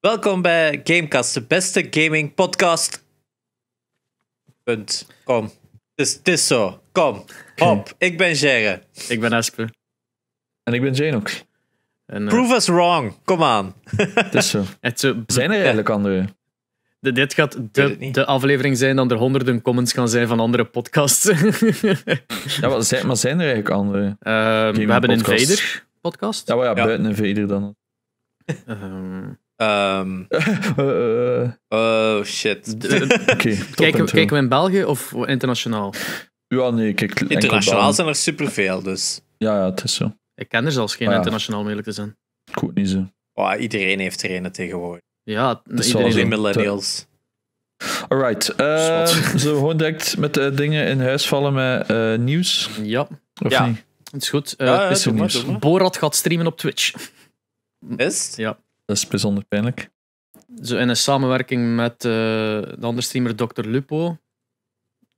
Welkom bij Gamecast, de beste gaming podcast. Punt. Kom. Het is, is zo. Kom. Hop. Ik ben Gerre. Ik ben Asper, En ik ben Janok. uh, eh, Prove us wrong. Kom aan. Het is zo. Het Zijn er eigenlijk andere? De- dit gaat de, de aflevering zijn dan er honderden comments gaan zijn van andere podcasts. Ja, maar zijn, maar zijn er eigenlijk andere? Ehm, we hebben een Vader podcast. Ja, maar ja, Ja. buiten een Vader dan. Ehm, Ehm, oh shit. Eh, eh, kijken, we in België of internationaal? Ja, nee, Internationaal zijn er superveel, dus. Ja, ja, het is zo. Ik ken er zelfs geen ah, internationaal, moeilijk te zijn. Goed niet zo. Oh, iedereen heeft er een tegenwoordig. Ja, iedereen. De millennials. Alright. Uh, gewoon direct met dingen in huis vallen met eh, nieuws? Ja. ja. Het is goed. Uh, is nieuws? Borat gaat streamen op Twitch. Is Ja. Dat is bijzonder pijnlijk. Zo in een samenwerking met eh, de andere streamer Dr. Lupo.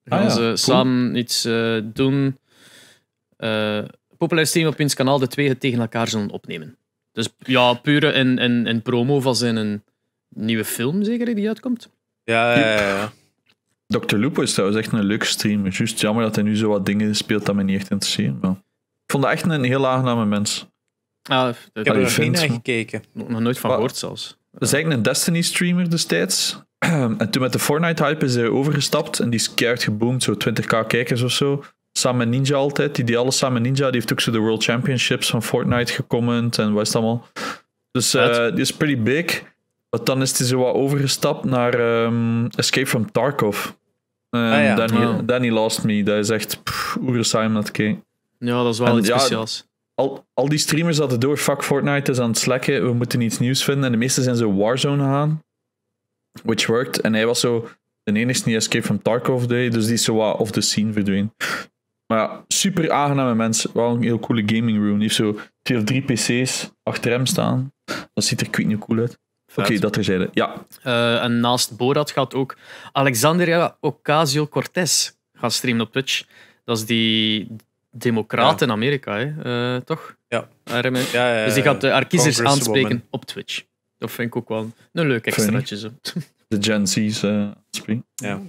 Ah gaan ze samen iets uh, doen. Uh, populair stream op wiens kanaal de twee het tegen elkaar zullen opnemen. Dus ja, pure in, in, in promo van zijn een nieuwe film, zeker, die uitkomt. Ja, ja, ja. ja. Dr. Lupo is trouwens echt een leuke streamer. Juist jammer dat hij nu zo wat dingen speelt dat me niet echt interesseert. Ik vond dat echt een heel aangename mens. Ah, ik heb er nog naar gekeken. Nog nooit van gehoord zelfs. Dat is eigenlijk een Destiny-streamer destijds. en toen met de Fortnite-hype is hij overgestapt en die is keihard geboomd, zo 20k kijkers of zo. Samen Ninja altijd, die, die alles samen Ninja, die heeft ook zo de World Championships van Fortnite gecomment en wat is dat allemaal. Dus uh, die is pretty big. Maar dan is hij zo wat overgestapt naar ehm, Escape from Tarkov. en ah ah. Danny, Lost Me, dat is echt oer saai om dat Ja, dat is wel en, iets speciaals al, al die streamers hadden door, fuck Fortnite is aan het slekken, we moeten iets nieuws vinden. En de meesten zijn zo Warzone aan, which worked. En hij was zo de enige die Escape from Tarkov Day, dus die is zo wat off the scene verdwenen. Maar ja, super aangename mensen. Wel een heel coole gaming room. Die heeft zo twee of drie pc's achter hem staan. Dat ziet er niet cool uit. Oké, okay, dat terzijde. Ja. Eh, en naast Borat gaat ook Alexandria Ocasio-Cortez gaan streamen op Twitch. Dat is die democraat in Amerika, hè? Eh, toch? Ah, ja. Ja, ja, Dus die gaat de, haar kiezers aanspreken op Twitch. Dat vind ik ook wel een leuk extraatje. Zo. De Gen Z's uh, eh, aanspreken. Ja.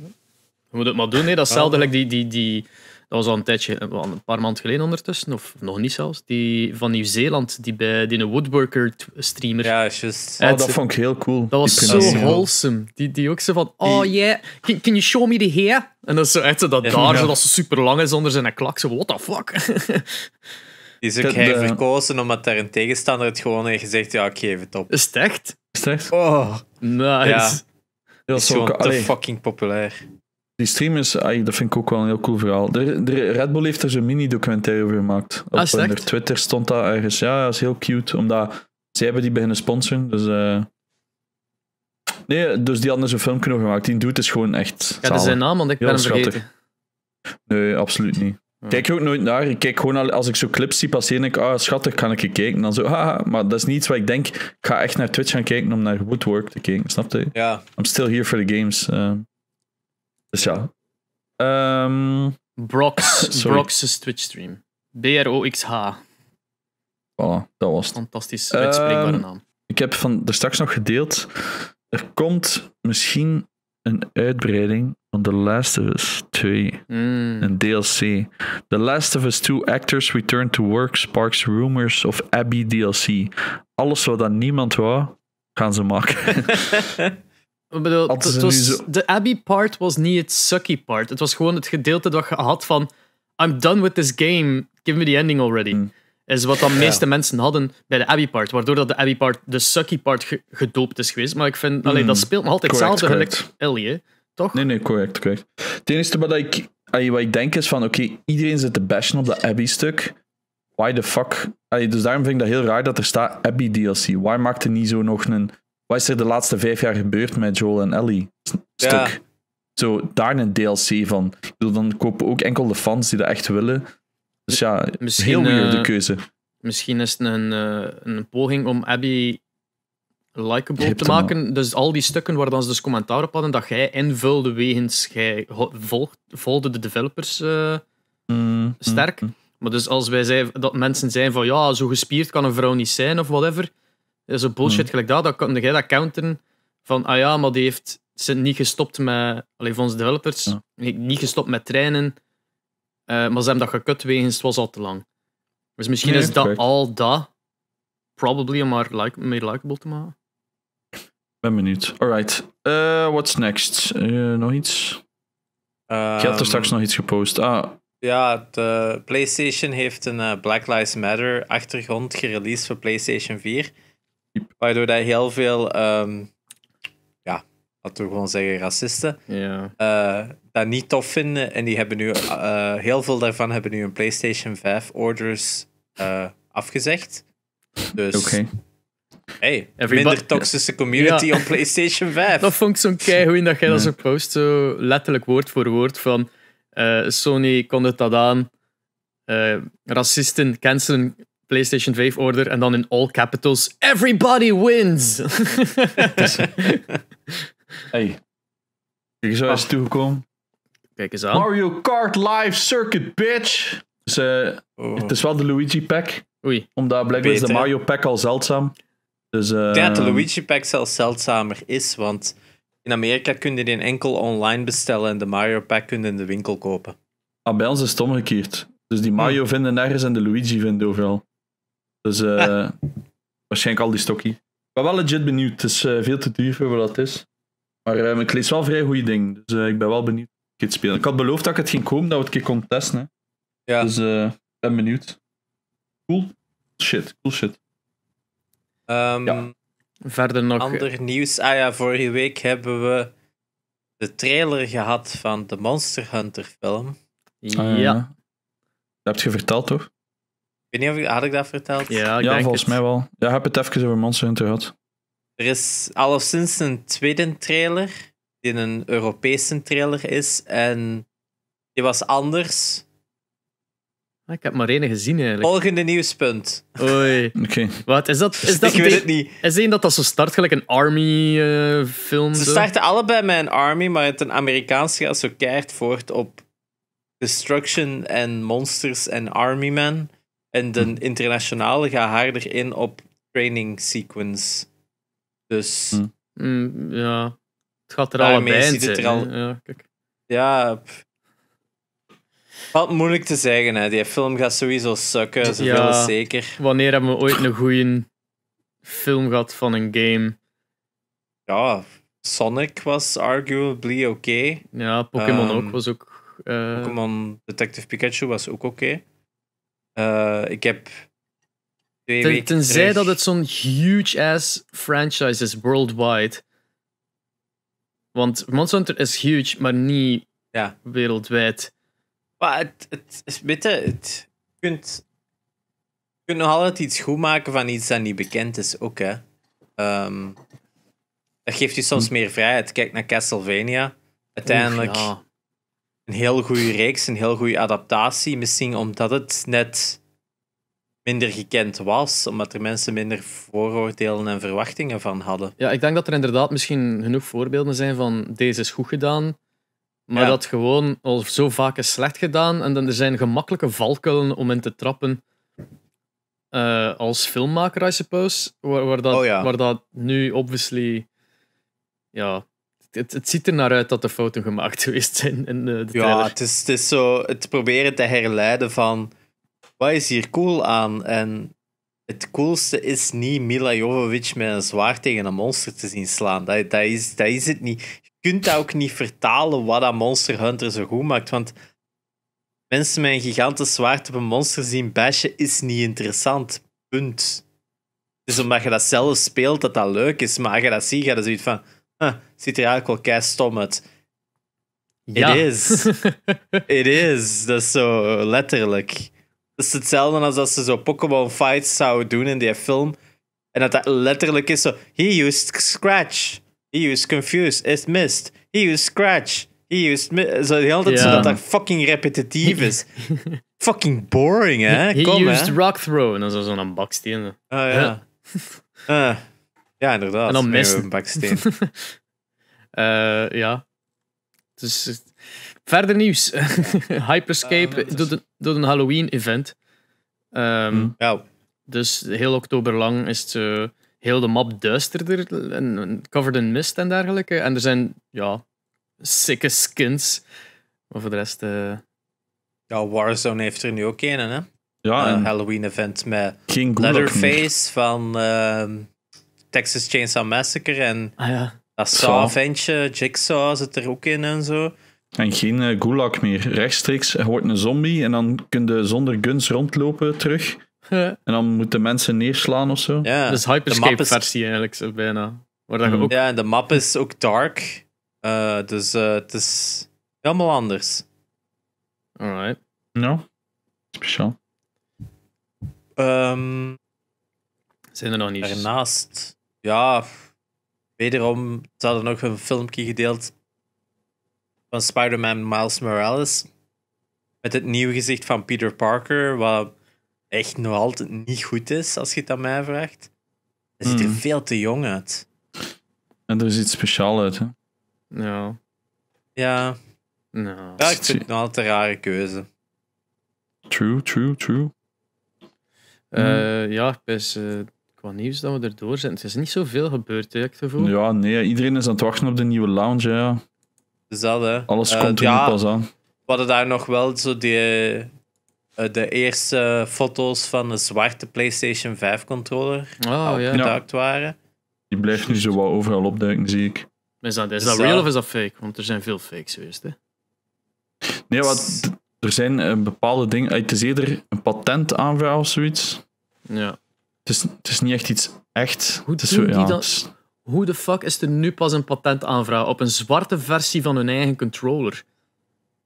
Je moet het maar doen, hè. dat is die, die, die, dat was al een tijdje, eh, een paar maanden geleden ondertussen, of nog niet zelfs, die van Nieuw-Zeeland, die bij die een woodworker streamer. Ja, oh, dat vond ik heel cool. Dat was zo wholesome. Die, die ook zo van, oh yeah, can, can, you show me the hair? En dan zo uit dat ja, daar, ja. ze super lang is onder zijn klak, zo what the fuck. Die is ook heel eh, verkozen omdat daar een tegenstander het gewoon heeft gezegd, ja, ik geef het op. Is echt? Is echt? Oh. Nice. Dat is gewoon te fucking populair. Die streamers, is, dat vind ik ook wel een heel cool verhaal. De, Red Bull heeft er zo'n mini-documentaire over gemaakt. Op ah, hun Twitter stond dat ergens. Ja, dat is heel cute, omdat zij hebben die beginnen sponsoren. Dus, uh... Nee, dus die hadden zo'n filmpje over gemaakt. Die doet is gewoon echt Ja, dat is zijn naam, want ik ben hem vergeten. Nee, absoluut niet. Kijk ook nooit naar. Ik kijk gewoon als ik zo clips zie passeren, denk ik, ah, schattig, kan ik je kijken. Dan zo, haha, maar dat is niet wat ik denk. Ik ga echt naar Twitch gaan kijken om naar Woodwork te kijken, snap je? Ja. I'm still here for the games. Uh. Dus ja. Ehm, Brox, Brox's Twitch stream. B-R-O-X-H. Voilà, dat was het. Fantastisch uitspreekbare ehm, naam. Ik heb van er straks nog gedeeld. Er komt misschien een uitbreiding van The Last of Us 2. Een hmm. DLC. The Last of Us 2 actors return to work sparks rumors of Abby DLC. Alles wat dan niemand wou, gaan ze maken. Ik bedoel, de Abby part was niet het sucky part. Het was gewoon het gedeelte dat je had van I'm done with this game, give me the ending already. Hmm. Is wat dan meeste mensen hadden bij de Abby part. Waardoor dat de Abby part, de sucky part, gedoopt is geweest. Maar ik vind, mm. dat hmm. speelt nog altijd correct, hetzelfde correct. Ellie, toch? Nee, nee, correct, correct. Het enige wat ik, wat ik denk is van, oké, iedereen zit te bashen op dat Abby-stuk. Why the fuck? dus daarom vind ik dat heel raar dat er staat Abby DLC. Why maakt er niet zo nog een wat is er de laatste vijf jaar gebeurd met Joel en Ellie? Stuk. Ja. Zo, daar een DLC van. Dan kopen ook enkel de fans die dat echt willen. Dus ja, heel weird de eh, keuze. misschien is het een, eh, een poging om Abby likeable te maken. Dus al die stukken waar dan ze dus commentaar op hadden, dat jij invulde wegens jij volgde de developers eh, mm, sterk. Mm, mm. Maar dus als wij zeiden dat mensen zijn van ja, zo gespierd kan een vrouw niet zijn of whatever zo bullshit mm. gelijk dat, dan kan jij dat counteren van, ah ja, maar die heeft ze niet gestopt met, alleen van onze developers, niet gestopt met trainen, eh, maar ze hebben dat gekut wegens het was al te lang. Dus misschien is dat al dat, probably, om like, meer likable te maken. Ben benieuwd. Alright, uh, what's next? Eh, nog iets? Ik had er straks ehm, nog iets gepost. Ah. Ja, de PlayStation heeft een Black Lives Matter achtergrond gereleased voor PlayStation 4. Waardoor daar heel veel, um, ja, laten we gewoon zeggen, racisten, eh, dat niet tof vinden. En die hebben nu, eh, heel veel daarvan hebben nu een PlayStation 5 orders uh, afgezegd. Dus. Okay. Hey, minder toxische community op PlayStation 5. dat vond ik zo'n hoe in dat jij dat zo post, zo letterlijk woord voor woord van Sony kon het dat aan. racisten cancelen PlayStation 5 order en dan in all capitals: Everybody wins! Dus- hey. Kijk eens aan, toegekomen. Kijk eens aan. Mario Kart Live Circuit, bitch! Dus, eh, oh. Het is wel de Luigi pack. Oei. Omdat blijkbaar is de Mario pack al zeldzaam. Dus, uh, eh, dat de Luigi pack zelfs zeldzamer is, want in Amerika kun je die enkel online bestellen en de Mario pack kun je in de winkel kopen. Ah, bij ons is het omgekeerd. Dus die hm. Mario vinden nergens en de Luigi vinden overal. Dus eh waarschijnlijk al die stokkie. Ik ben wel legit benieuwd. Het is eh, veel te duur voor wat dat is. Maar ehm, ik lees wel vrij goede dingen. Dus eh, ik ben wel benieuwd hoe ik het speel. Ik had beloofd dat ik het ging komen, dat we het een keer konden testen. Hè. Ja. Dus eh, ik ben benieuwd. Cool. Shit, cool shit. Um, Verder nog. Ander nieuws. Ah ja, vorige week hebben we de trailer gehad van de Monster Hunter film. Ja. Ah, ja. Dat heb je verteld, toch? Ik weet niet of ik, had ik dat verteld? Ja, ja volgens mij wel. Ja, heb het even over Monster Hunter gehad. Er is sinds een tweede trailer, die een Europese trailer is. En die was anders. Ah, ik heb maar één gezien eigenlijk. Volgende nieuwspunt. Oei. Oké. Wat is dat? Is dat ik weet het niet. Is één dat dat zo start, gelijk een Army-film? Eh, Ze starten allebei met een Army, maar het een Amerikaans gaat zo keihard voort op Destruction en Monsters en Army Man. En de mm. internationale gaat harder in op training sequence. Dus. Mm. Mm, ja, het gaat er allemaal in. Het er al... Ja, kijk. Ja, Valt moeilijk te zeggen, hè. die film gaat sowieso sukken, zoveel zeker. Wanneer hebben we ooit een goede film gehad van een game? Ja, Sonic was arguably oké. Okay. Ja, Pokémon ehm, ook was ook. Eh, Pokémon Detective Pikachu was ook oké. Okay. Eh, ik heb Tenzij dat het zo'n huge-ass franchise is worldwide. Want Monster Hunter is huge, maar niet ja. wereldwijd. Maar het, het is bitter. je, kunt, nog altijd iets goed maken van iets dat niet bekend is, ook hè. Ehm, dat geeft je soms hm. meer vrijheid. Kijk naar Castlevania. Uiteindelijk een heel goede reeks, een heel goede adaptatie. Misschien omdat het net minder gekend was, omdat er mensen minder vooroordelen en verwachtingen van hadden. Ja, ik denk dat er inderdaad misschien genoeg voorbeelden zijn van deze is goed gedaan, maar dat gewoon al zo vaak is slecht gedaan en dan er zijn gemakkelijke valkuilen om in te trappen. Eh, als filmmaker, I suppose, waar, waar dat, oh waar dat nu obviously ja, het, ziet er naar uit dat de fouten gemaakt geweest zijn in eh, de Ja, het is, het is zo het proberen te herleiden van wat is hier cool aan? En het coolste is niet Mila Jovovich met een zwaard tegen een monster te zien slaan. Dat, dat, is, dat is het niet. Je kunt dat ook niet vertalen wat dat Monster Hunter zo goed maakt, want mensen met een gigantisch zwaard op een monster zien bashen is niet interessant. Punt. Dus omdat je dat zelf speelt, dat dat leuk is. Maar als je dat ziet, ga je zoiets van ziet er eigenlijk wel kei stom uit. Ja. It is. It is. Dat is zo letterlijk. Dat is hetzelfde als als ze zo Pokémon fights zouden doen in die film. En dat dat letterlijk is zo... He used scratch. He used confused. It missed. He used scratch. He used... Mi-. Zo de hele tijd dat fucking repetitief is. fucking boring, hè? He used rock throw. En dan zo'n unboxed Oh ah, ja. Ah. Ja, inderdaad. En dan mist Een eh, ja. Dus, eh, verder nieuws. Hyperscape ah, doet, een, doet een Halloween-event. Um, ehm, hmm. ja. Dus heel oktober lang is het eh, heel de map duisterder. En, covered in mist en dergelijke. En er zijn, ja, sikke skins. Maar voor de rest... Ja, Warzone heeft er nu ook een, hè? Ja. Een Halloween-event met King Leatherface van... Ehm, Texas Chainsaw Massacre en ah, ja. dat Saw-ventje, Jigsaw zit er ook in en zo. En geen eh, gulag meer. Rechtstreeks wordt een zombie en dan kun je zonder guns rondlopen terug. En dan moeten mensen neerslaan of zo. Ja. Dus Hyperscape-versie eigenlijk, zo bijna. ook... Ja, en de map is ook dark. Eh, dus eh, het is helemaal anders. Alright. Nou, speciaal. Um, Zijn er nog niet? Daarnaast ja, wederom, ze hadden nog een filmpje gedeeld van Spider-Man Miles Morales. Met het nieuwe gezicht van Peter Parker, wat echt nog altijd niet goed is, als je het aan mij vraagt. Hij ziet er hmm. veel te jong uit. En er is iets speciaal uit, hè? Ja. Ja. No. Ja, ik vind het nog altijd een rare keuze. True, true, true. Eh, ja, best... Eh, wat nieuws dat we erdoor zijn. Het is niet zoveel gebeurd, eigenlijk ik Ja, nee, iedereen is aan het wachten op de nieuwe lounge. Ja. hè. Alles eh, komt er pas aan. We hadden daar nog wel zo die, eh, de eerste foto's van de zwarte PlayStation 5-controller oh, ja. waren. Die blijft nu zo wat overal opduiken, zie ik. Is dat, is dat real of is dat fake? Want er zijn veel fakes geweest, hè? Nee, wat, er zijn eh, bepaalde dingen... Het is eerder een patent aanvraag of zoiets. Ja is, het is niet echt iets echt. Hoe, hoe de fuck is er nu pas een patent aanvraag op een zwarte versie van hun eigen controller?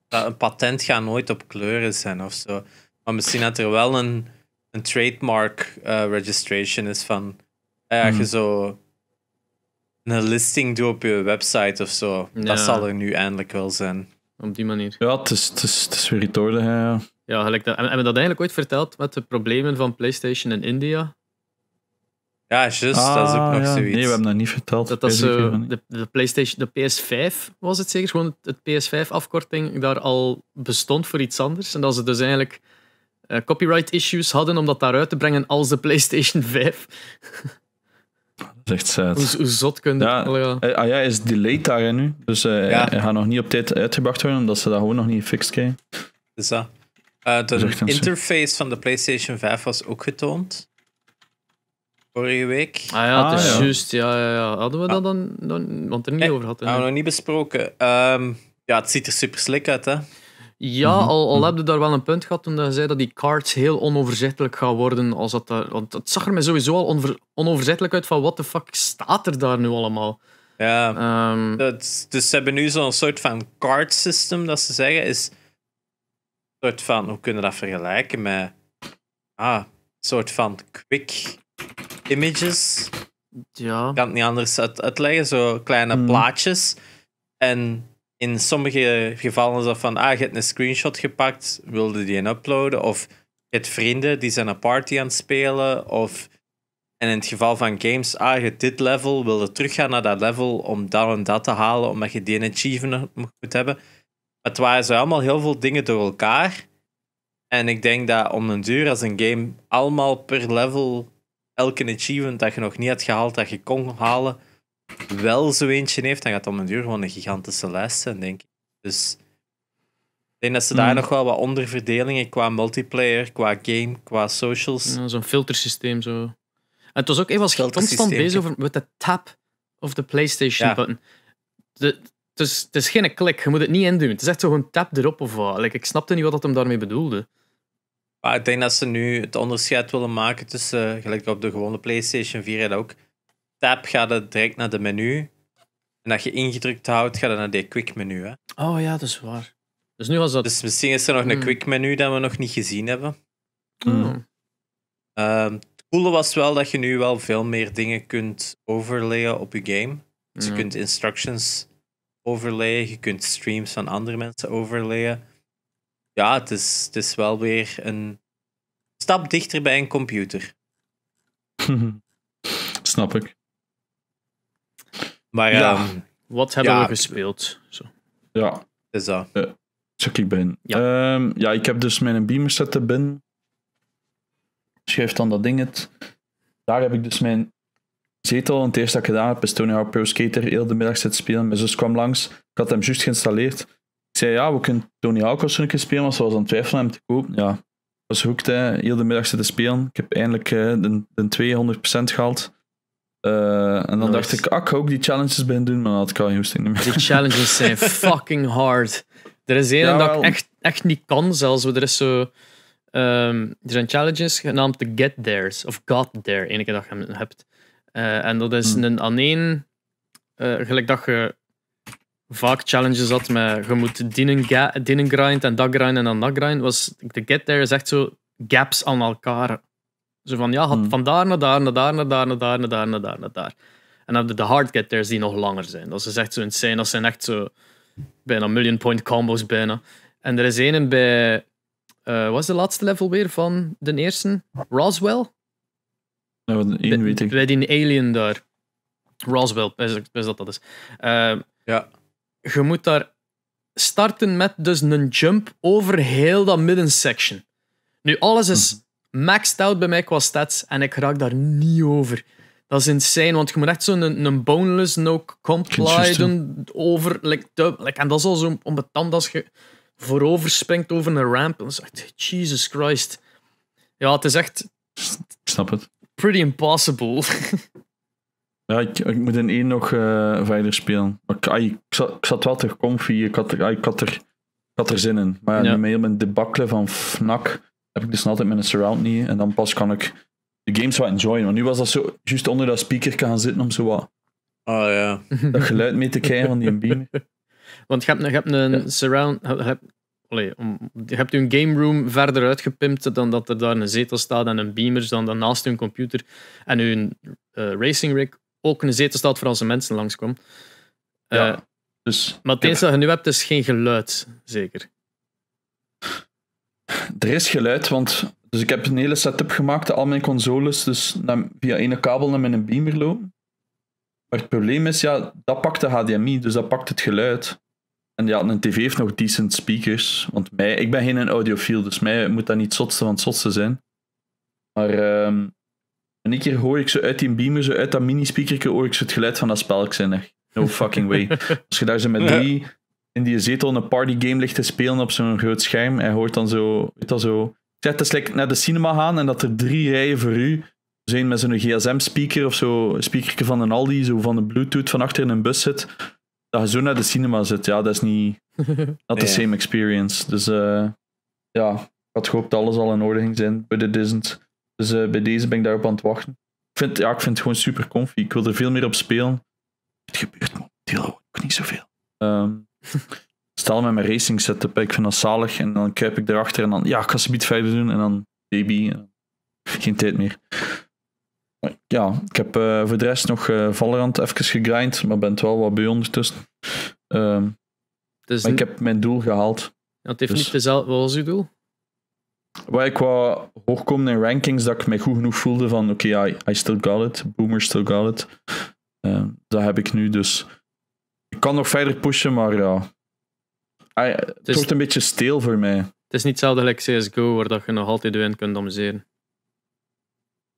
een patent gaat nooit op kleuren zijn of zo. Maar misschien dat er wel een, een trademark eh, registration is van. Ja, je hmm. zo een listing doe op je website of zo. Dat zal er nu eindelijk wel zijn. Op die manier. Ja, het is, het is, het weer retorde, hè, ja. gelijk dat, hebben we dat eigenlijk ooit verteld met de problemen van PlayStation in India? Ja, juist, dat is ook ah, nog zoiets. Nee, we hebben dat niet verteld. Dat dat eh, de, de, PlayStation, de PS5 was het zeker, gewoon het, PS5-afkorting daar al bestond voor iets anders. En dat ze dus eigenlijk eh, copyright issues hadden om dat daaruit te brengen als de PlayStation 5. dat is echt sad. Hoe, zot kun ja, eh, Ah ja, is delayed daar nu. Dus uh, hij gaat nog niet op tijd uitgebracht worden, omdat ze dat gewoon nog niet fixed krijgen. Dus dat. de interface van de PlayStation 5 was ook getoond. Vorige week. Ah ja, het is ah, ja. juist. Ja, ja, ja. Hadden we dat ah. dan, dan want er niet over gehad? Hadden we nog niet besproken. Ehm, ja, het ziet er super slik uit, hè? Ja, mhm. al, al heb daar wel een punt gehad toen je zei dat die cards heel onoverzichtelijk gaan worden. Als dat want het zag er mij sowieso al onoverzettelijk onoverzichtelijk uit van wat de fuck staat er daar nu allemaal? Ja, um, dat, dus ze hebben nu zo'n soort van card system dat ze zeggen is... Een soort van, hoe kunnen we dat vergelijken met... Ah, een soort van quick images. Ja. kan het niet anders uitleggen. Zo kleine hmm. plaatjes. En in sommige gevallen is dat van, ah, je hebt een screenshot gepakt, wilde die een uploaden. Of je hebt vrienden, die zijn een party aan het spelen. Of, en in het geval van games, ah, je hebt dit level, wilde teruggaan naar dat level om dat en dat te halen, omdat je die achievement moet hebben. het waren zo allemaal heel veel dingen door elkaar. En ik denk dat om een duur, als een game allemaal per level elke achievement dat je nog niet had gehaald, dat je kon halen, wel zo eentje heeft, dan gaat dat om een duur gewoon een gigantische lijst zijn, denk ik. Dus ik denk dat ze daar hmm. nog wel wat onderverdelingen qua multiplayer, qua game, qua socials. Ja, Zo'n filtersysteem zo. En het was ook even als constant bezig over met de tap of de PlayStation ja. button. het, is, is geen klik, je moet het niet induwen. Het is echt zo'n tap erop of wat. ik snapte niet wat dat hem daarmee bedoelde. Maar ik denk dat ze nu het onderscheid willen maken tussen, gelijk op de gewone PlayStation 4 en ook. Tab gaat het direct naar de menu. En dat je ingedrukt houdt, gaat het naar de quick menu. Hè? Oh ja, dat is waar. Dus, nu was dat... dus misschien is er nog een hmm. quick menu dat we nog niet gezien hebben. Mm. het coole was wel dat je nu wel veel meer dingen kunt overlayen op je game. Dus je hmm. kunt instructions overlayen, je kunt streams van andere mensen overlayen ja, het is, het is wel weer een stap dichter bij een computer. Snap ik. Maar ja. Ehm, wat hebben we gespeeld? Zo. Ja. is dat. check ik ben. Ja. Ehm, ja, ik heb dus mijn beamer zetten binnen. Schrijf dan dat ding het. Daar heb ik dus mijn zetel. En het eerste dat ik gedaan heb is Tony Skater heel de middag zit spelen. Mijn zus kwam langs. Ik had hem juist geïnstalleerd. Ik zei, ja, we kunnen Tony Hawk als een keer spelen, maar ze was aan het twijfelen hem te kopen. Ja, was hoekt, hè. heel de middag zitten spelen. Ik heb eindelijk eh, de, de 200% gehaald. Eh, en dan dacht ik, ah, ik ga ook die challenges bij doen, maar dat kan je hoesting niet meer. Die challenges zijn fucking hard. Er is één ja, dat ik echt, echt niet kan, zelfs. Er, is zo, ehm, er zijn challenges genaamd The Get There's, of got There, ene keer dat je hem hebt. Eh, en dat is hmm. een aan één, gelijk dat vaak challenges had met je moet dingen grind en dat grind en dan dat grind, was de get there is echt zo gaps aan elkaar. Zo van ja, hmm. van daar naar daar, naar daar, naar daar, naar daar, naar daar, naar daar, naar daar. En dan heb de hard get there's die nog langer zijn. Dat is echt zo insane. Dat zijn echt zo bijna million point combos bijna. En er is een bij, uh, wat is de laatste level weer van de eerste? Roswell? Nou, een één weet ik. Bij die alien daar. Roswell, best dat dat is. Eh, ja je moet daar starten met dus een jump over heel dat middensection. Nu, alles is maxed out bij mij qua stats en ik raak daar niet over. Dat is insane, want je moet echt zo'n een, een boneless no comply doen over. Like, de, en dat is al zo tand als je voorover springt over een ramp. En zegt, Jesus Christ. Ja, het is echt... Ik snap het. Pretty impossible. Ja, ik, ik moet in één nog uh, verder spelen. Ik, ah, ik, zat, ik, zat, wel te comfy, ik had, er, ah, ik had, er, had er zin in. Maar ja. met mijn debakle van FNAC heb ik dus altijd mijn surround niet. En dan pas kan ik de games wat enjoyen. Want nu was dat zo, juist onder dat speaker gaan zitten om zo wat... Oh, ja. Dat geluid mee te krijgen van die beamer. Want je hebt, je hebt een surround... Je hebt, je hebt game room verder uitgepimpt dan dat er daar een zetel staat en een beamer dan naast hun computer. En hun uh, eh, racing rig ook een staat voor als er mensen langskwam. Ja, eh, dus, maar het enige dat je nu hebt is geen geluid, zeker? Er is geluid, want dus ik heb een hele setup gemaakt, al mijn consoles, dus naar, via ene kabel naar mijn beamer lopen. Maar het probleem is, ja, dat pakt de HDMI, dus dat pakt het geluid. En ja, een tv heeft nog decent speakers. Want mij, ik ben geen audiofiel, dus mij moet dat niet het zotste van zotste zijn. Maar ehm, en een keer hoor ik zo uit die beamer, zo uit dat mini-speakerke, hoor ik zo het geluid van dat spel. no fucking way. Als je daar zo met drie in die zetel een game ligt te spelen op zo'n groot scherm, en hoort dan zo, weet dat zo... Ik zeg, dat is like naar de cinema gaan en dat er drie rijen voor u zijn met zo'n gsm-speaker of zo, speakerke van een Aldi, zo van de bluetooth van achter in een bus zit, dat je zo naar de cinema zit. Ja, dat is niet... Not the same experience. Dus uh, ja, ik had gehoopt dat alles al in orde ging zijn, but it isn't. Dus eh, bij deze ben ik daarop aan het wachten. Ik vind, ja, ik vind het gewoon super comfy. Ik wil er veel meer op spelen. Het gebeurt momenteel ook niet zoveel. Um, stel met mijn racing setup, ik vind dat zalig. En dan kruip ik erachter en dan, ja, ik ga ze beat doen. En dan baby. geen tijd meer. ja, ik heb eh, voor de rest nog uh, Valorant even gegrind. Maar ben wel wat bij ondertussen. Um, dus ik heb mijn doel gehaald. Dat het heeft dus- niet dezelfde. Wat was je doel? waar ik qua hoogkomende rankings, dat ik mij goed genoeg voelde van oké, okay, I, still got it, Boomer still got it. Ehm, dat heb ik nu, dus ik kan nog verder pushen, maar ja, het, is, wordt een beetje stil voor mij. Het is niet hetzelfde als CSGO, waar dat je nog altijd de kunt amuseren.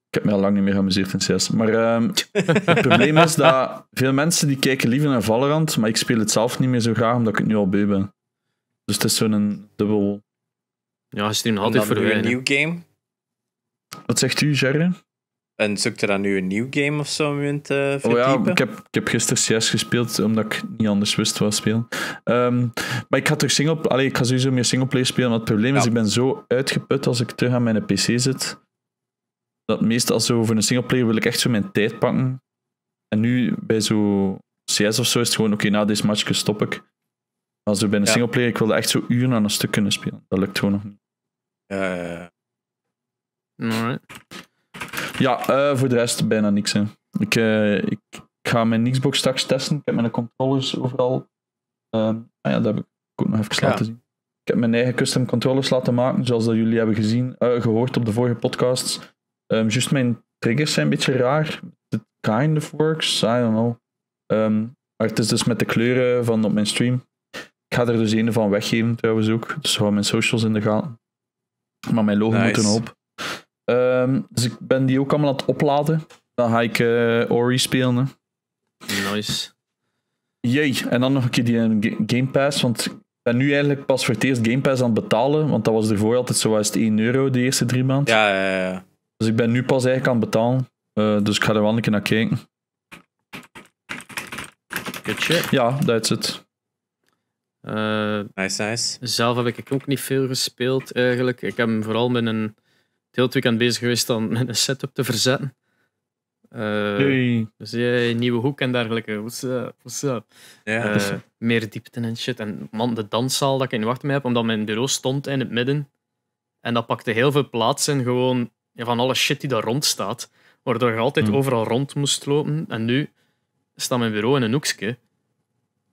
Ik heb me al lang niet meer geamuseerd in CS. Maar ehm, het probleem is dat veel mensen die kijken liever naar Valorant, maar ik speel het zelf niet meer zo graag, omdat ik het nu al beu ben. Dus het is zo'n dubbel ja, je streamt altijd voor de een nieuw game. Wat zegt u, Jerry? En zoekt er dan nu een nieuw game of zo in te Oh ja, ik heb, ik heb gisteren CS gespeeld, omdat ik niet anders wist wat spelen. Ehm, maar ik ga toch single... Allee, ik ga sowieso meer singleplayer spelen, maar het probleem is, ik ben zo uitgeput als ik terug aan mijn pc zit. Dat meestal als zo voor een singleplayer wil ik echt zo mijn tijd pakken. En nu bij zo CS of zo is het gewoon, oké, na deze match stop ik. Als ik bij een ja. singleplayer, ik wilde echt zo uren aan een stuk kunnen spelen. Dat lukt gewoon nog niet. Ja, eh, voor de rest bijna niks. Hè. Ik, eh, ik, ga mijn Xbox straks testen. Ik heb mijn controllers overal. Ehm, ah ja, dat heb ik ook nog even laten zien. Ik heb mijn eigen custom controllers laten maken, zoals dat jullie hebben gezien, eh, gehoord op de vorige podcasts. Ehm, juist mijn triggers zijn een beetje raar. the kind of works, I don't know. Um, maar het is dus met de kleuren van op mijn stream. Ik ga er dus een van weggeven trouwens ook. Dus hou mijn socials in de gaten. Maar mijn logo moeten moet op. Ehm, dus ik ben die ook allemaal aan het opladen. Dan ga ik uh, Ori spelen. Nice. Jee, en dan nog een keer die eh, Game Pass. Want ik ben nu eigenlijk pas voor het eerst Game Pass aan het betalen. Want dat was ervoor altijd zo was het 1 euro de eerste drie maanden. Ja, ja, ja. Dus ik ben nu pas eigenlijk aan het betalen. Eh, dus ik ga er wel een keer naar kijken. Good shit. Ja, dat is het. Eh, nice, nice. Zelf heb ik ook niet veel gespeeld eigenlijk. Ik heb vooral met een heel weekend bezig geweest om een setup te verzetten. Eh, dus ja, nieuwe hoek en dergelijke. What's up? What's up? Yeah. meer diepte en shit. En man, de danszaal dat ik in wacht mee heb, omdat mijn bureau stond in het midden. En dat pakte heel veel plaats in, gewoon van alle shit die daar rond staat. Waardoor je altijd hmm. overal rond moest lopen. En nu staat mijn bureau in een hoekje.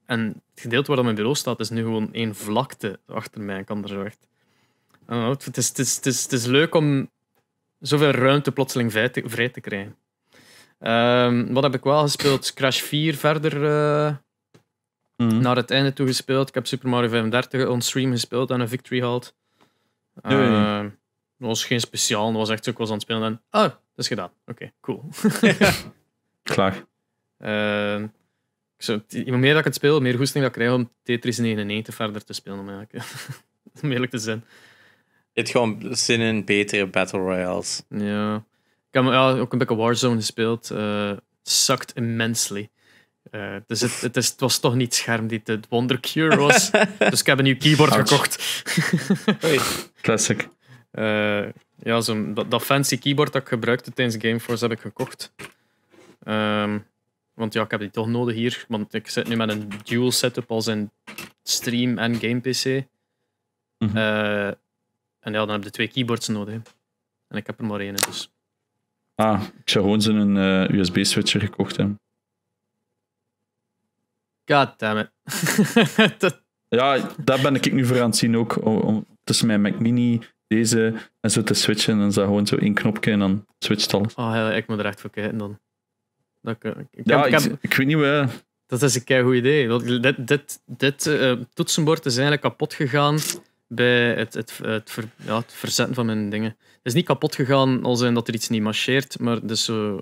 En het gedeelte waar mijn bureau staat, is nu gewoon één vlakte achter mij. Ik kan er zo echt... het, is, het, is, het, is, het is leuk om zoveel ruimte plotseling vrij te, te krijgen. Ehm, wat heb ik wel gespeeld? Crash 4 verder eh, mhm. naar het einde toe gespeeld. Ik heb Super Mario 35 onstream gespeeld en een victory gehaald. Uh, nee. Ehm, was geen speciaal, Het was echt zo. Ik was aan het spelen en. Oh, dat is gedaan. Oké, cool. Klaar. Uh, zo, hoe meer dat ik het speel, meer goesting dat ik krijg om Tetris 99 verder te spelen. Om, eerlijk te zijn. Je hebt gewoon zin in betere Battle Royals. Ja. Ik heb ook een beetje Warzone gespeeld. sucked eh, immensely. Eh, dus het, het, was toch niet scherm die het Cure was. dus ik heb een nieuw keyboard Ouch. gekocht. Classic. Eh, ja, zo, dat, fancy keyboard dat ik gebruikte tijdens Gameforce heb ik gekocht. Um, want ja, ik heb die toch nodig hier. Want ik zit nu met een dual setup als een stream en game PC. Mhm. Eh, en ja, dan heb je twee keyboards nodig. En ik heb er maar één, dus. Ah, ik zou gewoon zo'n eh, USB-switcher gekocht hebben. God damn it. Ja, daar ben ik nu voor aan het zien ook. Om, tussen mijn Mac Mini, deze en zo te switchen. En dan gewoon zo één knopje en dan switcht alles. Oh, ik moet er echt voor kijken dan. Dat, ik, ja, ik, weet niet waar. Dat is een goed idee. Dit, dit, dit eh, toetsenbord is eigenlijk kapot gegaan bij het, het, het, ver, verzetten van mijn dingen. Het is niet kapot gegaan al in dat er iets niet marcheert, maar dus zo.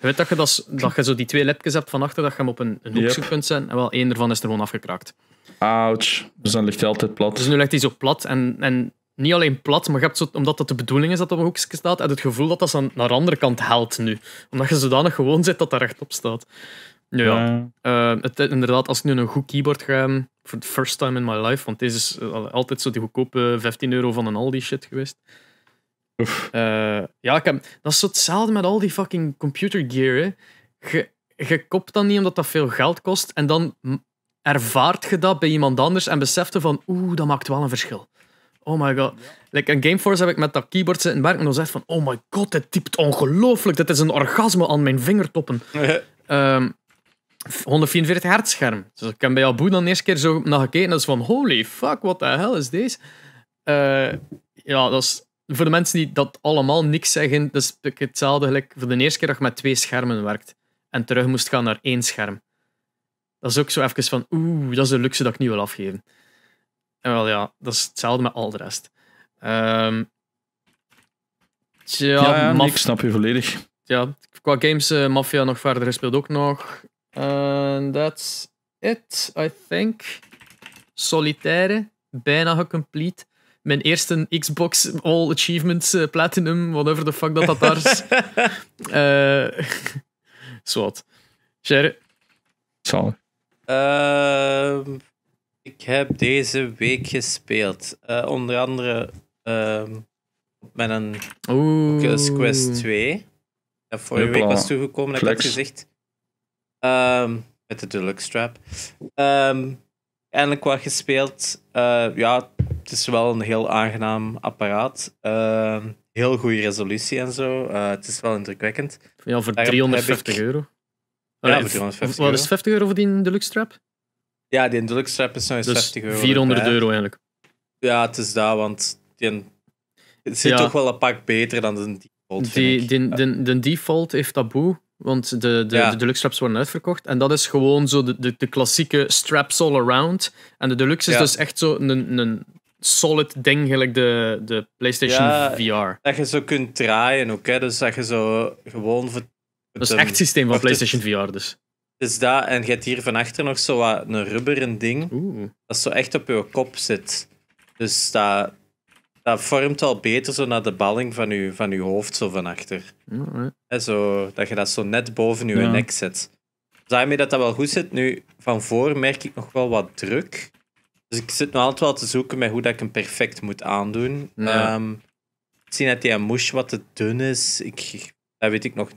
Je weet dat je, dat, dat je zo die twee lipjes hebt van achter dat je hem op een, een hoekje kunt zetten. En wel, één ervan is er gewoon afgekraakt. Ouch. Dus dan ligt hij altijd plat. Dus nu ligt hij zo plat en, en niet alleen plat, maar je hebt zo, omdat dat de bedoeling is dat dat op een hoekje staat, en het gevoel dat dat aan, naar de andere kant haalt nu. Omdat je zodanig gewoon zit dat daar rechtop staat. ja, eh, het, inderdaad, als ik nu een goed keyboard ga voor the first time in my life, want deze is eh, altijd zo die goedkope 15 euro van een Aldi shit geweest. Uh, ja, ik heb, dat is zo hetzelfde met al die fucking computer gear. Je, je koopt dat niet omdat dat veel geld kost en dan ervaart je dat bij iemand anders en beseft van, oeh, dat maakt wel een verschil. Oh my god. Like, in Gameforce heb ik met dat keyboard zitten werken en dan zegt van, oh my god, dit typt ongelooflijk. Dit is een orgasme aan mijn vingertoppen. 144 hertz scherm. Dus ik heb bij Abu dan eerst eerste keer zo naar gekeken. Dat is van, holy fuck, what the hell is deze? Eh, ja, dat is voor de mensen die dat allemaal niks zeggen, dat is hetzelfde gelijk voor de eerste keer dat je met twee schermen werkt en terug moest gaan naar één scherm. Dat is ook zo even van, oeh, dat is een luxe dat ik niet wil afgeven. En wel ja, dat is hetzelfde met al de rest. Um, ja, ik snap je volledig. Ja, qua games, eh, Mafia nog verder speelt ook nog. And that's it, I think. Solitaire, bijna gecomplete. Mijn eerste Xbox All Achievements eh, Platinum, whatever the fuck dat dat daar is. Eh, Zwat. Sherry? Zal. Ehm, ik heb deze week gespeeld. Eh, onder andere ehm, met een Oculus Quest 2. Dat vorige week was toegekomen, heb ik gezegd. Um, met de Deluxe Strap. Ehm, eindelijk wat gespeeld. Eh, ja, het is wel een heel aangenaam apparaat. heel goede resolutie en zo. Eh, het is wel indrukwekkend. Ja, voor 350 euro. Ja, voor 350 euro. Wat is 50 euro voor die Deluxe Strap? Ja, die deluxe is zo'n dus 50 euro. 400 euro eigenlijk. Ja, het is daar, want die, het zit toch wel een pak beter dan de default. Die, de, de, de, default heeft taboe, want de, de, de deluxe straps worden uitverkocht. En dat is gewoon zo de, de, klassieke straps all around. En de deluxe is dus echt zo een, een solid ding, gelijk de, de PlayStation VR. Dat je zo kunt draaien ook, hè. dus dat je zo gewoon. dat is echt systeem van PlayStation VR, dus. Dus dat, en je hebt hier van achter nog zo wat een rubberen ding. Dat zo echt op je kop zit. Dus dat, dat vormt al beter zo naar de balling van je, van je hoofd zo van achter. mm zo, dat je dat zo net boven je nek zet. Daarmee dat dat wel goed zit. Nu, van voor merk ik nog wel wat druk. Dus ik zit nog altijd wel te zoeken met hoe dat ik hem perfect moet aandoen. Zien ehm, ik zie dat die amouche wat te dun is. Ik, dat weet ik nog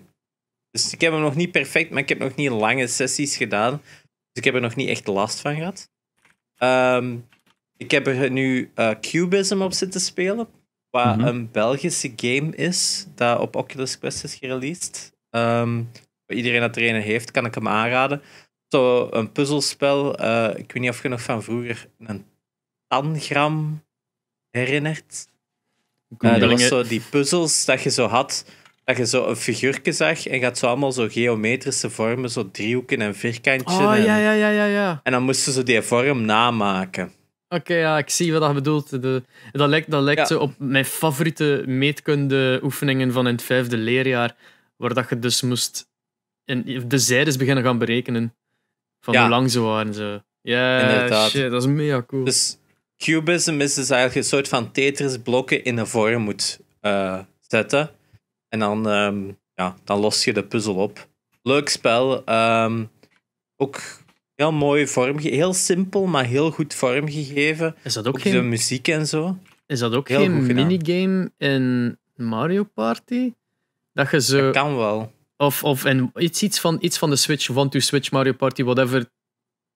dus ik heb hem nog niet perfect, maar ik heb nog niet lange sessies gedaan. Dus ik heb er nog niet echt last van gehad. Ehm, ik heb er nu uh, Cubism op zitten spelen. Wat mhm. een Belgische game is, dat op Oculus Quest is gereleased. Um, iedereen dat er een heeft, kan ik hem aanraden. Zo een puzzelspel. Eh, ik weet niet of je nog van vroeger een tangram herinnert. Eh, dat was zo die puzzels dat je zo had dat je zo een figuurtje zag en gaat zo allemaal zo geometrische vormen, zo driehoeken en vierkantjes. Oh, ja, ja, ja, ja, ja. En dan moesten ze die vorm namaken. Oké, ja, ik zie wat je bedoelt. De, dat lijkt, dat lijkt ja. op mijn favoriete meetkunde-oefeningen van in het vijfde leerjaar, waar dat je dus moest in, de zijdes beginnen gaan berekenen van hoe lang ze waren. Zo. Ja, shit, dat is mega cool. Dus cubism is dus eigenlijk een soort van Tetris-blokken in een vorm moet eh, zetten. En dan, ehm, ja, dan los je de puzzel op. Leuk spel. Ehm, ook heel mooi vormgegeven. Heel simpel, maar heel goed vormgegeven. Is dat ook, geen... de muziek en zo. Is dat ook geen minigame in Mario Party? Dat je zo... Dat kan wel. Of, of en iets, iets, van, iets van de Switch, want to Switch, Mario Party, whatever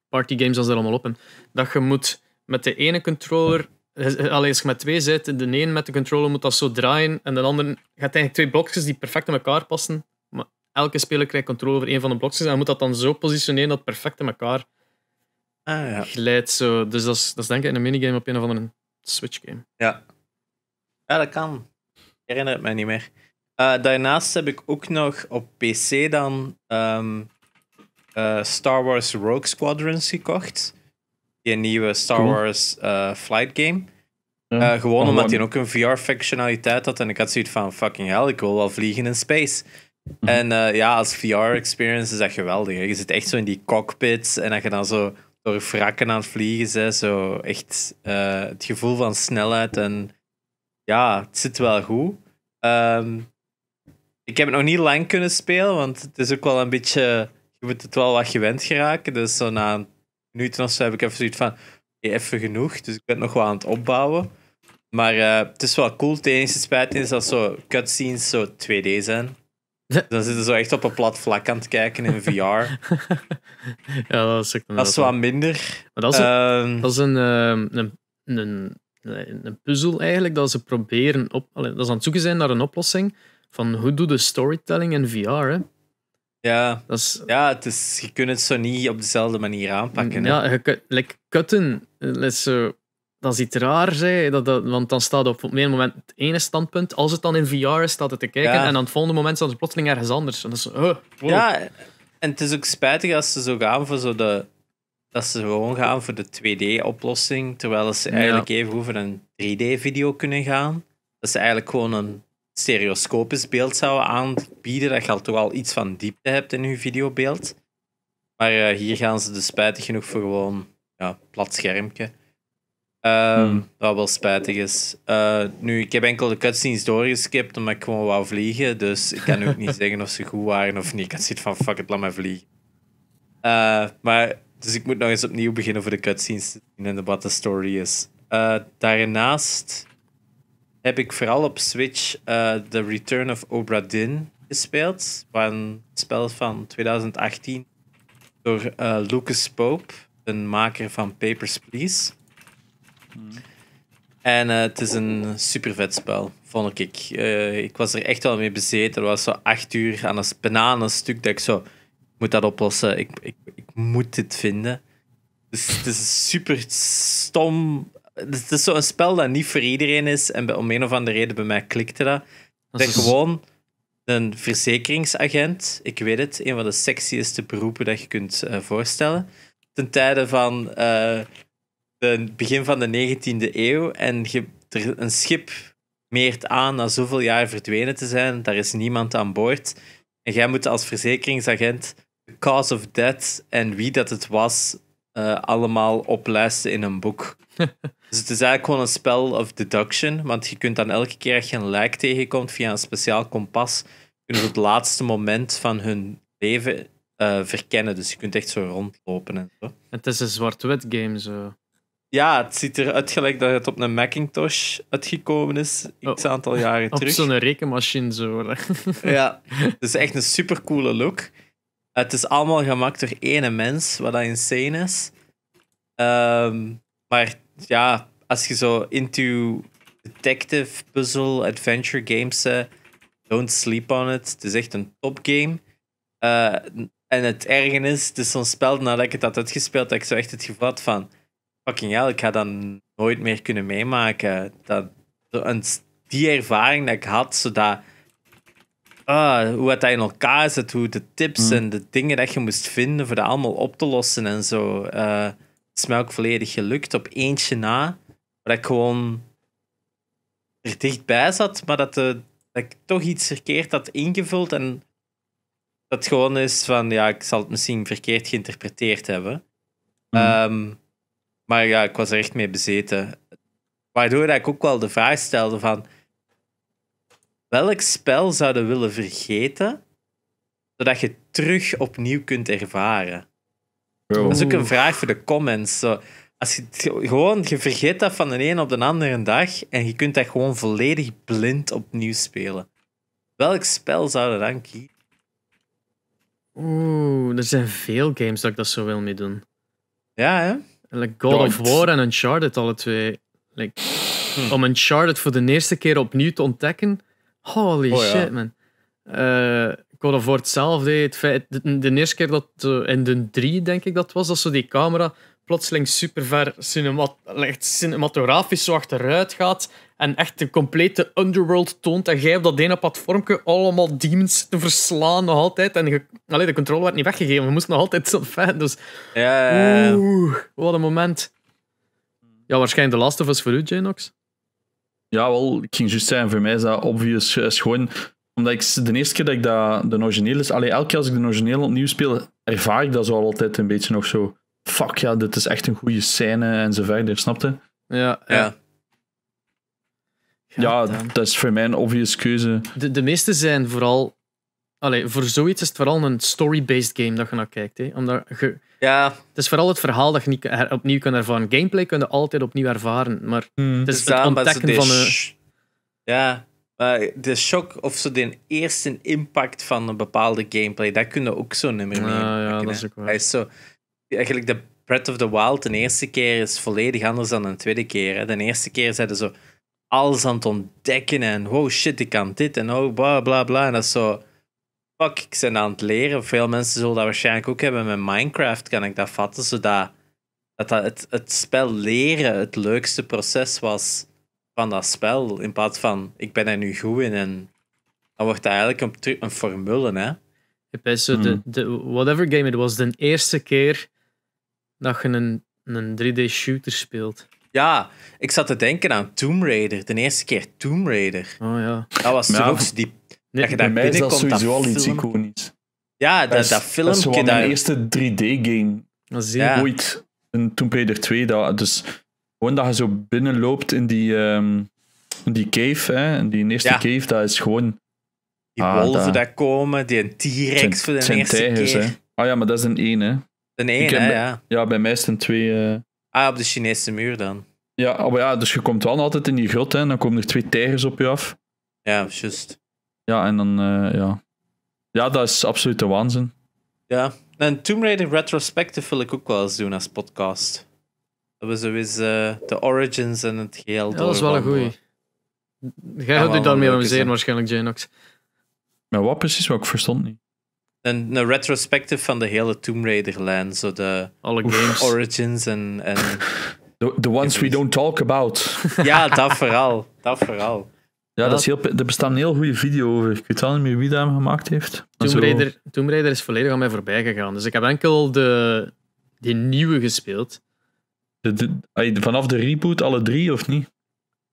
party games als er allemaal op Dat je moet met de ene controller eh, eh, alleen als je met twee zit, de een met de controller moet dat zo draaien. En de andere gaat eigenlijk twee blokjes die perfect in elkaar passen. Maar elke speler krijgt controle over een van de blokjes. En moet dat dan zo positioneren dat perfect in elkaar ah, ja. glijdt. Zo. Dus dat is, dat is denk ik een minigame op een of andere Switch game. Ja, ja dat kan. Ik herinner het mij niet meer. Eh, daarnaast heb ik ook nog op PC dan ehm, Star Wars Rogue Squadrons gekocht die nieuwe Star Wars eh, Flight Game. Eh, gewoon oh, omdat hij ook een VR-functionaliteit had. En ik had zoiets van: fucking hell, ik wil wel vliegen in space. Mhm. En eh, ja, als VR-experience is dat geweldig. Je zit echt zo in die cockpits en dat je dan zo door wrakken aan het vliegen bent. Zo echt het gevoel van snelheid. En ja, het zit wel goed. Ehm, ik heb het nog niet lang kunnen spelen, want het is ook wel een beetje. Je moet het wel wat gewend geraken. Dus zo na nu heb ik even zoiets van, even genoeg. Dus ik ben nog wel aan het opbouwen. Maar eh, het is wel cool. Het enige spijt is dat zo cutscenes zo 2D zijn. Dan zitten ze echt op een plat vlak aan het kijken in VR. ja, dat is, dat is wat minder. dat is een, ehm, dat is ehm, een, een, een, een, puzzel eigenlijk, dat ze proberen op... Dat ze aan het zoeken zijn naar een oplossing van hoe doe de storytelling in VR, hè? Ja, dat ja het je kunt het zo niet op dezelfde manier aanpakken. Ja, hè? je, like, kutten, eh, is zo, dat is iets raars. dat, dat, want dan staat op, op een moment het ene standpunt. Als het dan in VR is, staat het te kijken. En aan het volgende moment staat het plotseling ergens anders. En dat is, Ja, en het is ook spijtig als ze zo gaan voor zo de... Dat ze gewoon gaan voor de 2D-oplossing, terwijl ze eigenlijk even over een 3D-video kunnen gaan. Dat ze eigenlijk gewoon een stereoscopisch beeld zouden aanbieden, dat je al toch al iets van diepte hebt in je videobeeld. Maar eh, hier gaan ze dus spijtig genoeg voor gewoon ja, plat schermpje. Ehm, hmm. Wat wel spijtig is. Eh, nu, ik heb enkel de cutscenes doorgeskipt omdat ik gewoon wou vliegen. Dus ik kan ook niet zeggen of ze goed waren of niet. Ik had zoiets van, fuck it, laat mij vliegen. Eh, maar, dus ik moet nog eens opnieuw beginnen voor de cutscenes te zien en wat de story is. daarnaast heb ik vooral op Switch eh, The Return of Obra Dinn gespeeld. Een spel van 2018 door eh, Lucas Pope, een maker van Papers, Please. Hmm. En eh, het is een super vet spel, vond ik. ik was er echt wel mee bezeten. Er was zo acht uur aan een, bananenstuk dat ik zo... moet dat oplossen. Ik, ik, ik moet dit vinden. Dus het is een super stom het is zo'n spel dat niet voor iedereen is. En om een of andere reden bij mij klikte dat. Dat is gewoon een verzekeringsagent. Ik weet het, een van de sexieste beroepen dat je kunt eh, voorstellen. Ten tijde van het eh, begin van de 19e eeuw. En je, er, een schip meert aan na zoveel jaar verdwenen te zijn. Daar is niemand aan boord. En jij moet als verzekeringsagent de cause of death en wie dat het was uh, allemaal oplijsten in een boek. dus het is eigenlijk gewoon een spel of deduction, want je kunt dan elke keer als je een lijk tegenkomt via een speciaal kompas, kunnen ze het laatste moment van hun leven eh, verkennen. Dus je kunt echt zo rondlopen en zo. Het is een zwart-wit game zo. Ja, het ziet eruit gelijk dat het op een Macintosh uitgekomen is. X oh. aantal jaren terug. Op zo'n rekenmachine zo. ja, het is echt een supercoole look. Het is allemaal gemaakt door één mens, wat dat insane is. Ehm, maar ja, als je zo into detective, puzzle, adventure games eh, don't sleep on it. Het is echt een topgame. Uh, eh, en het ergen is, het is zo'n spel nadat ik het had uitgespeeld, dat ik zo echt het gevoel van fucking hell, ik ga dat nooit meer kunnen meemaken. Dat, die ervaring dat ik had, zodat ah, hoe het in elkaar zit, hoe de tips hmm. en de dingen dat je moest vinden voor dat allemaal op te lossen en zo. Uh, het is mij ook volledig gelukt op eentje na, dat ik gewoon er dichtbij zat, maar dat, eh, dat ik toch iets verkeerd had ingevuld en dat gewoon is van, ja, ik zal het misschien verkeerd geïnterpreteerd hebben. Hmm. Ehm, maar ja, ik was er echt mee bezeten. Waardoor ik ook wel de vraag stelde van Welk spel zouden we willen vergeten, zodat je terug opnieuw kunt ervaren? Dat is ook een vraag voor de comments. Zo, als je, gewoon, je vergeet dat van de een op de andere dag en je kunt dat gewoon volledig blind opnieuw spelen. Welk spel zouden dan kiezen? Oeh, er zijn veel games dat ik dat zo wil mee doen. Ja, hè? Like God of War en Uncharted, alle twee. Like, hm. Om Uncharted voor de eerste keer opnieuw te ontdekken, Holy oh, shit, man. Uh, ik hoorde voor hetzelfde. Het feit, de, eerste keer dat eh, in de 3, denk ik dat was, dat ze die camera plotseling super ver cinemat cinematografisch zo achteruit gaat en echt de complete underworld toont en jij op dat ene platformje allemaal demons te verslaan nog altijd en je, de controle werd niet weggegeven, we moesten nog altijd zo fan, dus ja, ja, Oeh, wat een moment. Ja, waarschijnlijk de laatste was voor u, Janox. Ja, wel, ik ging juist zijn voor mij is dat obvious. Eh, is gewoon omdat ik de eerste keer dat ik dat, de origineel is, alleen elke keer als ik de originele opnieuw speel, ervaar ik dat zo altijd een beetje nog zo. Fuck ja, dit is echt een goede scène en zo verder, snapte? Ja, ja. ja. Ja, dat is voor mij een obvious keuze. De, de meeste zijn vooral Allee, voor zoiets is het vooral een story-based game dat je naar kijkt. Hè? Omdat je, ja. Het is vooral het verhaal dat je niet opnieuw kunt ervaren. Gameplay kun je altijd opnieuw ervaren, maar hmm. het is dus het ontdekken van... De... Ja, de shock of zo de eerste impact van een bepaalde gameplay, dat kun je ook zo nummer mee ah, ja, dat is ook wel. Hij is zo... Eigenlijk de Breath of the Wild, de eerste keer is volledig anders dan de tweede keer. Hè? De eerste keer zeiden zo alles aan het ontdekken en oh shit, ik kan dit en oh bla bla bla. En dat is zo fuck, ik ben aan het leren. Veel mensen zullen dat waarschijnlijk ook hebben met Minecraft, kan ik dat vatten, zodat dat, het, het spel leren het leukste proces was van dat spel. In plaats van, ik ben er nu goed in en dan wordt dat eigenlijk een, een formule, hè. Je zo hmm. de, whatever game het was, de eerste keer dat je een, een 3D-shooter speelt. Ja, ik zat te denken aan Tomb Raider. De eerste keer Tomb Raider. Oh ja. Dat was ja. Ook die dat bij mij is dat sowieso al iets Ja, dat, dat, dat filmpje. Dat is mijn eerste 3D-game. Ja. Ooit. In Tomb Raider 2. Dat, dus gewoon dat je zo binnenloopt in die, ehm, in die cave. Hè, in die eerste cave, dat is gewoon... Die ah, wolven daar komen, die direct voor de eerste tijgers, keer. Hè. Ah ja, maar dat is een 1. hè. Een 1, hè, ja. Ja, bij mij is een twee... Eh. Ah, op de Chinese muur dan. Ja, oh, maar ja, dus je komt wel altijd in die grot, hè. En dan komen er twee tijgers op je af. Ja, juist. Ja, en dan, eh, ja. Ja, dat is absoluut de waanzin. Ja, en Tomb Raider Retrospective wil ik ook wel eens doen als podcast. Dat we zo eens eh, de origins en het geheel Dat was wel een goeie. Jij gaat u daarmee amuseren waarschijnlijk, Jenox. Maar wat precies? Wat ik verstond niet. Een, een retrospective van de hele Tomb Raider-lijn. Zo de Alle games. origins en... en... The, the ones we don't talk about. ja, dat vooral. Dat vooral. Ja, dat is heel, er bestaat een heel goede video over. Ik weet wel niet meer wie dat hem gemaakt heeft. Tomb Raider, Tomb Raider is volledig aan mij voorbij gegaan. Dus ik heb enkel de, die nieuwe gespeeld. De, vanaf de reboot alle drie, of niet?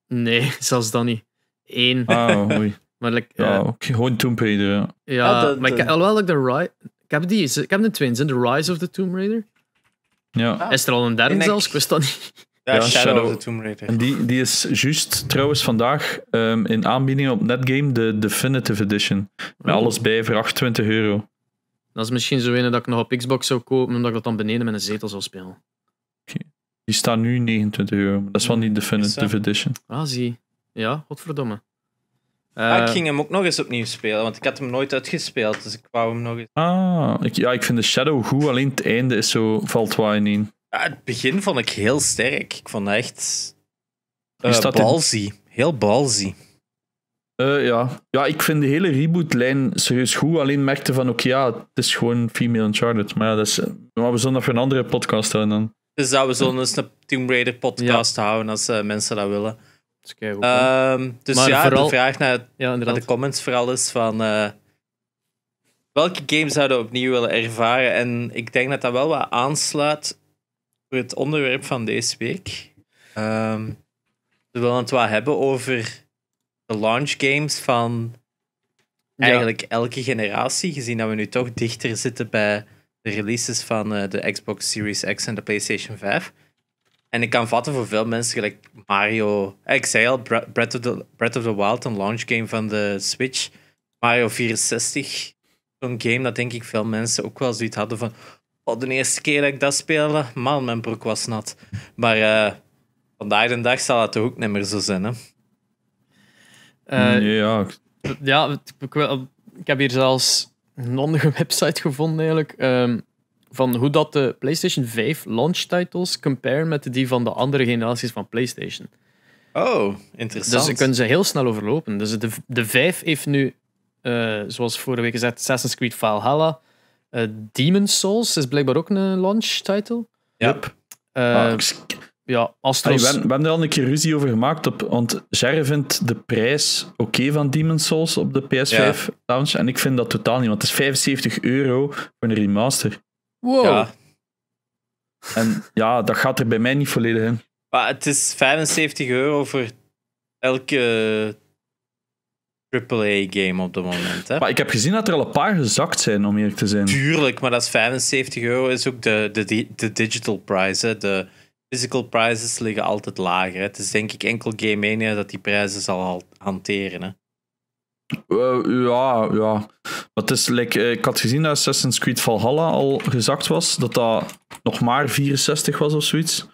Nee, zelfs dan niet. Eén. Ah, maar like, ja, eh, gewoon Tomb Raider, ja. ja ah, de, maar ik, alhoewel ik de Rise... Ik heb, die, ik heb de twins, in The Rise of the Tomb Raider. Ja. Ah. is er al een derde zelfs? Ik wist dat niet. Ja, Shadow, of the Tomb Raider. En die, die is juist trouwens vandaag ehm, in aanbieding op Netgame, de Definitive Edition. Met alles bij voor 28 euro. Dat is misschien zo een dat ik nog op Xbox zou kopen, omdat ik dat dan beneden met een zetel zou spelen. Die staat nu 29 euro, maar dat is wel niet Definitive Edition. Ah, zie. Ja, godverdomme. Uh, ah, ik eh, ging hem ook nog eens opnieuw spelen, want ik had hem nooit uitgespeeld, dus ik wou hem nog eens. Ah, ik, ja, ik vind de Shadow goed, alleen het einde is zo, valt waar in. Ah, het begin vond ik heel sterk. Ik vond het echt uh, eh, balzy. Heel balzy. Eh, ja. ja, ik vind de hele rebootlijn serieus goed. Alleen merkte van, oké, ja, het is gewoon Female charlotte. Maar, ja, dat is, we zullen dat een andere podcast houden dan. Dus dat we zullen een Tomb Raider podcast houden als eh, mensen dat willen. Dat is ehm, dus ja, vooral... de vraag naar, ja, de comments vooral is van... welke game zouden we opnieuw willen ervaren? En ik denk dat dat wel wat aansluit voor het onderwerp van deze week. Ehm, we willen het wel hebben over de launch games van eigenlijk elke generatie, gezien dat we nu toch dichter zitten bij de releases van eh, de Xbox Series X en de PlayStation 5. En ik kan vatten voor veel mensen, gelijk Mario. Eh, ik zei al, Breath of, the, Breath of the Wild, een launch game van de Switch. Mario 64, zo'n game dat denk ik veel mensen ook wel zoiets hadden van oh, de eerste keer dat ik dat speelde, man, mijn broek was nat. Maar eh, vandaag de dag zal het toch ook niet meer zo zijn, hè? Eh, ja. Ja, ik, heb hier zelfs een andere website gevonden eigenlijk. Ehm, van hoe dat de PlayStation 5 launch titles compare met die van de andere generaties van PlayStation. Oh, dus interessant. Dus ze kunnen ze heel snel overlopen. Dus de, de 5 heeft nu, eh, zoals vorige week gezegd, Assassin's Creed Valhalla. Eh, Demon's Souls is blijkbaar ook een launch title. Yep. Eh, ah, ja, Astros... Wij we, hebben, er al een keer ruzie over gemaakt. Op, want Jerry vindt de prijs oké van Demon's Souls op de PS5 ja. launch. En ik vind dat totaal niet, want het is 75 euro voor een remaster. Wow. Ja. En ja, dat gaat er bij mij niet volledig in. Maar het is 75 euro voor elke AAA-game op de moment. Hè? Maar ik heb gezien dat er al een paar gezakt zijn, om eerlijk te zijn. Tuurlijk, maar dat is 75 euro, is ook de, de, de digital price. De physical prices liggen altijd lager. Het is denk ik enkel Game Mania dat die prijzen zal hanteren. Hè. Eh, ja, ja. Maar het is, eh, ik had gezien dat Assassin's Creed Valhalla al gezakt was. Dat dat nog maar 64 was of zoiets.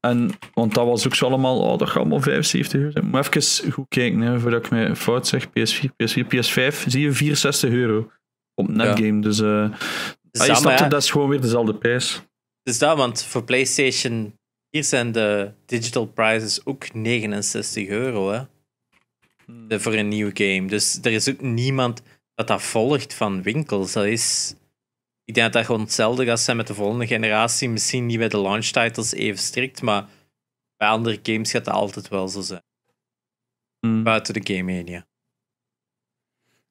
En, want dat was ook zo allemaal, oh, dat gaat allemaal 75 euro Moet even goed kijken, hè, voordat ik mij fout zeg. PS4, PS4, PS5, zie je 64 euro op netgame. Ja. Dus uh, je snapt dat, dat is gewoon weer dezelfde prijs. Dus dat, want voor PlayStation hier zijn de digital prices ook 69 euro. Hè? Hmm. voor een nieuw game. Dus er is ook niemand dat dat volgt van winkels. Dat is ik denk dat dat gewoon hetzelfde gaat zijn met de volgende generatie. Misschien niet bij de launch titles even strikt, maar bij andere games gaat dat altijd wel zo zijn. Hmm. Buiten de game media.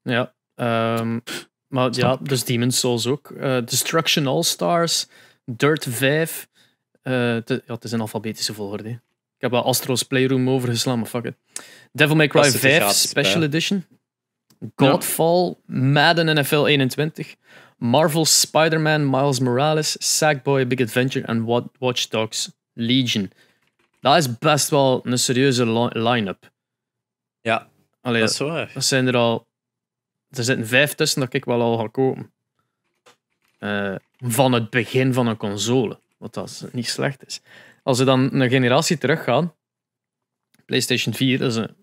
Ja, ehm, maar ja, dus Demon's Souls ook. Eh, Destruction All-Stars, Dirt 5. Eh, ja, het is een alfabetische volgorde. Ik heb wel Astro's Playroom overgeslagen maar fuck it. Devil May Cry 5 Special eh. Edition. Godfall, Madden NFL 21. Marvel's Spider-Man, Miles Morales, Sackboy, Big Adventure en Watch Dogs Legion. Dat is best wel een serieuze line-up. Ja, Allee, dat is waar. Dat zijn er al... Er zitten vijf tussen dat ik wel al ga kopen. Eh, van het begin van een console. Wat dat niet slecht is. Als we dan een generatie teruggaan... PlayStation 4, dat is een...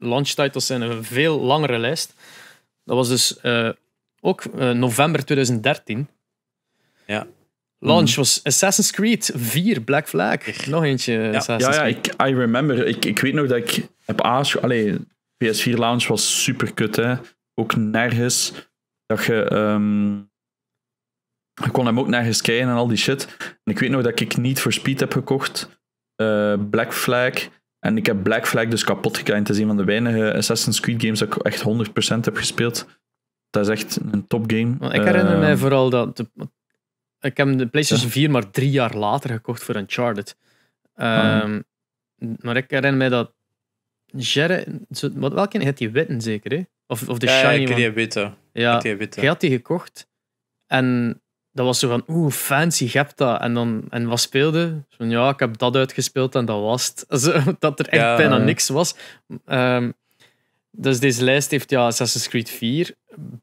Launch titles zijn een veel langere lijst. Dat was dus... Eh, ook eh, november 2013. Ja. Launch mm. was Assassin's Creed 4, Black Flag. Nog eentje ja. Assassin's ja, ja, Creed. Ja, ik, I remember. Ik, ik weet nog dat ik heb aange... Allee, PS4 launch was super kut, hè. Ook nergens dat je... Um, kon hem ook nergens krijgen en al die shit. En ik weet nog dat ik niet voor Speed heb gekocht. Eh, Black Flag. En ik heb Black Flag dus kapot gekregen. Het is een van de weinige Assassin's Creed games dat ik echt 100% heb gespeeld dat is echt een topgame. Ik herinner uh, mij vooral dat. ik heb de PlayStation 4 maar drie jaar later gekocht voor Uncharted. Ah, ehm, maar ik herinner mij dat. Jerry, wat, welke had die witten zeker? Hè? Of, of de ja, shiny. Ja, ik die witte. Ja, je had die gekocht. En dat was zo van, oeh, fancy, je hebt dat. En, dan, en wat speelde? Zo ja, ik heb dat uitgespeeld en dat was het. dat er echt bijna niks was. Ehm, dus deze lijst heeft ja, Assassin's Creed 4,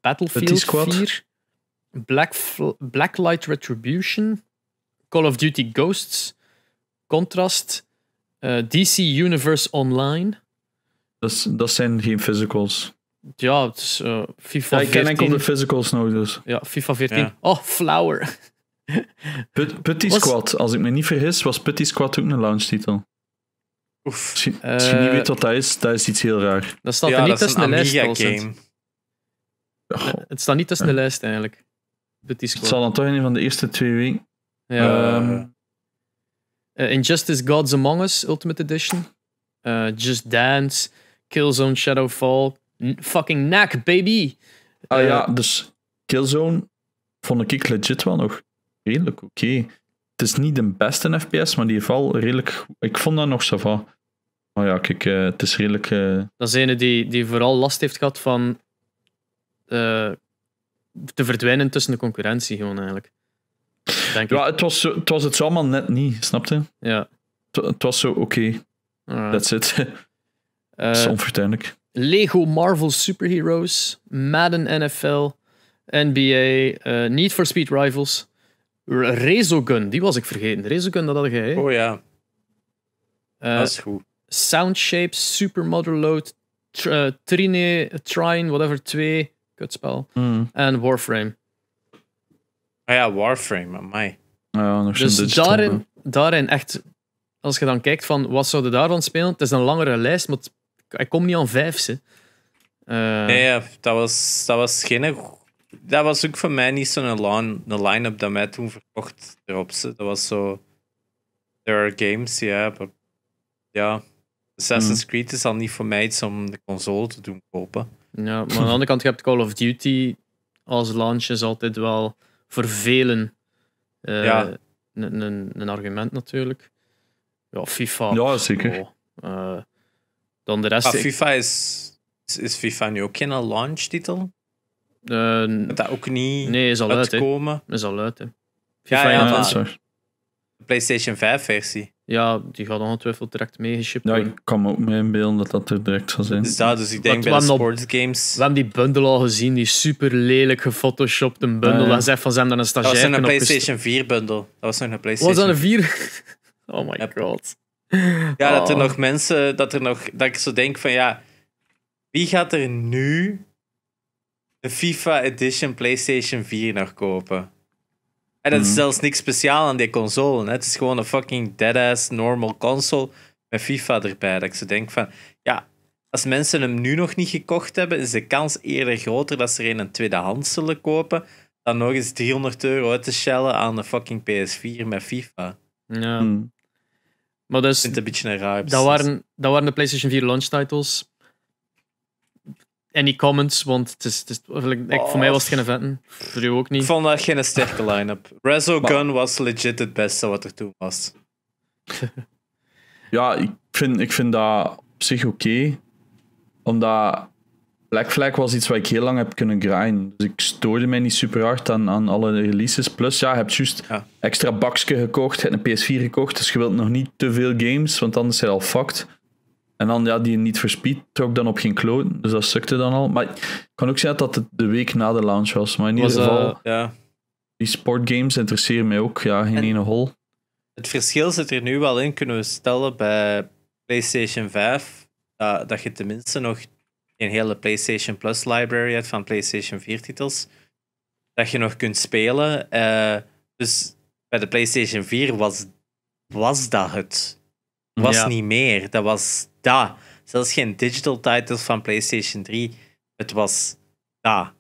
Battlefield 4, Black Blacklight Retribution, Call of Duty Ghosts, Contrast, eh, DC Universe Online. Dat, zijn geen physicals. Ja, het is eh, FIFA ja, ik ken enkel de physicals nog dus. Ja, FIFA 14. Oh, Flower. Put, Putty Squad, als ik me niet vergis, was Putty Squad ook een launchtitel. Oef. als uh, niet weet wat dat is, dat is iets heel raar. Dat staat niet tussen de lijst. Oh. het staat niet tussen de lijst eigenlijk. De Het zal dan toch een van de eerste twee weken. Ehm, eh, Injustice Gods Among Us Ultimate Edition. Eh, Just Dance. Killzone Shadowfall. N fucking Knack, baby. Ah ja, eh, dus Killzone vond ik legit wel nog redelijk oké. Het is niet de beste FPS, maar die valt redelijk. Ik vond dat nog zo van. Maar oh ja, kijk, eh, het is redelijk. Eh, dat is ene die, die vooral last heeft gehad van eh, te verdwijnen tussen de concurrentie, gewoon eigenlijk. Denk ja, Het, was, het was het allemaal net niet, snapte? Ja. het, was zo oké. That's it. dat is onvertuinlijk. Lego Marvel Superheroes, Madden NFL, NBA, Need for Speed Rivals, Rezogun, die was ik vergeten. Rezogun, dat had jij. Oh ja. dat is goed. Soundshape, Supermother Load, eh, Trine, Trine, whatever 2, kutspel. Mm. En Warframe. Ah ja, Warframe, mij. dus daarin, daarin echt, als je dan kijkt van wat zouden daarvan spelen, het is een langere lijst, maar ik kom niet aan vijf. Eh, nee, dat was, dat was geen. Dat was ook voor mij niet zo'n line-up dat mij toen verkocht erop. Dat was zo. There are games, ja. Yeah, ja. Assassin's mm. Creed is al niet voor mij iets om de console te doen kopen. Ja, maar aan de andere kant, je hebt Call of Duty als launch is altijd wel vervelen. Eh, ja. een, een, een, argument natuurlijk. Ja, FIFA. Ja, zeker. Oh, eh, dan de rest. Ah, FIFA is, is, FIFA nu ook geen launchtitel? Uh, eh, dat ook niet nee, is al uitkomen. Uit, is al uit, hè. FIFA ja, PlayStation 5 versie. Ja, die gaat ongetwijfeld direct meegeshipped Ja, worden. ik kan me ook mee inbeelden dat dat er direct zal zijn. Dus, dat, dus ik denk Want bij we Games. hebben We hebben die bundel al gezien, die super lelijk gefotoshopt een bundel. Dat is echt van zijn dan een Dat was een PlayStation 4 bundel. Dat was nog een PlayStation. dat een vier? Oh my god. Ja, dat er oh. nog mensen, dat er nog, dat ik zo denk van ja, wie gaat er nu een FIFA Edition PlayStation 4 nog kopen? En dat is mhm. zelfs niks speciaal aan die console. Het is gewoon een fucking dead-ass normal console met FIFA erbij. Dat ik zo denk van, ja, als mensen hem nu nog niet gekocht hebben, is de kans eerder groter dat ze er een tweedehands zullen kopen dan nog eens 300 euro uit te shellen aan een fucking PS4 met FIFA. Ja. Mhm. Maar dus, ik een beetje een raar. Dat waren, dat waren de PlayStation 4 launch titles any comments, want het is, het voor mij was het geen event. Voor u ook niet. Ik vond dat geen sterke line-up. Gun was legit het beste wat er toen was. ja, ik vind, ik vind dat op zich oké. omdat Black Flag was iets wat ik heel lang heb kunnen grinden. Dus ik stoorde mij niet super hard aan, aan alle releases. Plus, ja, je hebt juist extra bakske gekocht hebt een PS4 gekocht. Dus je wilt nog niet te veel games, want anders zijn al fucked. En dan, ja, die niet for trok dan op geen kloot dus dat sukte dan al. Maar ik kan ook zeggen dat het de week na de launch was. Maar in ieder eh, geval, ja. die sportgames interesseren mij ook. Ja, geen en ene hol. Het verschil zit er nu wel in, kunnen we stellen, bij PlayStation 5, dat je tenminste nog een hele PlayStation Plus library hebt van PlayStation 4 titels, dat je nog kunt spelen. Eh, dus bij de PlayStation 4 was, was dat het was niet meer. Dat was dat. Zelfs geen digital titles van PlayStation 3. Het was dat.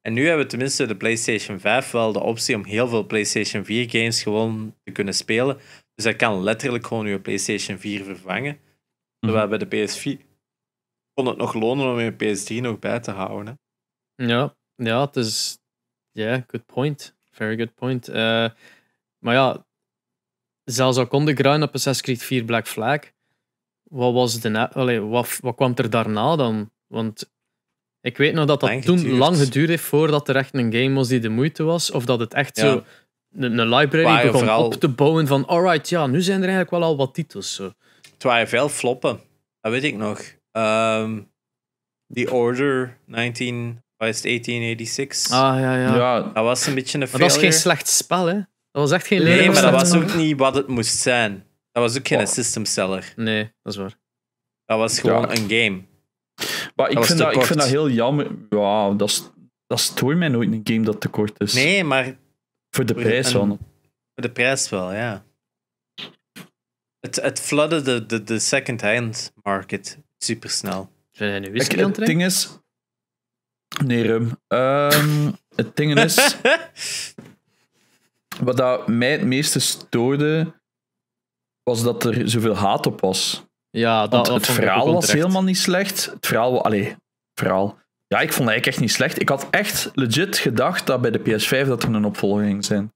En nu hebben we tenminste de PlayStation 5 wel de optie om heel veel PlayStation 4 games gewoon te kunnen spelen. Dus dat kan letterlijk gewoon je PlayStation 4 vervangen. Terwijl mhm. bij de PS4 kon het nog lonen om je PS3 nog bij te houden. Ja, ja, het is. Ja, good point. Very good point. Eh, maar ja, zelfs ook onderground op Assassin's Creed 4 Black Flag, wat, was de, allee, wat, wat kwam er daarna dan? Want ik weet nog dat dat toen lang geduurd heeft voordat er echt een game was die de moeite was. Of dat het echt zo een, een library begon op te bouwen van alright, ja, nu zijn er eigenlijk wel al wat titels. Zo. Het waren veel floppen, dat weet ik nog. Ehm, The Order 19, was 1886. Ah, ja, ja. ja. Dat was een beetje een failure. dat was geen slecht spel, hè? Dat was echt geen Nee, maar dat was ook niet wat het moest zijn. Dat was ook geen oh. system seller. Nee, dat is waar. Dat was gewoon een game. Maar ik, vind dat, ik vind dat heel jammer. Ja, dat, is- dat stoort mij nooit een game dat te kort is. Nee, maar voor de prijs wel. voor de prijs wel, ja. Het, het floodde de, de, de second-hand market supersnel. Zijn jij nu Ik, whisky ehm, het ding is. Nee, Rum. het ding is. Wat dat mij het meeste stoorde, was dat er zoveel haat op was. Ja, dat, het verhaal was helemaal niet slecht. Het verhaal, allee, verhaal. Ja, ik vond het eigenlijk echt niet slecht. Ik had echt legit gedacht dat bij de PS5 dat er een opvolging zijn.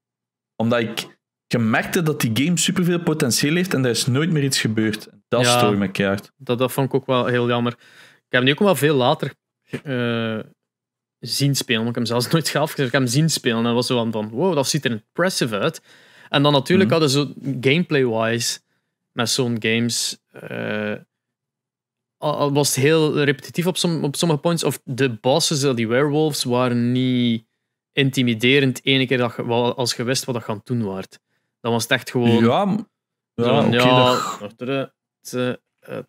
Omdat ik gemerkte dat die game superveel potentieel heeft en er is nooit meer iets gebeurd. Dat ja, stoort me keihard. Dat, dat vond ik ook wel heel jammer. Ik heb nu ook wel veel later eh, zien spelen. Ik heb hem zelfs nooit geafgezet. Ik heb hem zien spelen. En was zo van, wow, dat ziet er impressive uit. En dan natuurlijk mhm. hadden ze gameplay-wise met zo'n games... Uh, al was het heel repetitief op, sommige points. Of de bosses, eh, die werewolves, waren niet intimiderend. Ene keer dat als je wist wat dat gaan doen waard. Dan was het echt gewoon... Ja, ja, ja, okay, ja,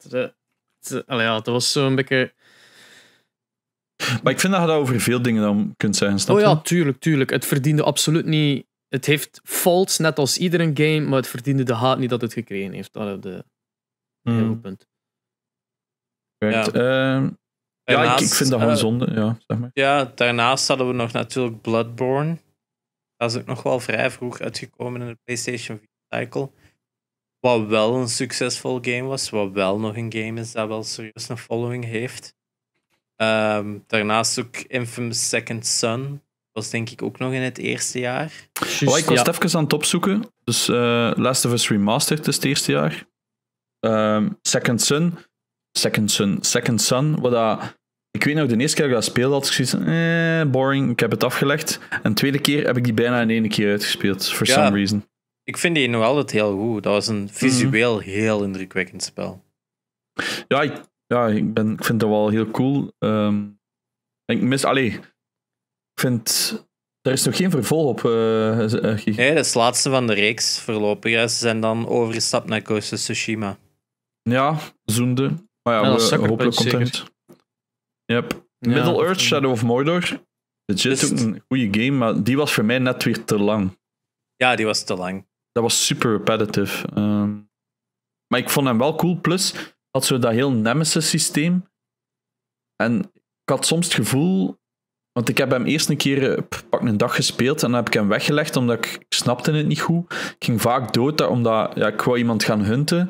dat... het was zo'n beetje... Maar ik vind dat je dat over veel dingen dan kunt zeggen. Snap oh ja, tuurlijk, tuurlijk. Het verdiende absoluut niet. Het heeft faults, net als iedere game, maar het verdiende de haat niet dat het gekregen heeft. Dat is de hmm. heel punt. Ehm, ja. ik, vind dat gewoon eh, zonde. Ja, zeg maar. ja, daarnaast hadden we nog natuurlijk Bloodborne. Dat is ook nog wel vrij vroeg uitgekomen in de PlayStation 4 cycle. Wat wel een succesvol game was, wat wel nog een game is dat wel serieus een following heeft. Um, daarnaast ook Infamous Second Son. was denk ik ook nog in het eerste jaar. Oh, ik was ja. even aan het opzoeken. Dus eh, Last of Us Remastered is het eerste jaar. Ehm, Second Son. Second Son. Second Son. Wat ik weet nog, de eerste keer dat ik dat speelde, had ik zoiets eh, boring, ik heb het afgelegd. En de tweede keer heb ik die bijna in één keer uitgespeeld, for some reason. Ik vind die nog altijd heel goed. Dat was een visueel mhm. heel indrukwekkend spel. Ja, ik ja, ik, ben, ik vind dat wel heel cool. Ehm, ik mis, allee, ik vind, er is nog geen vervolg op. Uh, nee, dat is het laatste van de reeks voorlopig. Hè. Ze zijn dan overgestapt naar Ghost Tsushima. Ja, zoende. Maar ja, dat we, hopelijk een komt het. Yep. Middle-earth, Shadow of Mordor. Dat is dus- ook een goede game, maar die was voor mij net weer te lang. Ja, die was te lang. Dat was super repetitive. Ehm. maar ik vond hem wel cool. Plus, had zo dat heel Nemesis-systeem. En ik had soms het gevoel... Want ik heb hem eerst een keer eh, pak een dag gespeeld en dan heb ik hem weggelegd omdat ik, snapte het niet goed. Ik ging vaak dood omdat ja, ik wou iemand gaan hunten.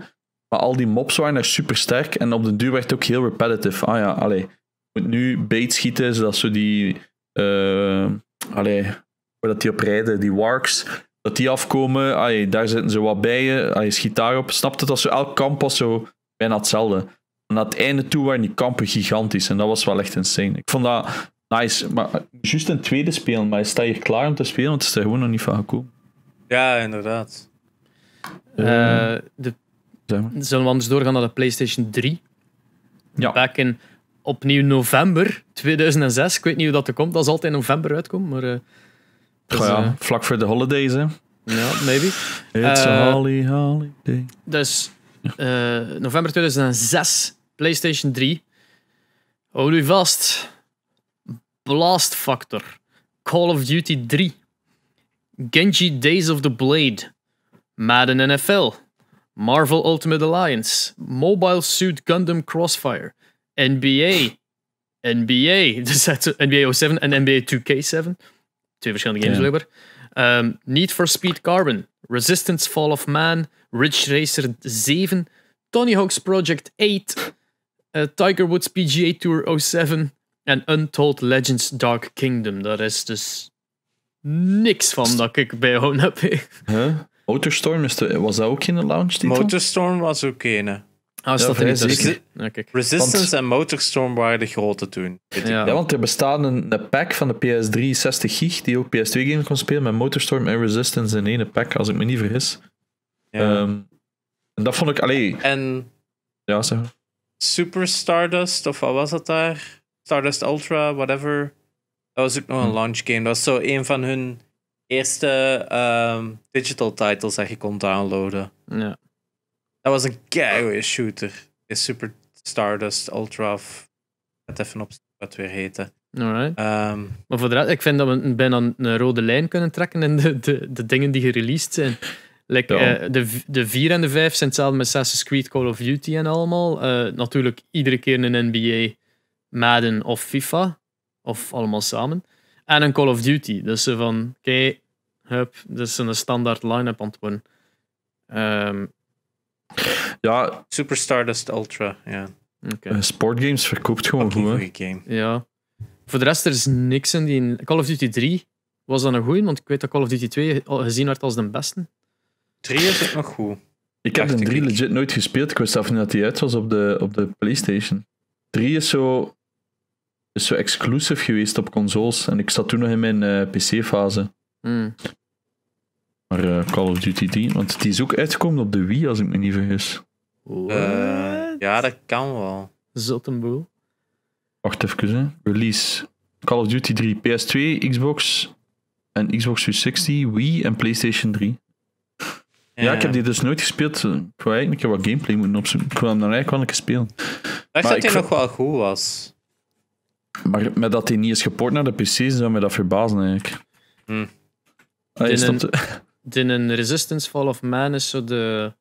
Maar al die mobs waren er super sterk en op de duur werd het ook heel repetitive. Ah ja, allee. moet nu bait schieten zodat zo die... Uh, allee, die op rijden, die warks, dat die afkomen. Allee, daar zitten ze wat bijen. je. Allee, schiet daarop. Snap het? Als zo elk kamp was zo bijna hetzelfde. En aan het einde toe waren die kampen gigantisch. En dat was wel echt insane. Ik vond dat nice. Maar juist een tweede spelen. Maar je staat hier klaar om te spelen, want het is er gewoon nog niet van gekomen. Ja, inderdaad. Uh, de, Zullen we anders doorgaan naar de PlayStation 3? Ja. Back in opnieuw november 2006. Ik weet niet hoe dat er komt. Dat is altijd in november uitkomen. Maar, eh, ja, vlak voor de holidays, hè? Ja, maybe. It's a holy holiday. Dus eh, november 2006, PlayStation 3. Hou vast. Blast Factor. Call of Duty 3. Genji Days of the Blade. Madden NFL. Marvel Ultimate Alliance. Mobile Suit Gundam Crossfire. NBA. NBA. Dus NBA 07 en NBA 2K7. Twee verschillende games, blijkbaar. Ehm, Need for Speed Carbon. Resistance Fall of Man. Ridge Racer 7, Tony Hawk's Project 8, eh, Tiger Woods PGA Tour 07 en Untold Legends Dark Kingdom. Daar is dus niks van dat ik bij heb. Huh? Motorstorm, is was dat ook in de launch titel? Motorstorm was ook een. Hè. Ah, ja, Resistance, Resistance en Motorstorm waren de grote toen. Ja. want er bestaat een, een, pack van de PS3 60 gig die ook PS2 games kon spelen met Motorstorm en Resistance in één pack, als ik me niet vergis. Ehm, en dat vond ik alleen. En ja, zeg Super Stardust, of wat was dat daar? Stardust Ultra, whatever. Dat was ook nog een hm. launch game. Dat was zo een van hun eerste ehm, digital titles dat je kon downloaden. Ja. Dat was een keiharde shooter. Is Super Stardust Ultra. Of, het even op wat weer heten. Alright. Ehm, maar voor ik vind dat we bijna een rode lijn kunnen trekken in de, de, de dingen die gereleased zijn. Like, eh, de, de 4 en de 5 zijn hetzelfde met Assassin's Creed, Call of Duty en allemaal. Eh, natuurlijk iedere keer een NBA, Madden of FIFA. Of allemaal samen. En een Call of Duty. Dus ze van, oké, hup, dat is een standaard line-up aan het ehm, ja. Super Ultra, ja. Eh, sportgames verkoopt gewoon goed, Ja. Voor de rest, er is niks in die... Call of Duty 3 was dan een goeie, want ik weet dat Call of Duty 2 gezien werd als de beste. 3 is het nog goed. Ik heb de 3 legit nooit gespeeld. Ik wist zelf niet dat die uit was op de, op de PlayStation. 3 is zo, is zo exclusief geweest op consoles. En ik zat toen nog in mijn eh, PC-fase. Hmm. Maar eh, Call of Duty 3, want die is ook uitgekomen op de Wii, als ik me niet vergis. ja, dat kan wel. Zot een boel. Wacht even, hè. Release. Call of Duty 3, PS2, Xbox en Xbox 360, Wii en PlayStation 3. Ja, ik heb eh. die dus nooit gespeeld. Ik eh, wou eigenlijk wat gameplay moeten opzoeken. Ik wil hem dan eigenlijk wel een keer spelen. Ik dacht dat hij nog wel goed was. Maar met dat hij niet is geport naar de PC, zou mij dat verbazen eigenlijk. Hmm. Ah, in, een, Resistance Fall of Man is zo de,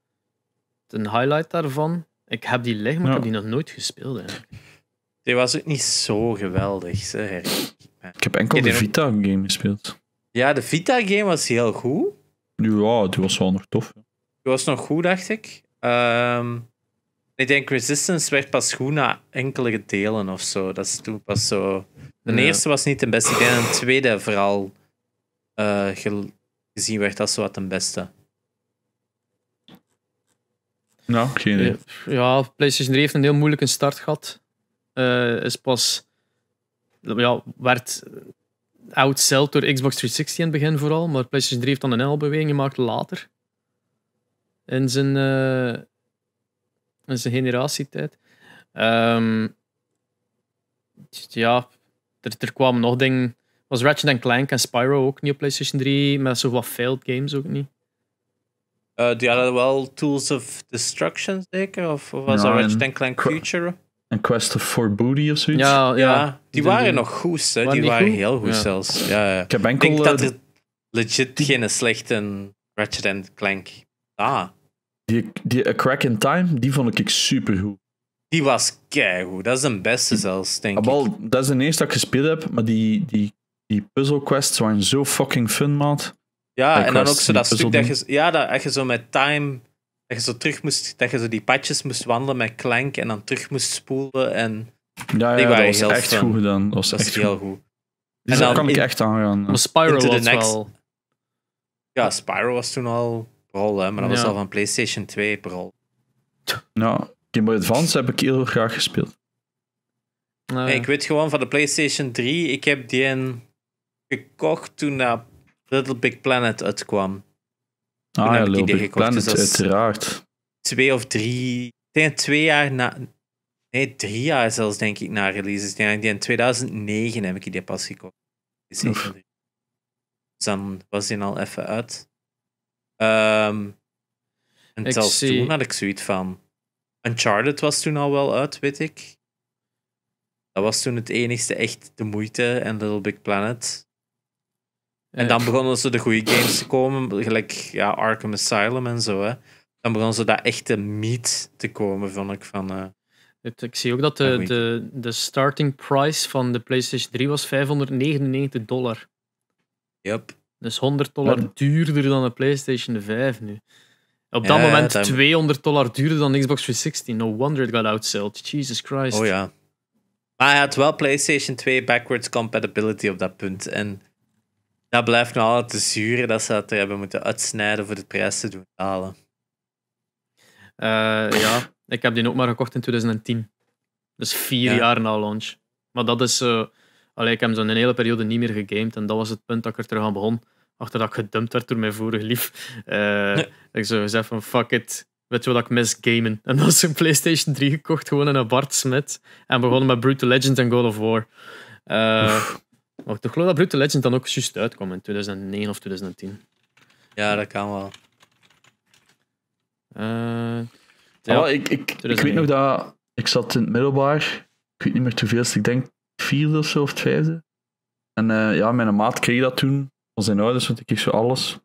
de highlight daarvan. Ik heb die leg maar ik heb die nog nooit gespeeld eigenlijk. Die was ook niet zo geweldig, zeg. Ik heb enkel de Vita-game gespeeld. Ja, de Vita-game was heel goed. Ja, die was wel nog tof. Die was nog goed, dacht ik. Ehm, ik denk Resistance werd pas goed na enkele delen of zo. Dat is toen pas zo. De eerste was niet de beste, ik denk de tweede vooral eh, gezien werd als wat de beste. Nou, geen idee. Ja, PlayStation 3 heeft een heel moeilijke start gehad. Uh, is pas. Ja, werd outsell door Xbox 360 in het begin vooral. Maar PlayStation 3 heeft dan een L-beweging gemaakt later. In zijn, uh, in zijn generatietijd. Ehm, ja, er, er kwamen nog dingen. Was Ratchet Clank en Spyro ook niet op PlayStation 3? Met zoveel wat failed games ook niet. Uh, die hadden wel Tools of Destruction, zeker? Of, of was dat no, Ratchet Clank Future? een Quest for Booty of zoiets. Ja, ja, die waren nog goed, hè? die waren heel goed ja. zelfs. Ja, Ik, denk dat eh, er legit geen slechte Ratchet Clank. Ah. Die, die A Crack in Time, die vond ik supergoed. Die was keihard. Dat is een beste zelfs, denk ah, Dat is de eerste dat ik gespeeld heb, maar die, die, die puzzle quests waren zo fucking fun, man. Ja, en dan ook zo dat stuk dat je, ja, dat je zo met time dat je, zo terug moest, dat je die padjes moest wandelen met klank en dan terug moest spoelen. En... Ja, ja dat was heel echt goed gedaan. Dat was dat echt heel goed. Dus en dan kan ik echt aangaan. spiral Spyro was next... wel... Ja, Spyro was toen al rol, hè, maar dat was al van PlayStation 2 rol. Nou, Game Boy Advance heb ik heel graag gespeeld. Nou ik weet gewoon van de PlayStation 3, ik heb die gekocht toen dat Little Big Planet uitkwam ah Little Big Planet, dus uiteraard. Twee of drie, denk twee jaar na, nee, drie jaar zelfs denk ik na release. in 2009 heb ik die pas gekocht. Dus dan was die al even uit. Ehm, en zelfs toen had ik zoiets van. Uncharted was toen al wel uit, weet ik. Dat was toen het enigste echt de moeite en Little Big Planet. En dan begonnen ze de goede games te komen, gelijk ja, Arkham Asylum en zo. Hè. Dan begonnen ze dat echte meat te komen, vond ik. Van, eh, het, ik zie ook dat de, de, de starting price van de PlayStation 3 was 599 dollar. Yep. Dus 100 dollar duurder dan de PlayStation 5 nu. Op dat moment 200 dollar duurder dan Xbox 360. No wonder it got outsold Jesus Christ. Oh ja. Maar hij had wel PlayStation 2 backwards compatibility op dat punt. En dat blijft nog altijd te zuur dat ze het hebben moeten uitsnijden voor de prijs te doen halen. Eh, ja, ik heb die ook maar gekocht in 2010. Dus vier jaar na launch. Maar dat is... Uh, ik heb zo'n hele periode niet meer gegamed. En dat was het punt dat ik er terug aan begon. Achter dat ik gedumpt werd door mijn vorige lief. Eh, ik zo gezegd van, fuck it. Weet je wat ik mis? Gamen. En dan is een PlayStation 3 gekocht, gewoon in een Bart Smit. En begonnen met Brutal Legend en God of War. Maar ik geloof dat Brute Legend dan ook juist uitkwam in 2009 of 2010. Ja, dat kan wel. Eh, ja, ah, ik, ik, ik, weet nog dat ik zat in het middelbaar. Ik weet niet meer hoeveel, dus ik denk vierde of zo of vijfde. En eh, ja, mijn maat kreeg dat toen van zijn ouders, want ik kreeg zo alles.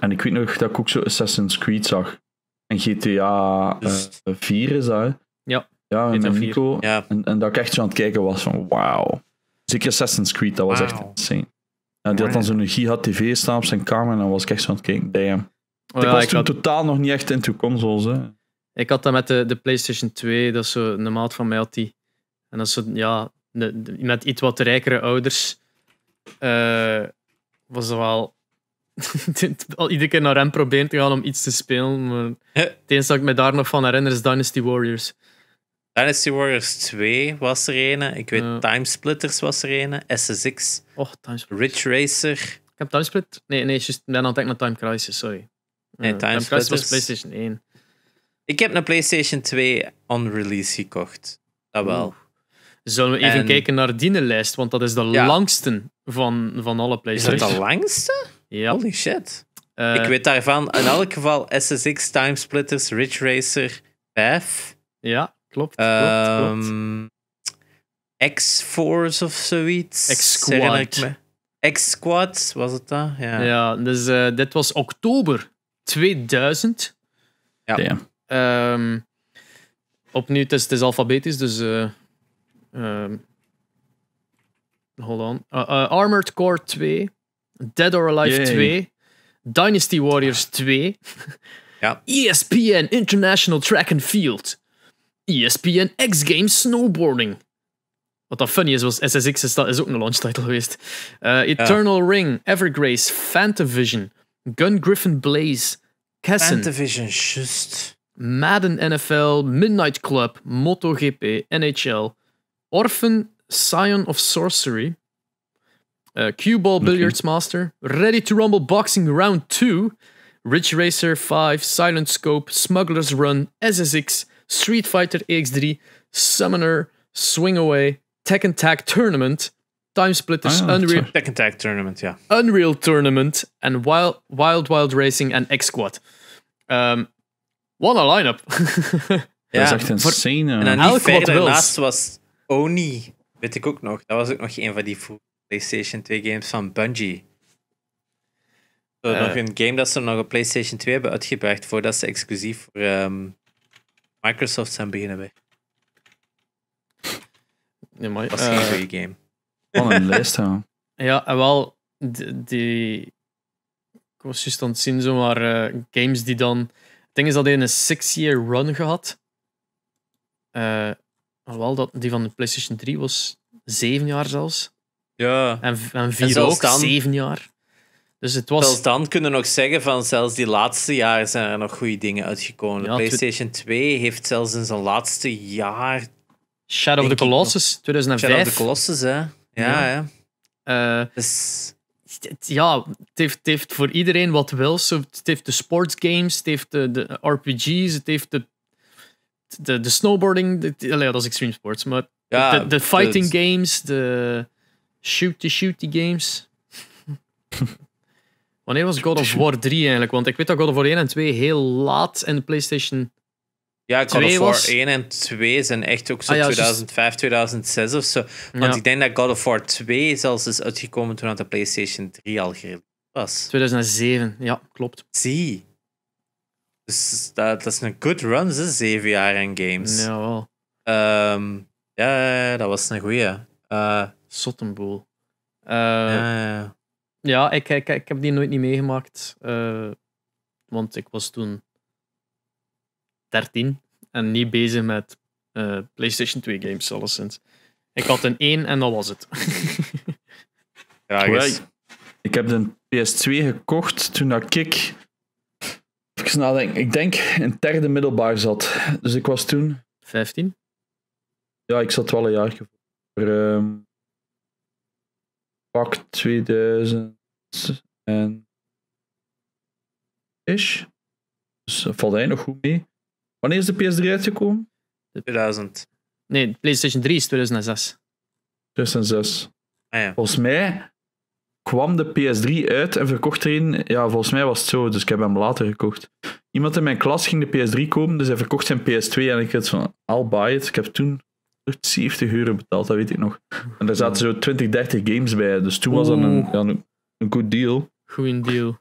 En ik weet nog dat ik ook zo Assassin's Creed zag. En GTA uh, 4 is dat, Ja. Ja, met Nico. Ja. En, en dat ik echt zo aan het kijken was van, wauw. Zeker Assassin's Creed, dat was echt insane. die had dan zo'n Giga TV staan op zijn kamer en dan was ik echt zo aan het kijken. Damn. Oh ik was toen totaal nog niet echt into consoles. Hè. Ik had dat met de, de PlayStation 2, dat is zo een maat van mij had die. En dat is zo, ja, met iets wat rijkere ouders eh, was er wel. al iedere keer naar hem proberen te gaan om iets te spelen. Maar het enige ik me daar nog van herinner is Dynasty Warriors. Dynasty Warriors 2 was er een. Ik weet, Time Timesplitters was er een. SSX. Och, Ridge Racer. Ik heb Timesplit. Nee, nee, just, dan aan ik naar Time Crisis, sorry. Nee, Time Crisis was PlayStation 1. Ik heb een PlayStation 2 on release gekocht. Dat wel. Zullen we even kijken naar die lijst? Want dat is de langste van, van alle PlayStation. Is dat de langste? Ja. Holy shit. Eh, ik weet daarvan in elk geval SSX, Timesplitters, Rich Racer, 5. Ja, Klopt, ehm, X-Force of zoiets. X-Squad. X-Squad, was het dat? Ja, ja dus uh, dit was oktober 2000. Ja. Um, opnieuw, het is, het is, alfabetisch, dus... Uh, hold on. Eh, Armored Core 2. Dead or Alive 2. Dynasty Warriors 2. Ja. ESPN International Track and Field. ESPN X Games Snowboarding. Wat dat funny is, was SSX is, dat, is ook een launch title geweest. Eh, Eternal Ring, Evergrace, Fantavision, Gun Griffin Blaze, Kessen. Fantavision, just. Madden NFL, Midnight Club, MotoGP, NHL, Orphan, Scion of Sorcery, uh, Cue Ball Billiards Master, Ready to Rumble Boxing Round 2, Ridge Racer 5, Silent Scope, Smuggler's Run, SSX, Street Fighter X3, Summoner, Swing Away, Tekken Tag Tournament, Timesplitters, Splitters ah, Unreal... Tekken Tag Tournament, ja. Unreal Tournament en Wild Wild, Wild Racing en X-Squad. Um, what a line-up. ja, dat is echt insane. en dan wat daarnaast was Oni, weet ik ook nog. Dat was ook nog een van die PlayStation 2 games van Bungie. Eh. nog een game dat ze nog op PlayStation 2 hebben uitgebracht voordat ze exclusief voor ehm, Microsoft zijn beginnen weg. Ja, maar, dat is geen eh, goede game. Wat een list, hoor. Ja, en wel, die, die... Ik was juist aan het zien, zomaar eh, games die dan... Het ding is dat hij een six-year run gehad. Uh, eh, wel dat, die van de PlayStation 3 was zeven jaar zelfs. Ja. En, en vier ook, dan, zeven jaar. Dus het was... dan kunnen we nog zeggen van zelfs die laatste jaren zijn er nog goede dingen uitgekomen. Ja, PlayStation 2 heeft zelfs in zijn laatste jaar. Shadow of the Colossus, 2005. Shadow of the Colossus, hè? Ja, ja. ja. Uh, ja het, heeft, heeft voor iedereen wat wil. Het heeft de sportsgames, het heeft de, de RPG's, het heeft de, de, de snowboarding. De, dat is extreme sports, maar de, de fighting games, de shoot shooty games. Wanneer was God of dus- War 3 eigenlijk? Want ik weet dat God of War 1 en 2 heel laat in de PlayStation ja, God of War 1 en 2 zijn echt ook zo 2005, ah 2006 dus- of zo. Want ja. ik denk dat God of War 2 zelfs is uitgekomen toen dat de PlayStation 3 al gereleased was. 2007, ja, klopt. Zie. Dus dat, dat is een good run, ze zeven jaar aan games. Jawel. Um, ja, dat was een goede. Uh, eh, Sottenboel. Uh, eh, ja, ik, ik, ik heb die nooit niet meegemaakt. Eh, want ik was toen 13 en niet bezig met eh, PlayStation 2 games, alleszins. Ik had een 1 en dat was het. ja, ik, ik heb de PS2 gekocht toen ik ik. Even nadenken. Ik denk in het derde middelbaar zat. Dus ik was toen. 15? Ja, ik zat wel een jaar voor. Ehm, pak 2000 en Dus eh, valt hij nog goed mee. Wanneer is de PS3 uitgekomen? 2000. Nee, de PlayStation 3 is 2006. 2006. Ah, ja. Volgens mij kwam de PS3 uit en verkocht er Ja, volgens mij was het zo, dus ik heb hem later gekocht. Iemand in mijn klas ging de PS3 kopen, dus hij verkocht zijn PS2 en ik had van, I'll buy it. Ik heb toen 70 euro betaald, dat weet ik nog. En daar zaten zo 20, 30 games bij, dus toen was dat ja, een een good deal. Goeie deal.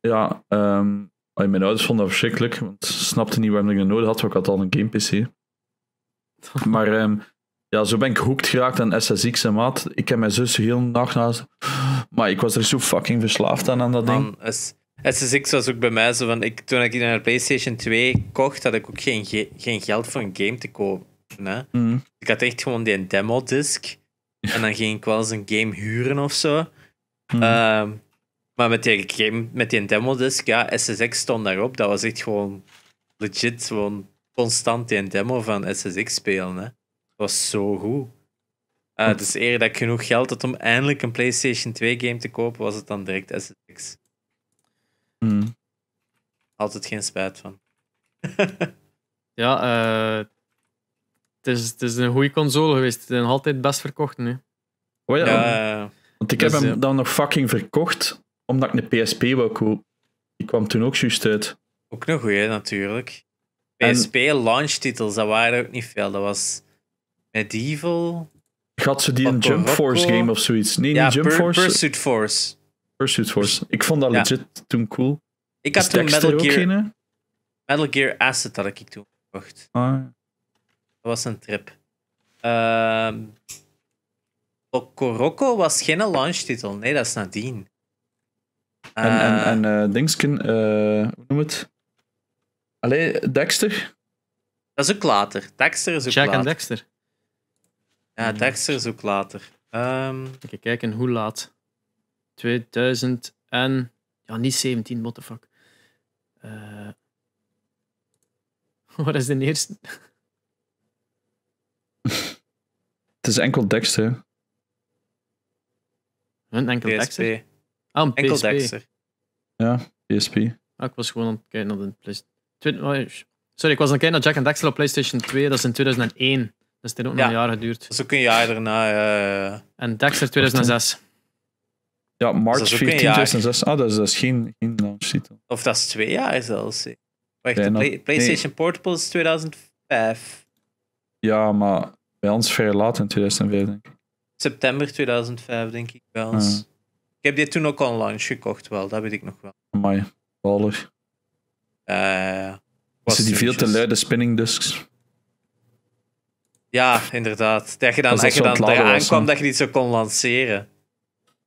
Ja, ehm, ah, mijn ouders vonden dat verschrikkelijk, want ze snapten niet waarom ik dat nodig had, want ik had al een game-PC. maar ehm, ja, zo ben ik hoekt geraakt aan SSX en maat. Ik heb mijn zus heel nacht naast. Maar ik was er zo fucking verslaafd aan, aan dat ding. SSX was ook bij mij zo van... Ik, toen ik naar PlayStation 2 kocht, had ik ook geen, geen geld voor een game te kopen. Hè? Mhm. Ik had echt gewoon die demo-disc. En dan ging ik wel eens een game huren of zo. Mhm. Ehm, maar met die, game, met die demo-disc, ja, SSX stond daarop. Dat was echt gewoon legit, gewoon constant die demo van SSX spelen. Hè. was zo goed. Uh, Dus eerder dat ik genoeg geld had om eindelijk een PlayStation 2-game te kopen, was het dan direct SSX. Mhm. Altijd geen spijt van. ja, eh, het, is, het is een goede console geweest. Het is altijd best verkocht nu. Oh ja. ja eh, want ik heb hem dan nog fucking verkocht, omdat ik een PSP wou kopen. Die kwam toen ook juist uit. Ook nog hè natuurlijk. PSP launchtitels, dat waren ook niet veel. Dat was Medieval. Had ze die een Jump Force game of zoiets? Nee, niet Jump Force. Pursuit Force. Pursuit Force. Ik vond dat legit toen cool. Ik had toen Metal Gear. Metal Gear Asset had ik toen gekocht. Ah. Dat was een trip. Uh, Rocco was geen launchtitel. Nee, dat is nadien. en en, eh, eh, Dingsken, eh, hoe noem het? Allee, Dexter? Dat is ook later. Dexter is ook Jack later. en Dexter. Ja, Dexter is ook later. Ehm, Even kijken hoe laat. 2000 en. Ja, niet 17, what the fuck. wat is de eerste? Het is enkel Dexter. Ah, een enkeldekser? Enkel Ah, Ja, PSP. Ah, ik was gewoon aan het kijken naar de PlayStation... Oh, Sorry, ik was aan het kijken naar Jack and Daxter op PlayStation 2. Dat is in 2001. Dus het heeft ook nog een jaar geduurd. Zo kun ook een jaar daarna. Uh... En Dexter 2006. Ja, March 14, 2006. Ah, dat is, dat is geen, geen Of dat is twee jaar zelfs. Wacht, PlayStation nee. Portable is 2005. Ja, maar bij ons ver laat in 2005, denk ik september 2005, denk ik wel eens. Ik heb die toen ook online gekocht, wel, dat weet ik nog wel. Amai, zalig. Uh, was die veel te luide spinning discs? Ja, inderdaad. Dat je dan, dat dat je dan dat je niet zo kon lanceren.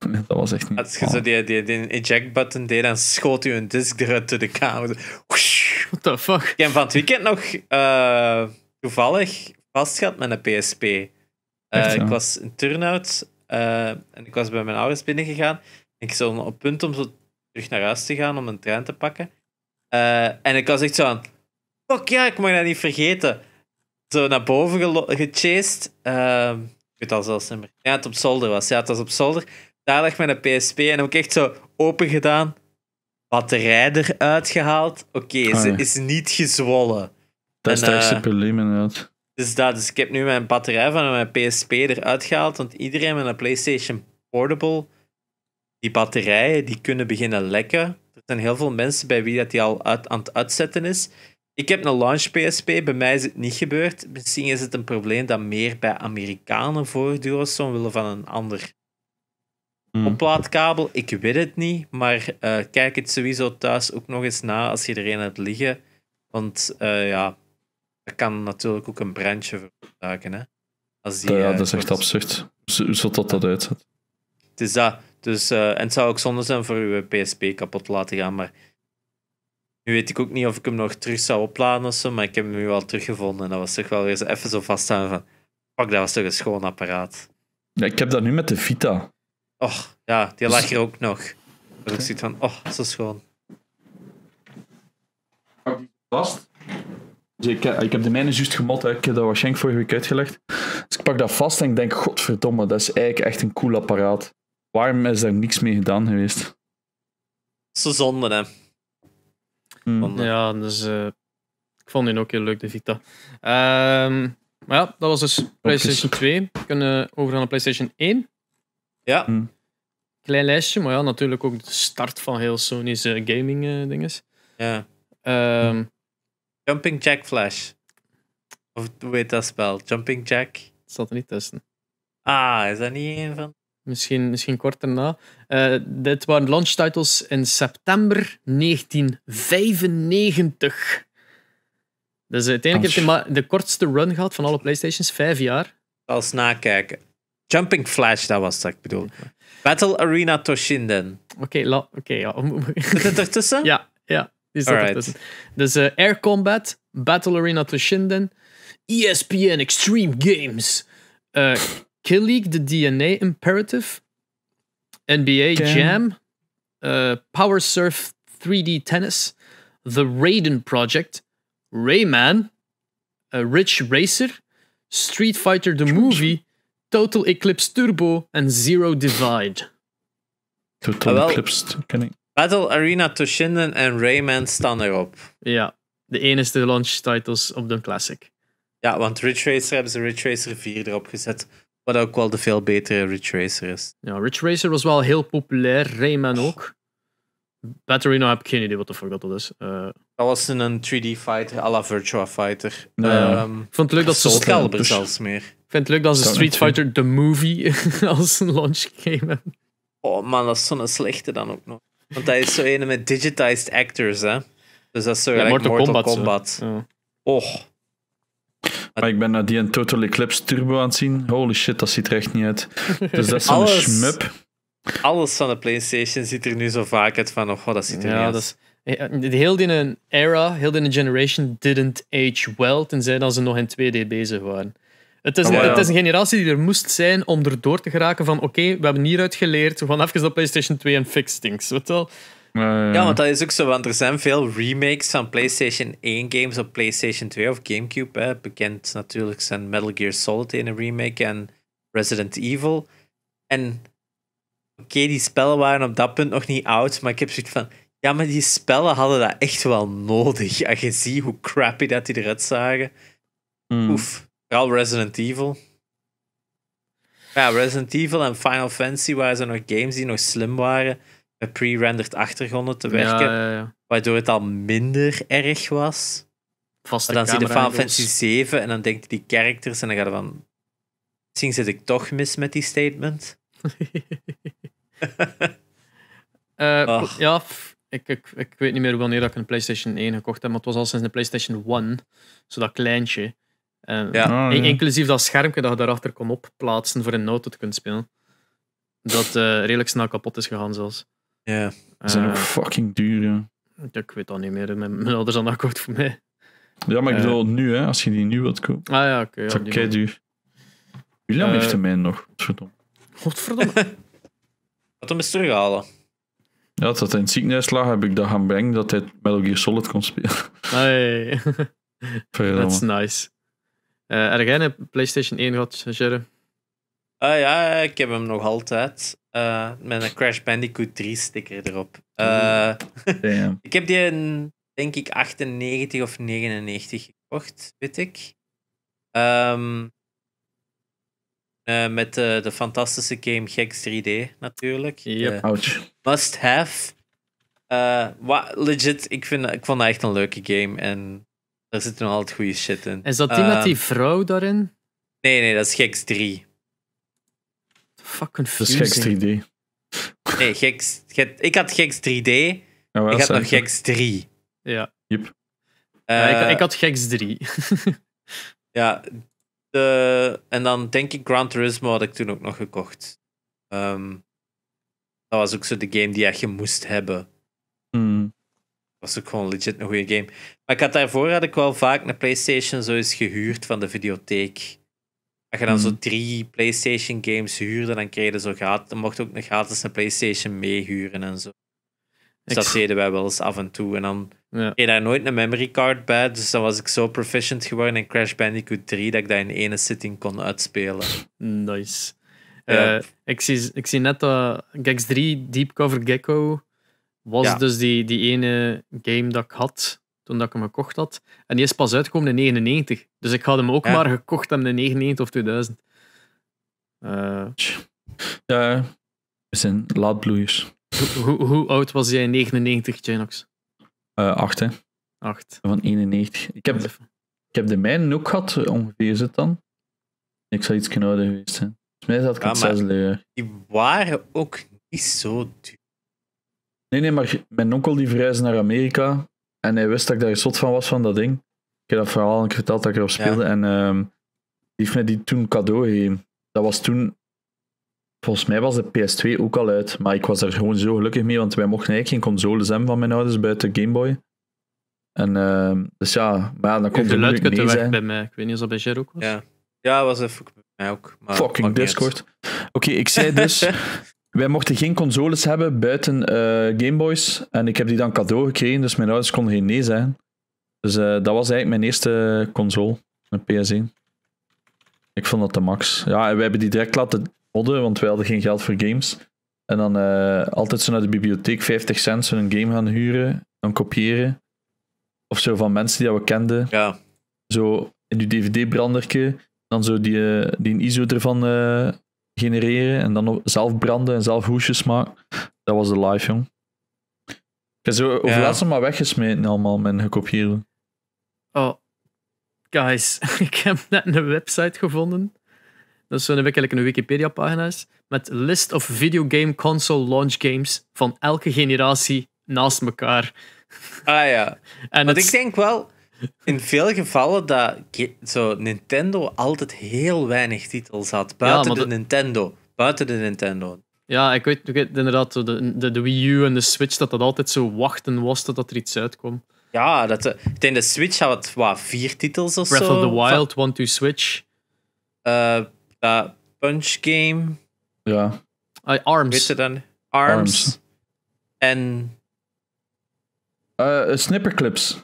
Nee, dat was echt niet. Als je zo die, die, eject-button deed, dan schoot je een disc eruit door de kamer. What the fuck? Ik heb van het weekend nog eh, toevallig vastgehad met een PSP. Eh, ik was een turnout eh, en ik was bij mijn ouders binnengegaan. Ik stond op punt om zo terug naar huis te gaan om een trein te pakken. Eh, en ik was echt zo aan... Fuck ja, ik mag dat niet vergeten. Zo naar boven gechased. Ehm, ik weet al zelfs niet meer. Ja, het op zolder was. Ja, het was op zolder. Daar lag mijn PSP en heb ik echt zo open gedaan. Batterij eruit gehaald. Oké, ze ah, is niet gezwollen. Dat is het uh, probleem inderdaad. Dus, dat, dus ik heb nu mijn batterij van mijn PSP eruit gehaald, want iedereen met een PlayStation Portable, die batterijen, die kunnen beginnen lekken. Er zijn heel veel mensen bij wie dat die al uit, aan het uitzetten is. Ik heb een launch PSP, bij mij is het niet gebeurd. Misschien is het een probleem dat meer bij Amerikanen voortduurt, willen van een ander oplaatkabel hmm. oplaadkabel. Ik weet het niet, maar eh, kijk het sowieso thuis ook nog eens na als je er een hebt liggen. Want eh, ja, kan natuurlijk ook een brandje veroorzaken. Hè? Als die, ja, eh, dat is echt absurd. Zot dat dat uitzet. Het is dat. Dus, eh, en het zou ook zonde zijn voor uw PSP kapot te laten gaan. Maar nu weet ik ook niet of ik hem nog terug zou opladen of zo. Maar ik heb hem nu wel teruggevonden. En dat was toch wel weer even zo vaststaan van. Fuck, dat was toch een schoon apparaat. Ja, ik heb dat nu met de Vita. Och, ja, die dus- lag hier ook nog. Dat ik zoiets van, oh, zo schoon. die Vast? Dus ik, eh, ik heb de mijne juist gemot, hè. ik heb dat waarschijnlijk vorige week uitgelegd. Dus ik pak dat vast en ik denk, godverdomme, dat is eigenlijk echt een cool apparaat. Waarom is daar niks mee gedaan geweest? Ze zonde, hè. Hmm. Ja, dus eh, ik vond die ook heel leuk, de Vita. Ehm, maar ja, dat was dus PlayStation 2. We kunnen overgaan naar PlayStation 1. Ja. Hmm. Klein lijstje, maar ja, natuurlijk ook de start van heel Sony's eh, gaming uh, dinges. Ja. Ehm, Jumping Jack Flash. Of hoe heet dat spel? Jumping Jack? Het er niet tussen. Ah, is dat niet een van... Misschien, misschien kort daarna. Eh, dit waren launch titles in september 1995. Dus uiteindelijk heeft hij de kortste run gehad van alle PlayStations, vijf jaar. Als nakijken. Jumping Flash, dat was dat ik bedoel. Battle Arena Toshinden. Oké, oké, ja. Zit het ertussen? Ja, ja. Dus dat uh, Air Combat, Battle Arena Toshinden, ESPN Extreme Games, uh, Kill League, The DNA Imperative, NBA Damn. Jam, uh, Power Surf 3D Tennis, The Raiden Project, Rayman, uh, Rich Racer, Street Fighter The Movie, Total Eclipse Turbo and Zero Divide. Total Eclipse, ken Battle Arena Toshinden en Rayman staan erop. Ja, de enige launch titles op de Classic. Ja, want Ridge Racer hebben ze Ridge Racer 4 erop gezet. Wat ook wel de veel betere Ridge Racer is. Ja, Ridge Racer was wel heel populair. Rayman ook. Battle Arena heb ik geen idee wat de fuck dat is. Eh. dat was een 3D-fighter à la Virtua Fighter. Nee, ehm, ik vond het leuk dat ze... Soul dus- zelfs meer. Ik vind het leuk dat ze Street Fighter The Movie als een launch game hebben. Oh man, dat is zo'n slechte dan ook nog. Want hij is zo een met digitized actors, hè? Dus dat is zo ja, like Mortal, Kombat. Och. Maar ik ben naar die een Total Eclipse Turbo aan het zien. Holy shit, dat ziet er echt niet uit. Dus dat is een schmup. Alles van de PlayStation ziet er nu zo vaak uit van, oh, dat ziet er ja, niet uit. de eh, heel die era, heel die generation didn't age well, tenzij dat ze nog in 2D bezig waren. Het is, ah, het is een generatie die er moest zijn om erdoor te geraken van oké, we hebben hieruit geleerd, we gaan even PlayStation 2 en fix things, weet wel? Eh, ja, want dat is ook zo, want er zijn veel remakes van PlayStation 1 games op PlayStation 2 of GameCube. Bekend natuurlijk zijn Metal Gear Solid in een remake en Resident Evil. En oké, die spellen waren op dat punt nog niet oud, maar ik heb zoiets van. Ja, maar die spellen hadden dat echt wel nodig. Als je ziet hoe crappy dat die eruit zagen. Hmm. Oef. Al Resident Evil. Ja, Resident Evil en Final Fantasy waren ze nog games die nog slim waren. Met pre-rendered achtergronden te werken. Waardoor het al minder erg was. Vaste dan zie je Final Fantasy 7 en dan denk je die characters en dan ga je van... Misschien zit ik toch mis met die statement. uh, Ja, ik, ik, ik weet niet meer wanneer ik een PlayStation 1 gekocht heb, maar het was al sinds de PlayStation 1. Zo dat kleintje. Ah, ja. Inclusief dat schermke dat je daarachter kon opplaatsen voor een auto te kunnen spelen. Dat eh, redelijk snel kapot is gegaan zelfs. Ja, yeah. zijn ook eh, fucking duur, ja. Ik weet dat niet meer. Mijn, mijn ouders hadden akkoord voor mij. Ja, maar ik bedoel eh. nu, hè, als je die nu wilt kopen. Ah ja, oké. Okay, dat is duur. William heeft de mijn nog. Godverdomme. Godverdomme. Wat hem eens terughalen. Ja, dat hij in het ziekenhuis lag, heb ik dat gaan brengen dat hij Metal Gear Solid kon spelen. Hey. That's nice. Uh, heb een PlayStation 1 gehad, Jerry? Ah ja, ik heb hem nog altijd. Uh, met een Crash Bandicoot 3 sticker erop. Uh, ik heb die in, denk ik, 98 of 99 gekocht, weet ik. Um, met de, de fantastische game Gex 3D natuurlijk. Yep. Must have. legit, ik, vind, ik vond dat echt een leuke game. En er zit nog altijd goede shit in. Is dat die met ehm, die vrouw daarin? Nee, nee, dat is Gex 3. Fucking confusing. Dat is Gex 3D. Nee, Gex, ik had Gex 3D. ik had nog Gex 3. Ja. Yep. ik, eh, ik, had Gex 3. ja. De, en dan denk ik Gran Turismo had ik toen ook nog gekocht. Ehm, dat was ook zo de game die je moest hebben was ook gewoon legit een goede game. Maar ik had daarvoor had ik wel vaak een PlayStation zo eens gehuurd van de videotheek. Als je dan zo mhm. drie PlayStation games huurde, dan kreeg je zo gratis. Dan mocht ook nog gratis een PlayStation meehuren en zo. Dus dat deden wij wel eens af en toe. En dan ja. je daar nooit een memory card bij. Dus dan was ik zo proficient geworden in Crash Bandicoot 3 dat ik dat in ene sitting kon uitspelen. Nice. Eh, ik, zie, ik zie net dat Gex 3 Deep Cover Gecko was dus die, die ene game dat ik had toen dat ik hem gekocht had. En die is pas uitgekomen in 99. Dus ik had hem ook maar gekocht in 99 of 2000. Uh, eh, ja, we zijn laadbloeiers. Hoe, hoe, oud was jij in 99, Janox? Uh, 8, hè. 8. Van 91. Ik heb, ik heb de mijne ook gehad, eh, ongeveer is dan. Ik zou iets ouder geweest zijn. Volgens mij zat ik ja, het 6 Die waren ook niet zo duur. Nee, nee, maar mijn onkel die verhuisde naar Amerika. En hij wist dat ik daar zot van was van dat ding. Ik heb dat verhaal al verteld dat ik erop speelde. En um, die heeft mij die toen cadeau gegeven. Dat was toen... Volgens mij was de PS2 ook al uit. Maar ik was er gewoon zo gelukkig mee. Want wij mochten eigenlijk geen consoles hebben van mijn ouders buiten Game Boy. En ehm, dus ja, maar dan komt de luid bij mij. Ik weet niet of dat bij Jer ook was. Ja, ja was even mij ook. Fucking Discord. Oké, ik zei dus Wij mochten geen consoles hebben buiten eh, Gameboys. En ik heb die dan cadeau gekregen, dus mijn ouders konden geen nee zeggen. Dus eh, dat was eigenlijk mijn eerste console, een PS1. Ik vond dat de max. Ja, en wij hebben die direct laten modden, want wij hadden geen geld voor games. En dan eh, altijd zo naar de bibliotheek 50 cent een game gaan huren, dan kopiëren. Of zo van mensen die we kenden. Ja. Zo in die dvd brandertje dan zo die, die een ISO ervan genereren en dan zelf branden en zelf hoesjes maken. Dat was de live, jong. Ik heb ze overlaatst ja. maar weggesmeten allemaal, mijn gekopieerde. Oh, guys, ik heb net een website gevonden. Dat is zo'n een Wikipedia-pagina met list of videogame console launch games van elke generatie naast elkaar. Ah ja. Want ik denk wel, in veel gevallen dat zo Nintendo altijd heel weinig titels had. Buiten de, Nintendo. Buiten de Nintendo. Ja, ik weet, inderdaad, de, de, de, Wii U en de Switch, dat dat altijd zo wachten was totdat er iets uitkwam. Ja, dat, eh, de Switch had wat, vier titels of Breath zo. Breath of the Wild, One to Switch. Uh, punch Game. Ja. Arms. dan? Arms. Arms. En... Eh, Snipperclips.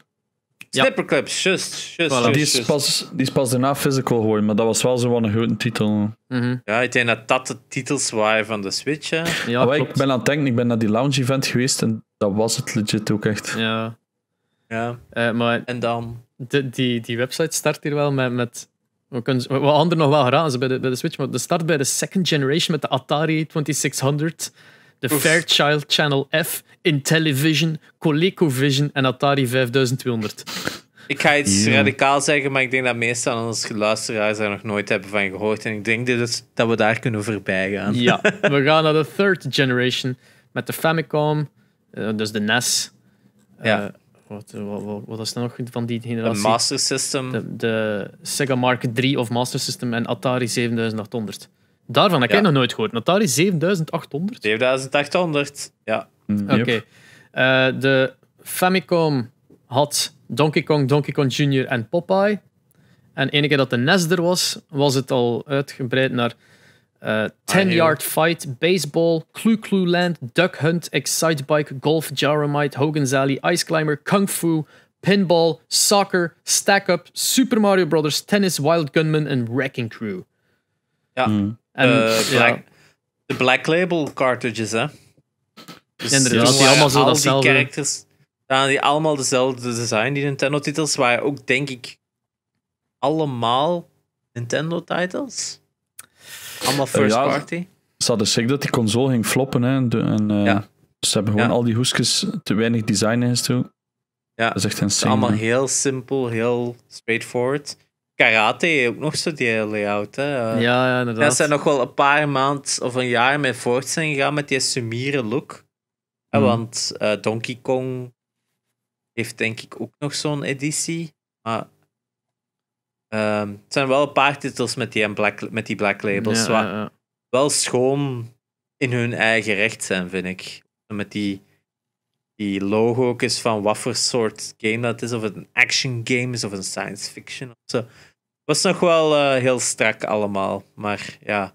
Snipperclips, just. just, voilà. die, is Pas, die is pas daarna physical geworden, maar dat was wel zo'n grote titel. Mhm. Ja, ik denk dat dat de titels waren van de Switch. Hè? Oh, ik ben aan het denken, ik ben naar die lounge event geweest en dat was het legit ook echt. Ja. ja. Eh, maar en dan? De, die, die website start hier wel met. met we kunnen wat anderen nog wel geraden bij de, bij de Switch, maar de start bij de second generation met de Atari 2600 de Fairchild Channel F, Intellivision, ColecoVision en Atari 5200. Ik ga iets radicaal zeggen, maar ik denk dat meestal van onze luisteraars daar nog nooit hebben van gehoord. En ik denk dus dat we daar kunnen voorbij gaan. Ja, we gaan naar de third generation met de Famicom, eh, dus de NES. Eh, ja. wat, wat, wat, is er nog van die generatie? De Master System. De, de Sega Mark III of Master System en Atari 7800. Daarvan heb ik nog nooit gehoord. Natali 7800. 7800, ja. Mm, Oké. Eh, de Famicom had Donkey Kong, Donkey Kong Jr. en Popeye. En enige dat de NES er was, was het al uitgebreid naar 10 eh, ah, Yard Fight, Baseball, Clue Clue Land, Duck Hunt, Excitebike, Golf, Jaramite, Hogan's Alley, Ice Climber, Kung Fu, Pinball, Soccer, Stack Up, Super Mario Brothers, Tennis, Wild Gunman en Wrecking Crew. Ja. Mm. En, eh, De Black Label cartridges, hè? Dus die allemaal zo al Die characters, ja, die allemaal dezelfde design. Die Nintendo-titels waren ook, denk ik, allemaal Nintendo-titles. Allemaal eh, first party. Ze hadden zeker dat die console ging floppen, hè. En, eh, Ze hebben gewoon al die hoesjes te weinig design in toe. Ja, dat is echt insane. allemaal heel simpel, heel straightforward karate ook nog zo die layout. Hè. Ja, ja, inderdaad. Dat zijn nog wel een paar maanden of een jaar mee voort zijn gegaan met die Sumire look. Mhm. Want eh, Donkey Kong heeft denk ik ook nog zo'n editie. Maar ehm, het zijn wel een paar titels met die, black, met die black labels. Ja, ja, Wel schoon in hun eigen recht zijn, vind ik. Met die, die logo van wat voor soort game dat is. Of het een action game is of een science fiction of zo was nog wel eh, heel strak allemaal. Maar ja,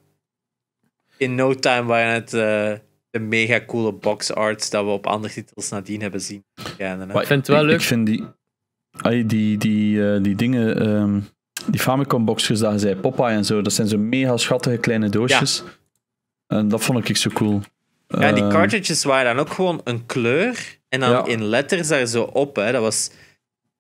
in no time waren het eh, de mega coole box arts dat we op andere titels nadien hebben zien. maar ik vind het wel leuk. Ik, vind die, die, die, die, eh, die dingen, ehm, die Famicom boxjes daar zei, Popeye en zo, dat zijn zo mega schattige kleine doosjes. Ja. En dat vond ik zo cool. Ja, die cartridges waren dan ook gewoon een kleur en dan in letters daar zo op. Hè. Dat was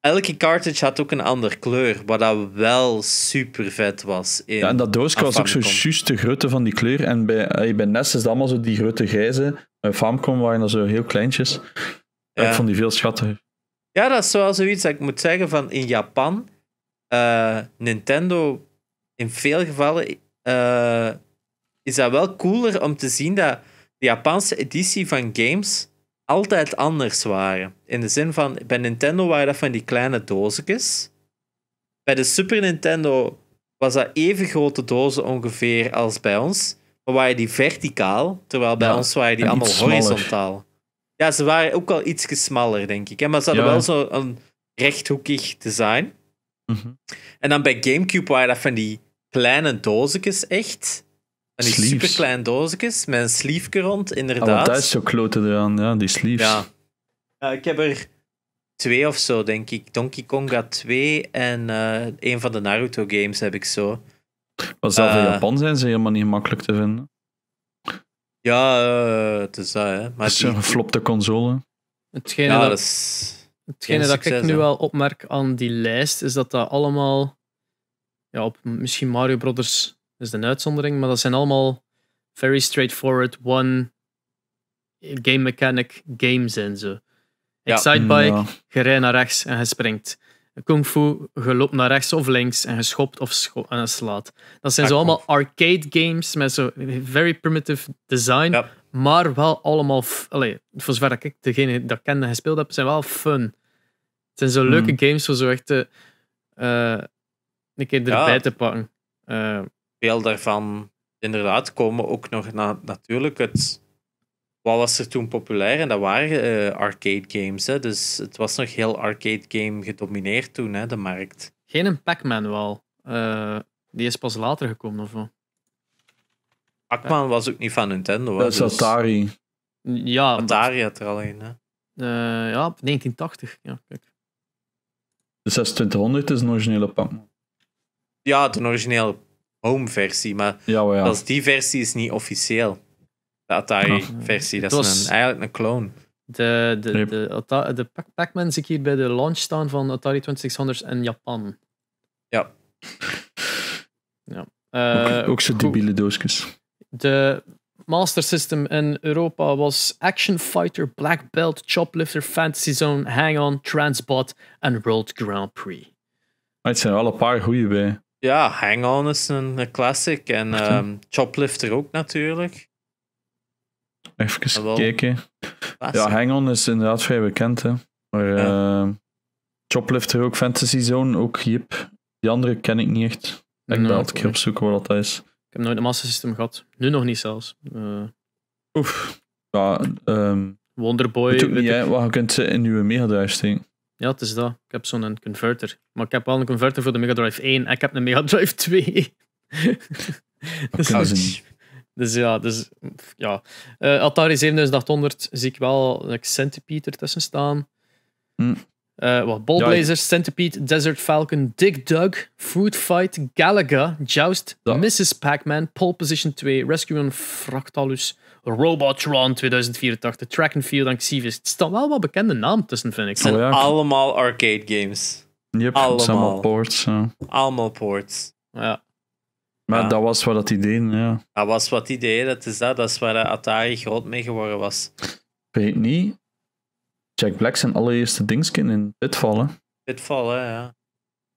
elke cartridge had ook een andere kleur, wat dat wel super vet was. ja, en dat doosje was ook zo juist de grootte van die kleur. En bij, bij NES is dat allemaal zo die grote grijze. Bij Famcom waren dat zo heel kleintjes. Ik vond die veel schattiger. Ja, dat is wel zoiets dat ik moet zeggen van in Japan, eh, Nintendo in veel gevallen eh, is dat wel cooler om te zien dat de Japanse editie van games altijd anders waren. In de zin van, bij Nintendo waren dat van die kleine doosjes. Bij de Super Nintendo was dat even grote dozen ongeveer als bij ons. Maar waren die verticaal, terwijl bij ons waren die allemaal horizontaal. Ja, ze waren ook al iets smaller, denk ik. Maar ze hadden ja. wel zo'n rechthoekig design. Mhm. En dan bij Gamecube waren dat van die kleine doosjes echt. Een super klein doosjes met een sleeve rond, ah, inderdaad. Oh, dat is zo kloten eraan, ja, die sleeves. Ja. ik heb er twee of zo, denk ik. Donkey Konga 2 en eh, een van de Naruto games heb ik zo. Maar zelf in eh. Japan zijn ze helemaal niet makkelijk te vinden. Ja, eh, het is dat, hè. Maar het is een flopte console. Hetgene ja, dat, is hetgene dat ik nu wel opmerk aan die lijst, is dat dat allemaal ja, op misschien Mario Brothers dat is een uitzondering, maar dat zijn allemaal very straightforward one game mechanic games en zo. Excitebike, ja. je rijdt naar rechts en je springt. Kung Fu, je loopt naar rechts of links en je schopt of scho en slaat. Dat zijn zo allemaal arcade games met zo very primitive design, maar wel allemaal, allee, voor zover ik degene dat ken en gespeeld heb, zijn wel fun. Het zijn zo leuke hmm. games voor zo echt eh, een keer erbij te pakken. Uh, veel daarvan inderdaad komen ook nog na, natuurlijk het. Wat was er toen populair? En dat waren eh, arcade games. Hè? Dus het was nog heel arcade game gedomineerd toen, hè, de markt. Geen een Pac-Man wel. Eh, die is pas later gekomen of wat? Pac-Man was ook niet van Nintendo. was dat is dus... Atari. Ja, Atari had er alleen. Hè? Eh, ja, 1980. Ja, kijk. De 2600 is een originele Pac-Man. Ja, de originele home versie. Maar ja, die versie is niet officieel. De Atari versie, dat is een, eigenlijk een clone. De, de, de, de, de Pac-Man zie ik hier bij de launch staan van Atari 2600 in Japan. Ja. ja. ook, eh, ook zo debiele doosjes. De Master System in Europa was Action Fighter, Black Belt, Choplifter, Fantasy Zone, Hang On, Transbot en World Grand Prix. Het zijn alle een paar goede bij. Ja, Hang On is een, een classic. En ehm, Choplifter ook natuurlijk. Even ah, kijken. Ja, Hang On is inderdaad vrij bekend. Hè. Maar ehm, Choplifter ook, Fantasy Zone ook, Jip. Die andere ken ik niet echt. Ik ben altijd keer opzoeken wat dat is. Ik heb nooit een Master System gehad. Nu nog niet zelfs. Uh... Oef. Ja, ehm, Wonderboy. Weet ook wat je kunt in je megadrive steken. Ja, het is dat. Ik heb zo'n converter. Maar ik heb wel een converter voor de Mega Drive 1 ik heb een Mega Drive 2. dus, dus, ja, dus, ja. Eh, Atari 7800 zie ik wel like, Centipede ertussen staan. Mm. wat, Centipede, Desert Falcon, Dig Dug, Food Fight, Galaga, Joust, Mrs. Pac-Man, Pole Position 2, Rescue on Fractalus, Robotron 2084, Track and Field en Xevious. Het staan wel wat bekende naam tussen, vind ik. Oh, allemaal arcade games. Yep, allemaal. ports. Ja. Allemaal ports. Ja. Maar dat was wat dat idee, ja. Dat was wat idee, dat is dat. Dat is waar Atari groot mee geworden was. Ik weet niet. Jack Black zijn allereerste dingskin in Pitfall, hè? hè, ja.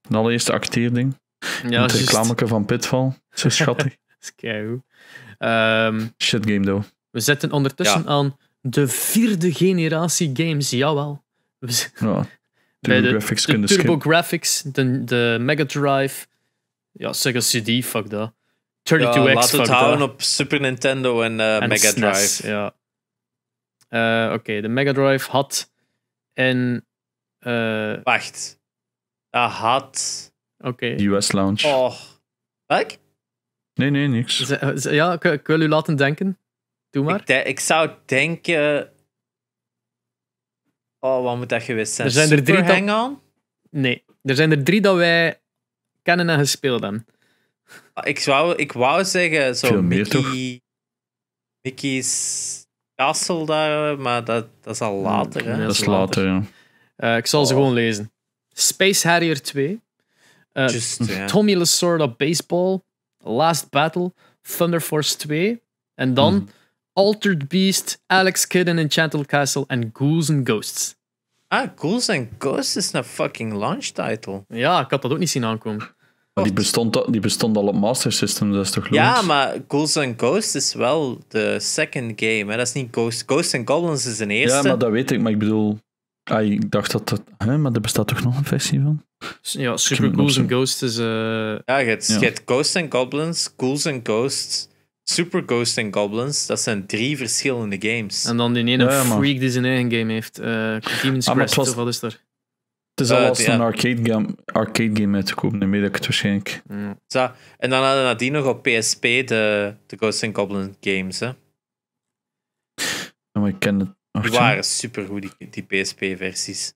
Een allereerste acteerding. Ja, het reclameke van Pitfall. Zo schattig. dat ehm, Shit game, though. We zitten ondertussen aan de vierde generatie games, jawel. We ja, bij de, graphics de, de Turbo Graphics, de, de Mega Drive, ja, Sega CD, fuck dat. 32X, ja, laat het houden op Super Nintendo en, eh, Mega e Drive. Ja. Uh, Oké, de Mega Drive had en... Eh, Wacht. Ah, had... Oké. De US launch. Oh. Wat? Nee, nee, niks. ja, ik wil u laten denken. Doe maar. Ik, zou denken... Oh, wat moet dat geweest zijn? Er zijn er drie hang Nee, er zijn er drie dat wij kennen en gespeeld hebben. Ah, ik wou, ik wou zeggen, zo Mickey... Mickey's Castle daar, maar dat, dat is al hmm, later. Hè? Dat is later, ja. Eh, ik zal ze gewoon lezen. Space Harrier 2. Uh, eh, Just, hm. yeah. Lasorda Baseball. Last Battle. Thunder Force 2. En dan... Hm. Altered Beast, Alex Kidd in Enchanted Castle en Ghouls and Ghosts. Ah, Ghouls and Ghosts is een fucking launch Ja, ik had dat ook niet zien aankomen. Maar die bestond, die bestond al op Master System, dat is toch Ja, maar Ghouls and Ghosts is wel de second game. Hè? Dat is niet Ghost. Ghosts and Goblins is een eerste. Ja, maar dat weet ik, maar ik bedoel... Ah, ik dacht dat dat... Hè, maar er bestaat toch nog een versie van? Ja, Super Ghouls and Ghosts is... Eh, ja, je hebt, ja. Ghosts and Goblins, Ghouls and Ghosts... Super Ghost en Goblins, dat zijn drie verschillende games. En dan die ene freak die zijn eigen game heeft. Uh, Demon's ah, Crest, was, of wat is er? Het is al eh, als een arcade game, arcade game uitgekomen, dan weet ik het waarschijnlijk. Zo, en dan hadden die nog op PSP de, de Ghost and Goblin games. Hè? Ja, maar ik ken het. Die waren supergoed, die, die PSP-versies.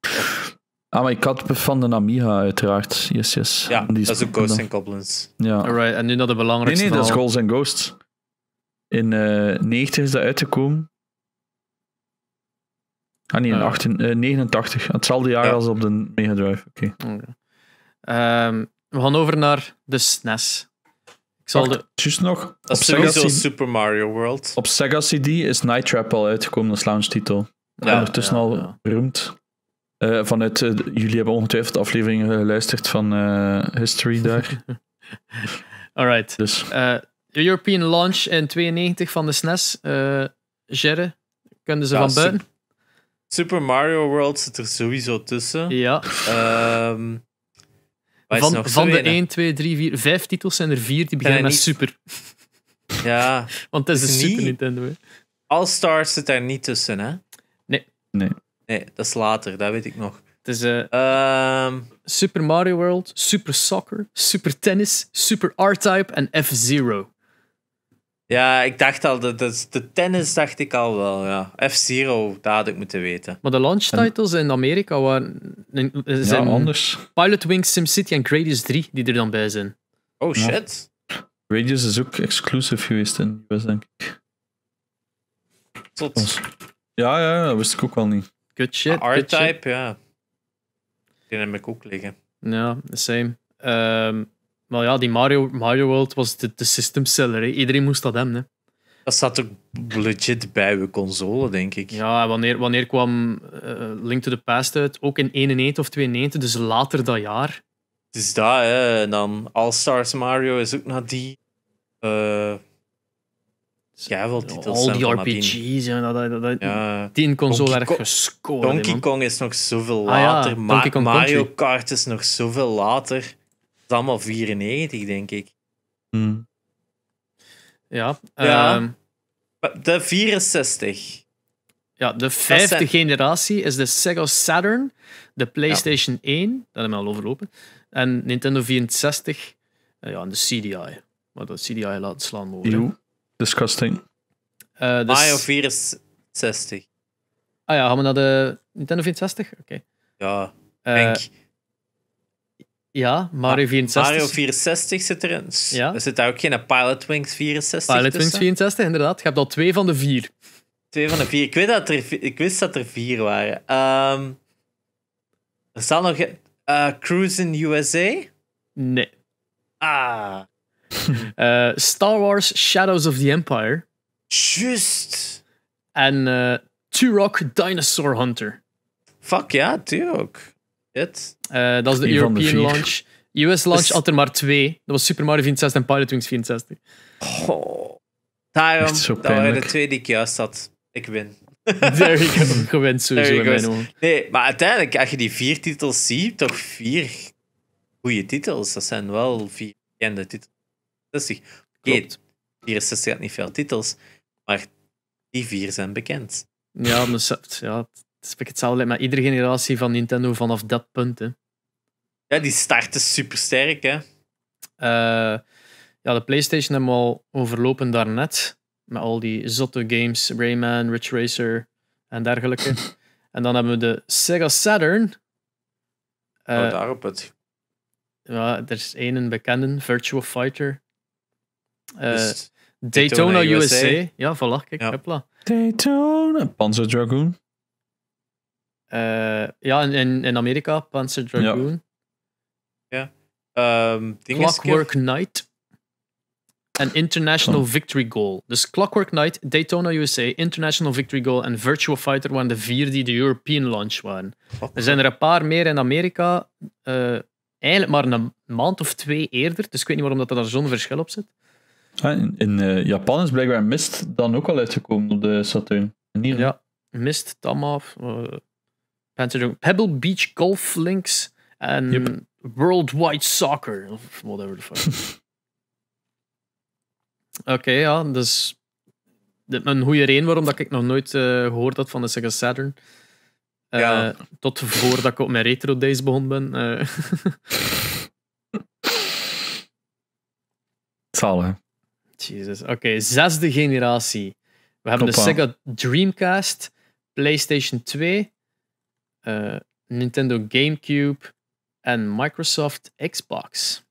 Ah, maar ik had van de Amiga, uiteraard. Yes, yes. Ja, dat is ook Ghosts and Goblins. Ja. Alright, en nu naar de belangrijkste. Nee, nee, dat is Ghosts and Ghosts. In 90 eh, is dat uitgekomen. Ah nee, in 89. Ah. Eh, hetzelfde jaar als op de Mega Drive. Oké. Ehm, we gaan over naar de SNES. E Ik zal de. de... nog. Dat is sowieso Super Mario World. Op Sega CD is Night Trap al uitgekomen als launchtitel. Ja, ondertussen ja, al beroemd. Eh, vanuit, jullie hebben ongetwijfeld afleveringen geluisterd van History daar. Alright. Dus. European Launch in 92 van de SNES. Uh, e eh, Jerry, kunnen ze van buiten? Super Mario World zit er sowieso tussen. Ja. Ehm, van, de 1, 2, 3, 4, 5 titels zijn er vier die beginnen eh, met Super. Ja. Want het is, een Super Nintendo. All Stars zit daar niet tussen, hè? Nee. Nee. Nee, dat is later, dat weet ik nog. Het is eh, ehm, Super Mario World, Super Soccer, Super Tennis, Super R-Type en F-Zero. Ja, ik dacht al, de, de, de tennis dacht ik al wel. Ja. F-Zero, dat had ik moeten weten. Maar de launch titles in Amerika waren zijn ja, anders. Pilot Wings, SimCity en Gradius 3 die er dan bij zijn. Oh shit. Ja. is ook exclusief geweest in de US, denk ik. Tot. Ja, ja, dat wist ik ook wel niet. Ah, good shit. R-Type, ja. Die heb ik ook liggen. Ja, same. Ehm, maar ja, die Mario, Mario World was de, de system seller. Iedereen moest dat hebben. Hè. Dat staat ook legit bij uw console, denk ik. Ja, wanneer, wanneer kwam eh, Link to the Past uit? Ook in 91 of 92, dus later dat jaar. Dus daar hè. En dan All-Stars Mario is ook naar die... Uh, ja, wel titels Al die RPG's, en dat, dat, dat, ja. die console erg gescoord. Donkey Kong is nog zoveel ah later. Ja, Mario Kart is nog zoveel later is allemaal 94, denk ik. Hmm. Ehm, ja. de 64. Ja, de vijfde generatie is de Sega Saturn, de PlayStation 1, dat hebben we al overlopen, en Nintendo 64 eh, ja, en de CDI. Maar dat CDI laat slaan mogen. disgusting. Uh, dus... 64. Ah ja, gaan we naar de Nintendo 64? Oké. Ja, eh, denk... Ja, Mario 64. Mario 64 zit erin. Ja. Er zit daar ook geen Pilot Wings 64 Pilot Wings 64, inderdaad. Je hebt al twee van de vier. Twee van de vier. Ik, weet dat er, ik wist dat er vier waren. Ehm, er staat nog uh, Cruise in USA? Nee. Ah. Eh, Star Wars Shadows of the Empire. Juist. En eh, Turok Dinosaur Hunter. Fuck ja, Turok. It. Eh, dat is de Eén European launch. US launch had er maar twee. Dat was Super Mario 64 en Pilot Wings 64. Oh. Daarom, dat waren de twee die ik juist had. Ik win. There you go. sowieso Nee, maar uiteindelijk, als je die vier titels ziet, toch vier goede titels. Dat zijn wel vier bekende titels. Oké, 64 had niet veel titels, maar die vier zijn bekend. Ja, maar, ja het is hetzelfde met iedere generatie van Nintendo vanaf dat punt. Hè. Ja, die start is super sterk, hè? Eh, ja, de PlayStation hebben we al overlopen daarnet. Met al die zotte games, Rayman, Ridge Racer en dergelijke. en dan hebben we de Sega Saturn. Uh, oh, eh, daarop het. Ja, er is één een bekende, Virtua Fighter. Eh, dus Daytona, USA. USA. Ja, voilà, kijk, ja. Daytona, Panzer Dragoon. Eh, ja, in, in Amerika, Panzer Dragoon. Ja. Ehm, Clockwork Knight. En International Victory Goal. Dus Clockwork Knight, Daytona USA, International Victory Goal en Virtual Fighter waren de vier die de European launch waren. Er zijn er een paar meer in Amerika. Uh, eigenlijk maar een maand of twee eerder. Dus ik weet niet waarom dat er zo'n verschil op zit. Ah, in, eh, Japan is blijkbaar Mist dan ook al uitgekomen op de Saturn. Ja, Mist, Tama, Pebble Beach Golf Links en yep. Worldwide Soccer. Of whatever the fuck. Oké, ja, dus een goede reden waarom dat ik nog nooit uh, gehoord had van de Sega Saturn. Uh, ja. Tot voordat ik op mijn retro days begon ben. Uh. Zal, Jezus. Oké, zesde generatie. We hebben de Sega Dreamcast, PlayStation 2, eh, Nintendo GameCube en Microsoft Xbox.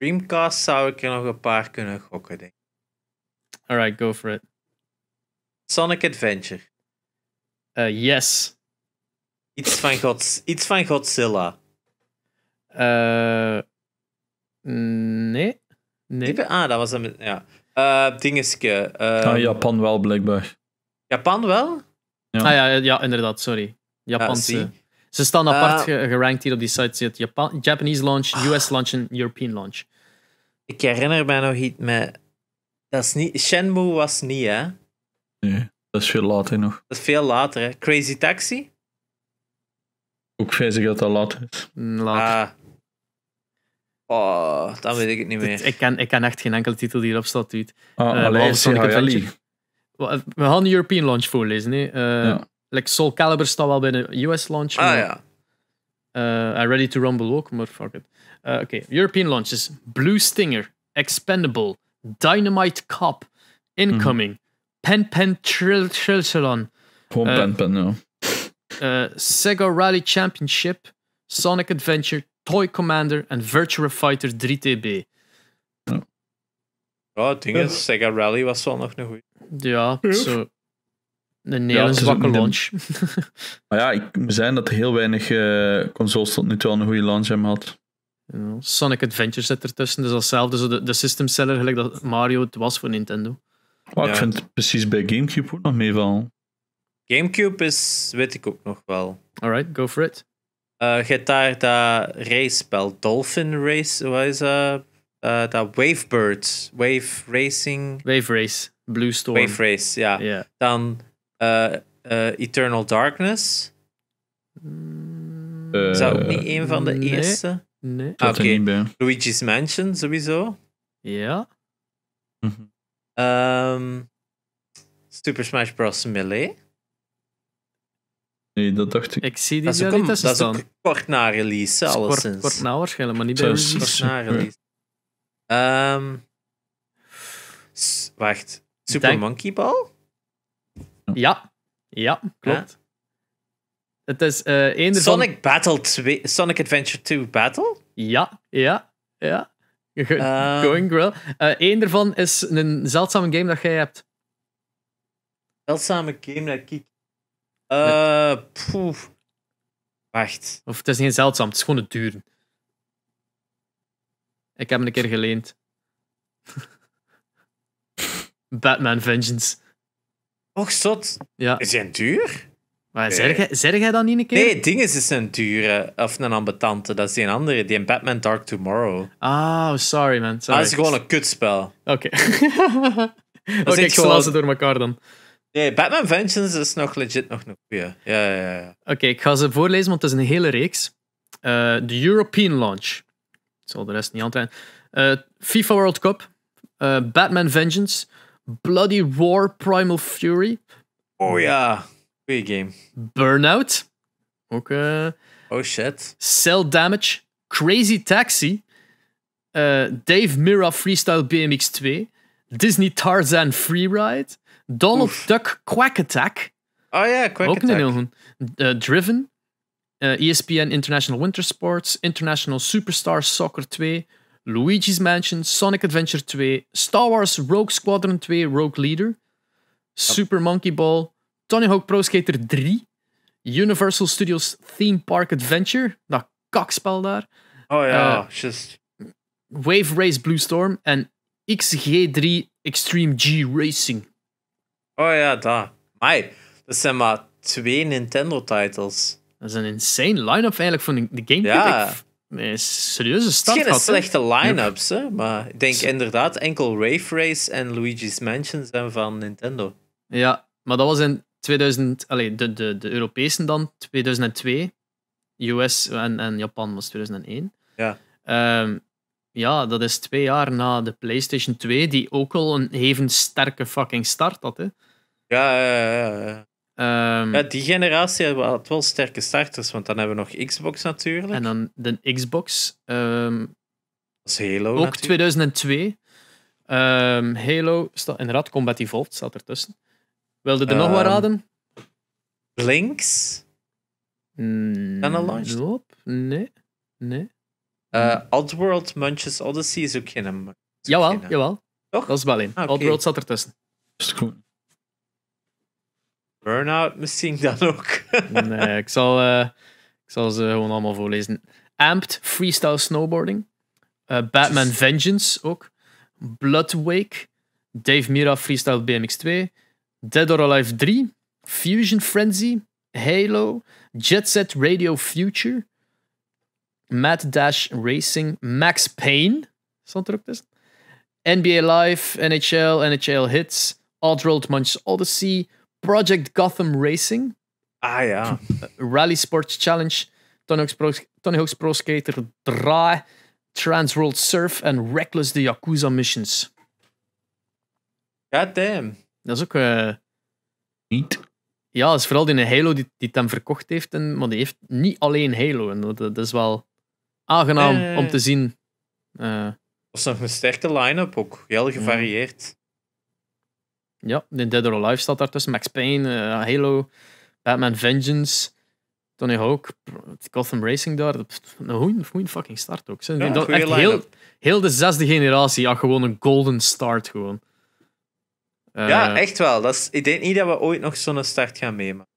Dreamcast zou ik er nog een paar kunnen gokken, denk ik. Alright, go for it. Sonic Adventure. Eh, yes. Iets van, Godzilla. Eh, nee. nee. ah, dat was een. Ja. Uh, Japan wel, blijkbaar. Japan wel? Ja. Ah ja, ja inderdaad, sorry. Japanse. Ah, ze staan apart uh, gerankt hier op die site. Zit Japan, Japanese launch, ah. US launch en European launch. Ik herinner mij nog iets met. Dat is niet, Shenmue was niet, hè? Nee, dat is veel later nog. Dat is veel later, hè? Crazy Taxi? Ook ik dat dat later is. Mm, later. Ah. Oh, dat weet ik het niet meer. Ik kan, ik kan echt geen enkele titel die hierop staat, eh, alleen Sonic We gaan European launch voorlezen, nee? Uh, ja like Soul Calibur staat wel bij de US launch. Ah maar, ja. Uh, Ready to Rumble ook, maar fuck it. Eh, oké, okay. European launches: Blue Stinger, Expendable, Dynamite Cop, Incoming, mm Pen Pen Trill Trillsalon. Pompen, uh, eh, Pen Pen, ja. Sega Rally Championship, Sonic Adventure, Toy Commander en Virtua Fighter 3TB. Ja, oh, het ding is, Sega Rally was wel nog een goeie. Ja, zo. Een hele ja, zwakke launch. maar ja, ik zijn dat heel weinig uh, consoles tot nu toe een goede launch hebben gehad. Sonic Adventure zit ertussen, dus datzelfde. de, de system seller, gelijk dat Mario het was voor Nintendo. Maar ik vind het precies bij Gamecube ook nog wel. Gamecube is, weet ik ook nog wel. Alright, go for it. Uh, daar dat race-spel, Dolphin Race, wat is dat? Uh, dat Wavebird, Wave Racing. Wave Race, Blue Storm. Wave Race, ja. Yeah. Dan eh, eh, Eternal Darkness. is dat ook niet een van de eerste? Nee. Ah, oké, Luigi's Mansion sowieso. Ja. Um, Super Smash Bros. Melee. Nee, dat dacht ik. Ik zie die dat dat is ook kort na release, alleszins. Kort, na waarschijnlijk, maar niet bij release. Kort na release. Ehm, wacht, Super Monkey Ball? Ja, ja klopt. Het is eh, een Sonic Battle 2. Sonic Adventure 2 Battle? Ja, ja, ja. Eh. Going well. Uh, eh, Eén ervan is een zeldzame game dat jij hebt. Zeldzame game dat ik. Uh, poef. Wacht. Of het is geen zeldzaam, het is gewoon het duren. Ik heb hem een keer geleend. Batman Vengeance. Och, zot. Ja. Is zijn duur? Maar zeg jij dan niet een keer? Nee, het ding is, is een dure eh, of een ambetante. Dat is die andere, die in Batman Dark Tomorrow. Ah, oh, sorry man. Sorry. Ah, dat is gewoon een kutspel. Oké. Oké, ik sla ze door elkaar dan. Nee, Batman Vengeance is nog legit nog een goeie. Ja, ja, ja. Oké, ik ga ze voorlezen, want het is een hele reeks. Eh, de European Launch. Ik zal de rest niet aantrekken. Uh, FIFA World Cup. Eh, Batman Vengeance. Bloody War Primal Fury. Oh ja, big game. Burnout. oké. Eh, oh shit. Cell Damage. Crazy Taxi. Uh, Dave Mira Freestyle BMX 2. Disney Tarzan Freeride. Donald Duck Quack Attack. Oh ja, Quack Attack. Ook een eh, Driven. ESPN e International Winter Sports. International Superstar Soccer 2. Luigi's Mansion, Sonic Adventure 2, Star Wars Rogue Squadron 2, Rogue Leader, Super Monkey Ball, Tony Hawk Pro Skater 3, Universal Studios Theme Park Adventure, dat kakspel daar. Oh ja, uh, just. Wave Race Blue Storm en XG3 Extreme G Racing. Oh ja, daar. mij, dat zijn maar twee Nintendo-titles. Dat is een insane line-up eigenlijk van de GameCube. Ja. Ik Nee, serieuze start Het geen slechte line-ups, maar ik denk inderdaad enkel Rave Race en Luigi's Mansion zijn van Nintendo. Ja, maar dat was in 2000, alleen de, de, de Europese dan, 2002. US en, en Japan was 2001. Ja. Ehm, ja, dat is twee jaar na de PlayStation 2, die ook al een even sterke fucking start had. Hè. Ja, ja, ja, ja. Ehm, ja, die generatie had wel sterke starters, want dan hebben we nog Xbox natuurlijk. En dan de Xbox. Ehm, dat is Halo. Ook 2002. Ehm, Halo, inderdaad, Combat Evolved staat ertussen. Wilde er nog wat raden? Links? Dan mm, Nope. Nee. Nee. Eh, Oddworld Munches Odyssey is ook geen. jawel, jawel. Toch? Dat is wel in. Ah, okay. Oddworld zat ertussen. Burnout misschien dan ook. nee, eh, ik zal, ze gewoon allemaal voorlezen. Amped, Freestyle Snowboarding. Eh, Batman Vengeance ook. Bloodwake. Dave Mira, Freestyle BMX2. Dead or Alive 3. Fusion Frenzy. Halo. Jet Set Radio Future. Mad Dash Racing. Max Payne. Stond er ook NBA Live, NHL, NHL Hits. Oddworld Munch Odyssey. Project Gotham Racing. Ah ja. Rally Sports Challenge. Tony Hawk's Pro, Pro Skater Draai, Trans World Surf en Reckless de Yakuza Missions. God damn. Dat is ook... Uh... Niet? Ja, dat is vooral die Halo die, die het hem verkocht heeft. En, maar die heeft niet alleen Halo. dat, is wel aangenaam eh. om te zien. Uh... Dat is nog een sterke line-up ook. Heel gevarieerd. Ja, de Dead or Alive staat daartussen. Max Payne, eh, Halo, Batman Vengeance, Tony Hawk, Gotham Racing daar. Een goede fucking start ook. Ja, echt heel, heel de zesde generatie had gewoon een golden start gewoon. Eh, ja, echt wel. Dat is, ik denk niet dat we ooit nog zo'n start gaan meemaken.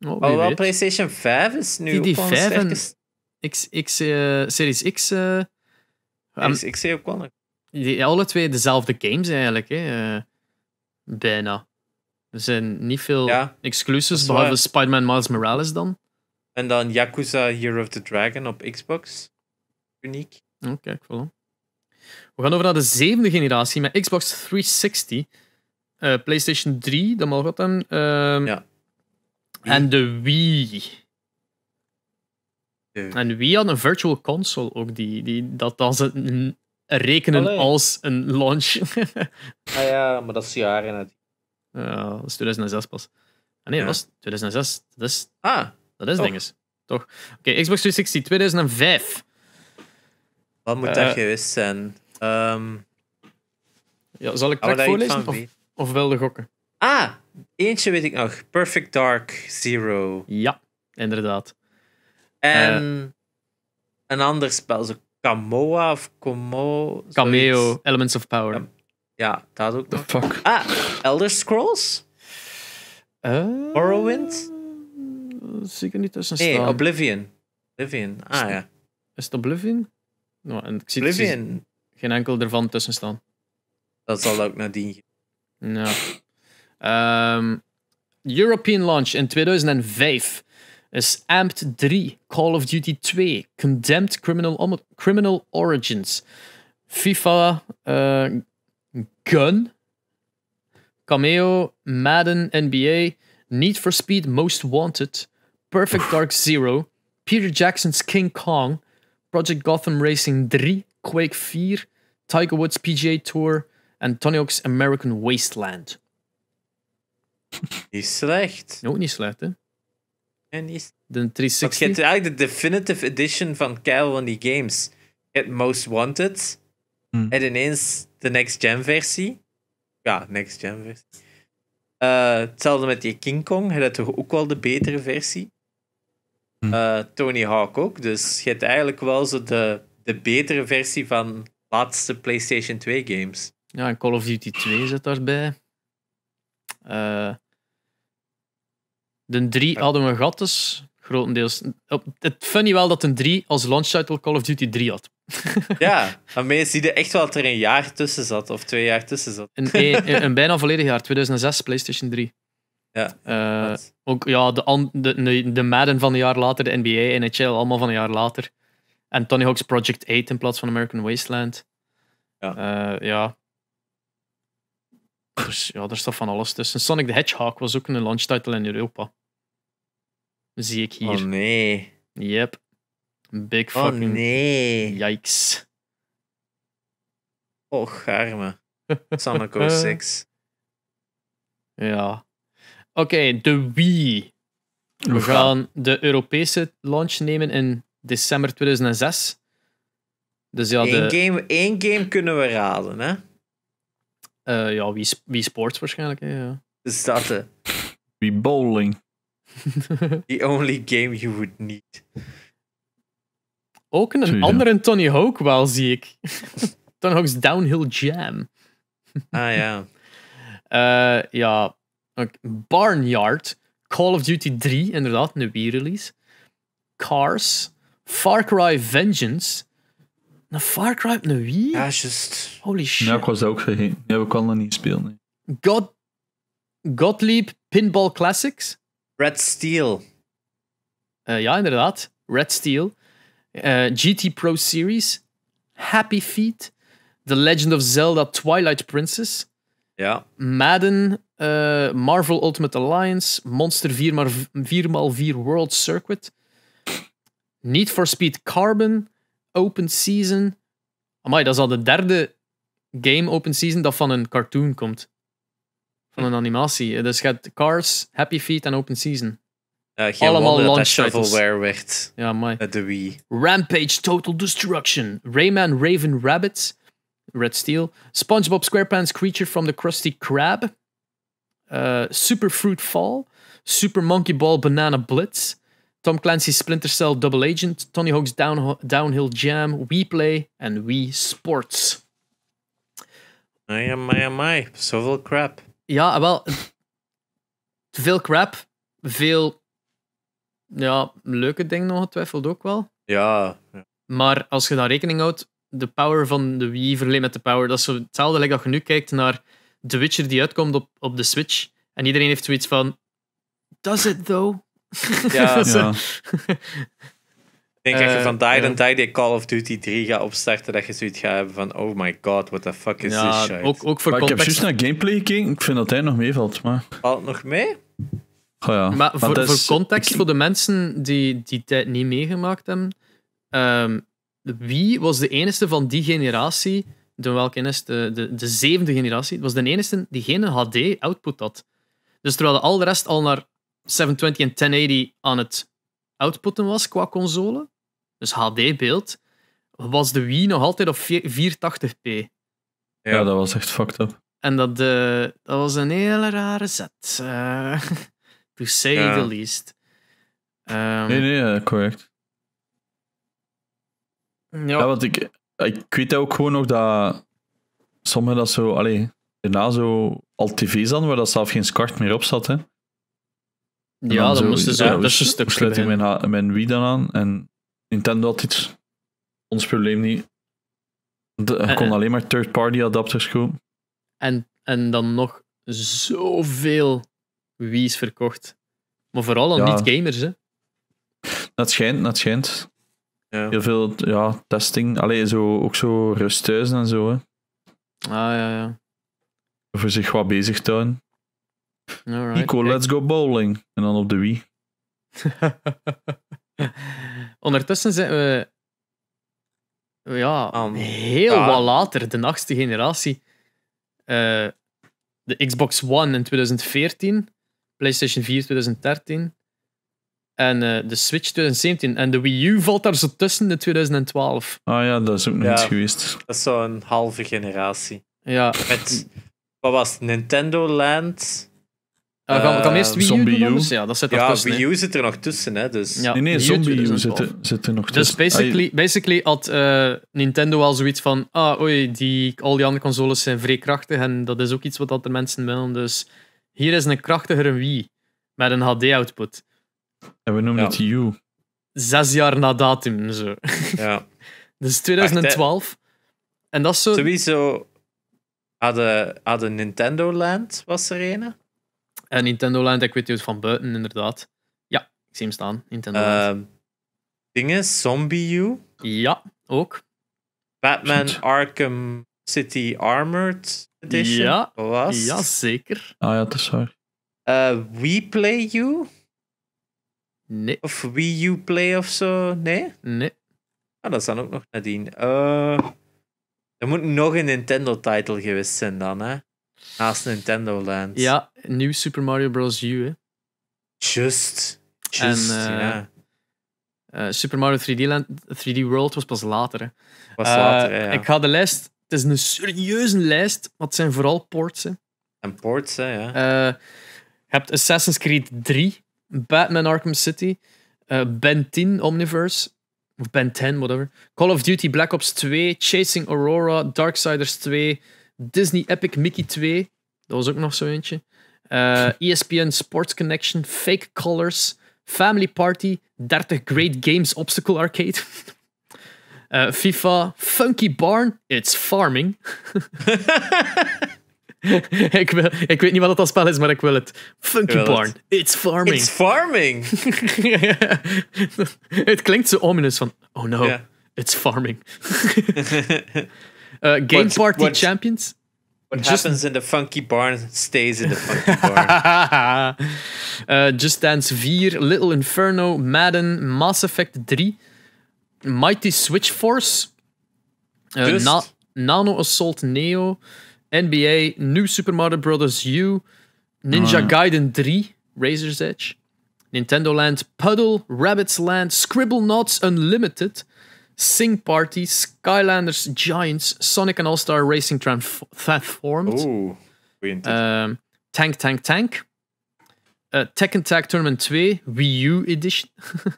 Oh, Alhoewel, PlayStation 5 is nu die, die X, X, eh, Series X... Uh, ook wel Die, alle twee dezelfde games eigenlijk. Hè. Bijna. Er zijn niet veel ja, exclusives, behalve Spider-Man Miles Morales dan. En dan Yakuza Hero of the Dragon op Xbox. Uniek. Oké, okay, cool. We gaan over naar de zevende generatie met Xbox 360, uh, eh, PlayStation 3, de Malgotham. Uh, ja. En de Wii. De... En Wii had een virtual console ook, die, die, dat, dat ze rekenen als een launch. ah ja, maar dat is jaren Ja, dat is 2006 pas. Ah, nee, dat was 2006. Dat is, ah, dat is dinges. Toch? Oké, Xbox 360 2005. Wat moet dat eh. geweest zijn? Ehm, ja, zal ik het voorlezen? Of, of gokken? Ah, eentje weet ik nog. Perfect Dark Zero. Ja, inderdaad. En eh. een ander spel, zo Kamoa of Komo Cameo, Elements of Power. Ja, daar dat ook. The fuck? Ah, Elder Scrolls? Uh, Morrowind? Zeker niet tussen Nee, staan. Oblivion. Oblivion, ah is, ja. Is het Oblivion? No, en ik zie, Oblivion. geen enkel ervan tussen staan. Dat zal ook nadien Ja. Ehm, European launch in 2005 is Amped 3, Call of Duty 2, Condemned Criminal, Criminal Origins, FIFA eh, Gun, Cameo, Madden NBA, Need for Speed Most Wanted, Perfect Dark Zero, Peter Jackson's King Kong, Project Gotham Racing 3, Quake 4, Tiger Woods PGA Tour en Tony Hawk's American Wasteland. Niet slecht. Ook niet slecht, hè? En is de 360. je hebt eigenlijk de definitive edition van keil van die games. Je hebt Most Wanted. Hmm. En ineens de next gen versie. Ja, next gen versie. Eh, hetzelfde met die King Kong. Je hebt toch ook wel de betere versie. Hmm. Eh, Tony Hawk ook. Dus je hebt eigenlijk wel zo de, de betere versie van laatste PlayStation 2 games. Ja, en Call of Duty 2 zit daarbij. Eh, de 3 hadden we gehad, dus grotendeels. Het funny wel dat een 3 als launch title Call of Duty 3 had. ja, je zie je echt wel dat er een jaar tussen zat, of twee jaar tussen zat. een, e, een, bijna volledig jaar, 2006 PlayStation 3. Ja, eh, ook ja, de, de, de Madden van een jaar later, de NBA, NHL, allemaal van een jaar later. En Tony Hawk's Project 8 in plaats van American Wasteland. Ja. Eh, ja. Dus ja, daar staat van alles tussen. Sonic the Hedgehog was ook een launchtitel in Europa. Zie ik hier. Oh nee. Yep. Big oh, fucking... Oh nee. Yikes. Och, arme. Sonic 6. ja. Oké, de Wii. We gaan de Europese launch nemen in december 2006. Dus ja, de... Eén game, één game kunnen we raden, hè? Eh, ja, wie, wie sports waarschijnlijk. ja. dat, Wie bowling. The only game you would need. Ook een andere Tony Hawk wel, zie ik. Tony Hawk's Downhill Jam. ah ja. Uh, ja, Barnyard, Call of Duty 3, inderdaad, een Wii-release. Cars, Far Cry Vengeance, een Far Cry op een Ja, just. Holy shit. Ja, ik was ook vergeten. Ja, we konden dat niet spelen. Nee. God... Godleap, Pinball Classics? Red Steel. Eh, ja, inderdaad. Red Steel. Eh, GT Pro Series. Happy Feet. The Legend of Zelda Twilight Princess. Ja. Madden. Eh, Marvel Ultimate Alliance. Monster 4x4 World Circuit. Need for Speed Carbon open season. Amai, dat is al de derde game open season dat van een cartoon komt. Van een animatie. Dus je hebt Cars, Happy Feet en Open Season. Allemaal launch titles. werd. Ja, mooi. Wii. Rampage Total Destruction. Rayman Raven Rabbit. Red Steel. SpongeBob SquarePants Creature from the Krusty Krab. Eh, Super Fruit Fall. Super Monkey Ball Banana Blitz. Tom Clancy's Splinter Cell Double Agent, Tony Hawk's Down Downhill Jam, Wii Play en Wii Sports. Ai, am amai. Zoveel crap. Ja, wel. veel crap. Veel ja, leuke dingen nog, twijfelt ook wel. Ja, ja, Maar als je daar rekening houdt, de power van de Wii verleent met de power. Dat is hetzelfde als dat je nu kijkt naar The Witcher die uitkomt op, op de Switch. En iedereen heeft zoiets van... Does it though? Ja. ja. Ik denk dat je eh, van die en die Call of Duty 3 gaat opstarten, dat je zoiets gaat hebben van oh my god, what the fuck is this shit. Ook, ook voor context. ik heb juist naar gameplay gekeken, ik vind dat hij nog meevalt. Maar... Valt nog mee? Oh ja. Maar, voor, voor, context, voor de mensen die die tijd niet meegemaakt hebben, ehm, wie was de enige van die generatie, de welke is de, de, zevende generatie, was de enige die geen HD-output had. Dus terwijl de al de rest al naar 720 en 1080 aan het outputten was qua console, dus HD-beeld, was de Wii nog altijd op 480p. Ja, dat was echt fucked up. En dat, uh, dat was een hele rare set. Eh. to say the least. Ehm, nee, nee, eh, correct. Ja. want ik, ik weet ook gewoon nog dat sommigen dat zo, allee, daarna zo al tv's aan waar dat zelf geen SCART meer op zat. Hè ja, dan, moesten ze dus een stuk sluit ik mijn, mijn Wii dan aan en Nintendo had iets. Ons probleem niet. De, kon alleen maar third-party adapters kopen. En, en dan nog zoveel Wii's verkocht. Maar vooral aan niet-gamers, hè? Dat schijnt, dat schijnt. Ja. Heel veel ja, testing. Allee, zo, ook zo rust thuis en zo. Hè. Ah, ja, ja. Voor zich wat bezig te Alright, Nico, let's go bowling. En dan op de Wii. Ondertussen zijn we ja, heel wat later, de achtste generatie. Eh, de Xbox One in 2014, PlayStation 4 2013 en eh, de Switch 2017. En de Wii U valt daar zo tussen in 2012. Ah ja, dat is ook nog iets geweest. Dat is zo'n halve generatie. Ja. Met, wat was het? Nintendo Land, uh, ah, kan, Wii U, Ja, dat zit er ja, tussen, Wii U zit er nog tussen, hè, dus... nee, nee, Wii Zombie U zit er, dus zit er, nog dus tussen. Dus basically, basically had eh, Nintendo al zoiets van... Ah, oei, die, al die andere consoles zijn vrij krachtig en dat is ook iets wat dat de mensen willen. Dus hier is een krachtigere Wii met een HD-output. En we noemen ja. het U. Zes jaar na datum, zo. Ja. dus 2012. en dat is zo... Sowieso... Hadden, hadden Nintendo Land was er een. En eh, Nintendo Land, ik weet het van buiten, inderdaad. Ja, ik zie hem staan. Nintendo Land. Ehm, dingen, Zombie U. Ja, ook. Batman Arkham City Armored Edition. Ja, was. ja zeker. Ah ja, dat is waar. Eh, We Play You? Nee. Of Wii U Play of zo? Nee? Nee. Ah, dat is dan ook nog nadien. Eh, er moet nog een Nintendo-title geweest zijn dan, hè? Naast Nintendo Land. Ja, nieuw Super Mario Bros. U. Just. en, eh, eh, Super Mario 3D, Land, 3D World was pas later. Hè. Was later, eh, ja. Ik ga de lijst... Het is een serieuze lijst, maar het zijn vooral ports. Hè. En ports, hè, ja. je hebt Assassin's Creed 3, Batman Arkham City, Ben 10 Omniverse, of Ben 10, whatever. Call of Duty Black Ops 2, Chasing Aurora, Darksiders 2, Disney Epic Mickey 2. Dat was ook nog zo eentje. ESPN eh, e Sports Connection, Fake Colors, Family Party, 30 Great Games Obstacle Arcade. Eh, FIFA, Funky Barn, It's Farming. ik, wil, ik weet niet wat dat spel is, maar ik wil het. Funky Barn, It's Farming. It's Farming! het klinkt zo ominous van, oh no, it's farming. Uh, game what, Party what, Champions. What just happens in the funky barn stays in the funky barn. uh, just Dance 4, Little Inferno, Madden, Mass Effect 3, Mighty Switch Force, uh, Na Nano Assault Neo, NBA, New Super Mario Bros. U, Ninja oh. Gaiden 3, Razor's Edge, Nintendo Land Puddle, Rabbit's Land, Scribble Knots Unlimited, Sing Party, Skylanders Giants, Sonic and All-Star Racing Transformed. Oeh, um, Tank Tank Tank. Eh, Tekken Tag Tournament 2, Wii U Edition.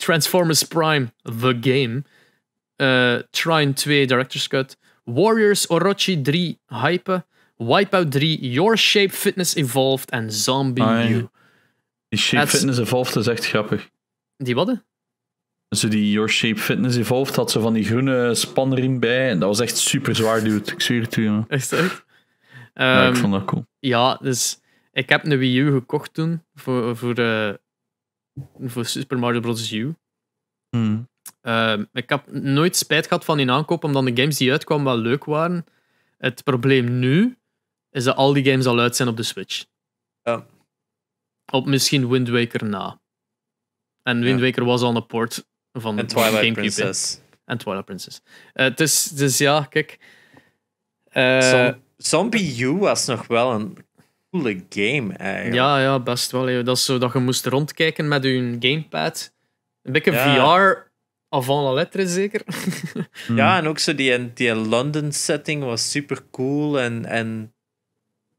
Transformers Prime, The Game. Uh, Trine 2, Director's Cut. Warriors Orochi 3, Hype. Wipeout 3, Your Shape Fitness Evolved en Zombie U. Die Shape Fitness Evolved is echt grappig. Die wat? Dus die Your Shape Fitness Evolved had ze van die groene spanriem bij. En dat was echt super zwaar, dude. Ik zweer het u, Echt, echt? ik ehm, vond dat cool. Ja, dus ik heb een Wii U gekocht toen voor, voor, eh, voor Super Mario Bros. U. Hmm. Ehm, ik heb nooit spijt gehad van die aankoop, omdat de games die uitkwamen wel leuk waren. Het probleem nu is dat al die games al uit zijn op de Switch. Ja. Op misschien Wind Waker na. En Wind Waker was al een port. Van en Twilight Princess. En Twilight Princess. Uh, dus, dus ja, kijk. Eh, Zombie U was nog wel een coole game eigenlijk. Ja, ja best wel. Dat is zo dat je moest rondkijken met je gamepad. Een beetje ja. VR avant la lettre zeker. ja, hmm. en ook zo die, die London setting was super cool. En, en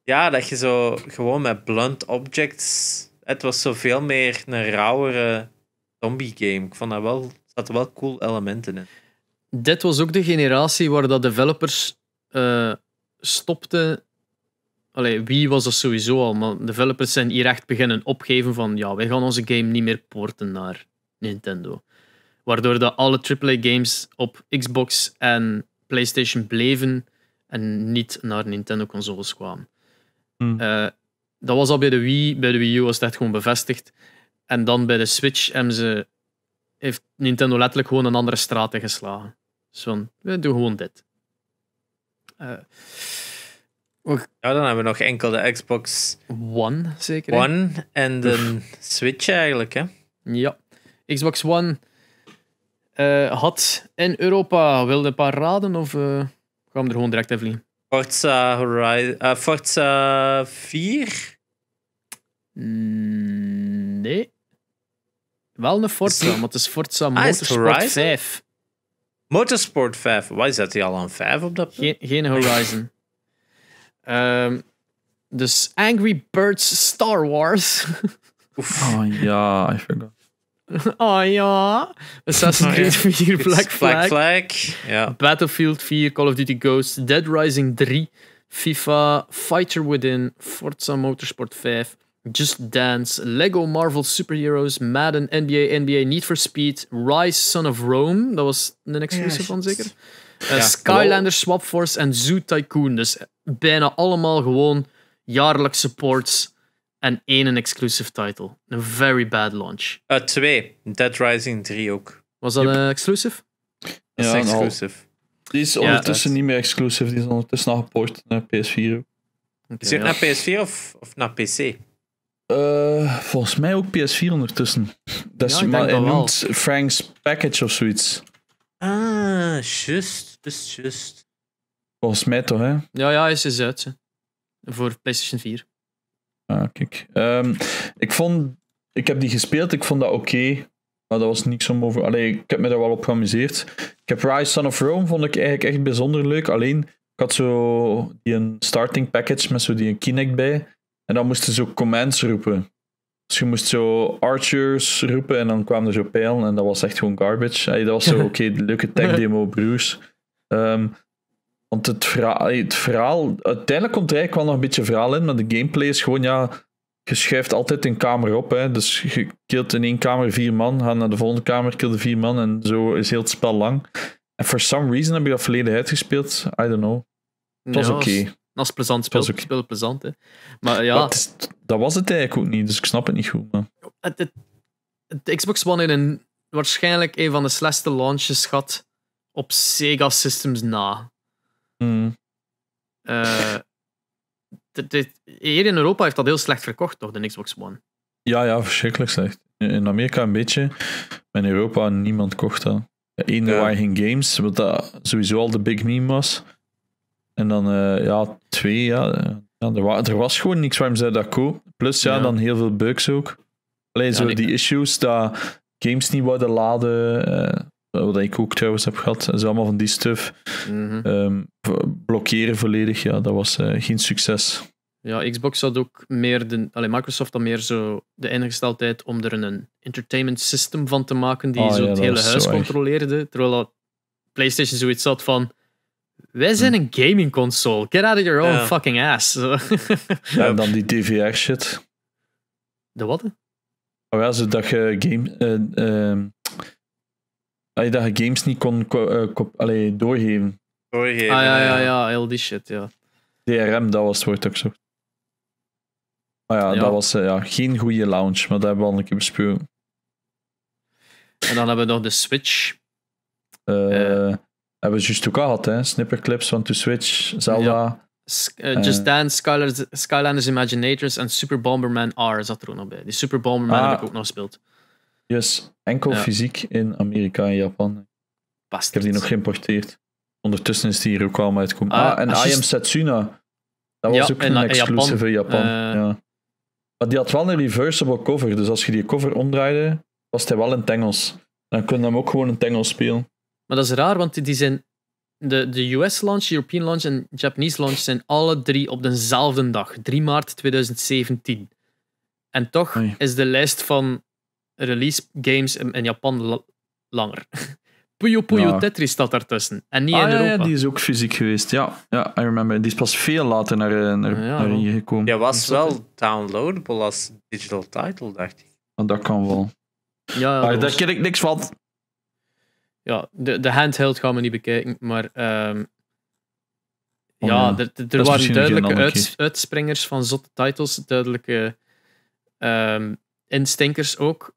ja, dat je zo gewoon met blunt objects. Het was zo veel meer een rauwere zombie game. Ik vond dat wel, zaten wel cool elementen in. Dit was ook de generatie waar dat developers eh, stopten. Allee, wie was dat sowieso al? Maar developers zijn hier echt beginnen opgeven van ja, wij gaan onze game niet meer porten naar Nintendo. Waardoor dat alle AAA games op Xbox en PlayStation bleven en niet naar Nintendo consoles kwamen. Hmm. Eh, dat was al bij de Wii. Bij de Wii U was dat gewoon bevestigd. En dan bij de Switch hebben ze, heeft Nintendo letterlijk gewoon een andere straat geslagen. Dus we doen gewoon dit. Eh, ook, ja, dan hebben we nog enkel de Xbox One, zeker. One en de Switch eigenlijk, hè? Ja. Xbox One eh, had in Europa, wilde een paar raden of uh, gaan we er gewoon direct even in? Forza, Horizon, Forza 4? Mm, nee. Wel een Forza, want het is Forza ah, Motorsport 5. Motorsport 5. is dat die al aan 5 op dat punt? Geen, geen Horizon. um, dus Angry Birds Star Wars. oh ja, I forgot. Oh ja. Assassin's oh, Creed 4, Black Flag. Black Flag. Yeah. Battlefield 4, Call of Duty Ghosts, Dead Rising 3, FIFA, Fighter Within, Forza Motorsport 5, Just Dance, Lego Marvel Superheroes, Madden, NBA, NBA, Need for Speed, Rise, Son of Rome. Dat was een exclusive yes. van zeker. Eh, Skylander, Swap Force en Zoo Tycoon. Dus bijna allemaal gewoon jaarlijkse supports en één een exclusive title. Een very bad launch. Uh, twee. Dead Rising 3 ook. Was dat een exclusive? ja, exclusive. Die is ondertussen niet meer exclusive. Die is ondertussen al geport naar PS4. Okay, is het naar PS4 of, of naar PC? Eh, volgens mij ook PS4 ondertussen. Dat ja, maar hij noemt Frank's Package of zoiets. Ah, juist. Dus juist. Volgens mij toch, hè? Ja, ja, is is dus uit. Voor PlayStation 4. Ah, kijk. Ehm, ik vond... Ik heb die gespeeld, ik vond dat oké. maar dat was niks om over... Alleen ik heb me daar wel op geamuseerd. Ik heb Rise Son of Rome, vond ik eigenlijk echt bijzonder leuk. Alleen, ik had zo die een starting package met zo die een Kinect bij. En dan moesten ze commands roepen. Dus je moest zo archers roepen en dan kwamen er zo pijlen en dat was echt gewoon garbage. Hey, dat was zo, oké, leuke tech demo, broers. Ehm, want het verhaal, het verhaal, uiteindelijk komt er eigenlijk wel nog een beetje verhaal in, maar de gameplay is gewoon, ja, je schuift altijd een kamer op. Hè. Dus je kilt in één kamer vier man, gaat naar de volgende kamer, kilt vier man en zo is heel het spel lang. En for some reason heb je dat verleden uitgespeeld. I don't know. Het was oké. Okay. Dat is plezant ook... speel plezant. Hè. Maar ja... dat was het eigenlijk ook niet, dus ik snap het niet goed. Maar... Het, Xbox One in een, waarschijnlijk een van de slechtste launches gehad op Sega Systems na. Mm. hier in Europa heeft dat heel slecht verkocht, toch, de Xbox One? Ja, ja, verschrikkelijk slecht. In Amerika een beetje, maar in Europa niemand kocht dat. Eén, ja. games, wat dat sowieso al de big meme was. En dan, eh, ja, twee, ja. er, wa er, was gewoon niks waarom ze dat cool. Plus, ja, dan heel veel bugs ook. Alleen zo die issues dat games niet worden laden. Eh, wat ik ook trouwens heb gehad. Zo allemaal van die stuff. Mhm. Ehm, blokkeren volledig, ja, dat was eh, geen succes. Ja, Xbox had ook meer, de, alleen Microsoft had meer zo de ingesteldheid om er een entertainment system van te maken die ah, zo het hele huis controleerde. Terwijl PlayStation zoiets had van wij zijn een gaming console. Get out of your own fucking ass. en dan die DVR shit. De wat? Oh ja, dat je game, eh, ehm, dat je games niet kon uh, allee, doorgeven. Doorgeven. Ah ja, ja, ja, heel die shit, ja. DRM, dat was het woord ook zo. Maar ja, dat was eh, ja, geen goede launch, maar dat hebben we al een keer besproken. En dan hebben we nog de Switch. Uh, hebben we juist ook gehad, hè? Snipperclips van To Switch, Zelda. Eh, eh. Just Dance, Skylanders, Imaginators en Super Bomberman R zat er ook nog bij. Die Super Bomberman ah. heb ik ook nog gespeeld. Yes, enkel fysiek in Amerika en Japan. Past ik heb die nog geïmporteerd. Ondertussen is die hier ook al uitgekomen. Uh, ah, en I Am Setsuna. Dat was ook een exclusive in Japan. Japan. ja. Maar die had wel een reversible cover. Dus als je die cover omdraaide, was hij wel in het Dan kun we hem ook gewoon in het spelen. Maar dat is raar, want die zijn de, de US launch, European launch en Japanese launch zijn alle drie op dezelfde dag, 3 maart 2017. En toch is de lijst van release games in, in Japan langer. Puyo Puyo Tetris staat daartussen. En niet ah, in Europa. die is ook fysiek geweest. Ja, ja, I remember. Die is pas veel later naar, eh, naar, ah, hier gekomen. Ja, was wel downloadable als digital title, dacht ik. Ah, dat kan wel. Ja, ah, daar ken ik niks van ja, de, de handheld gaan we niet bekijken, maar um, ja, er, er waren duidelijke uits, uitspringers van zotte titles, duidelijke um, instinkers ook.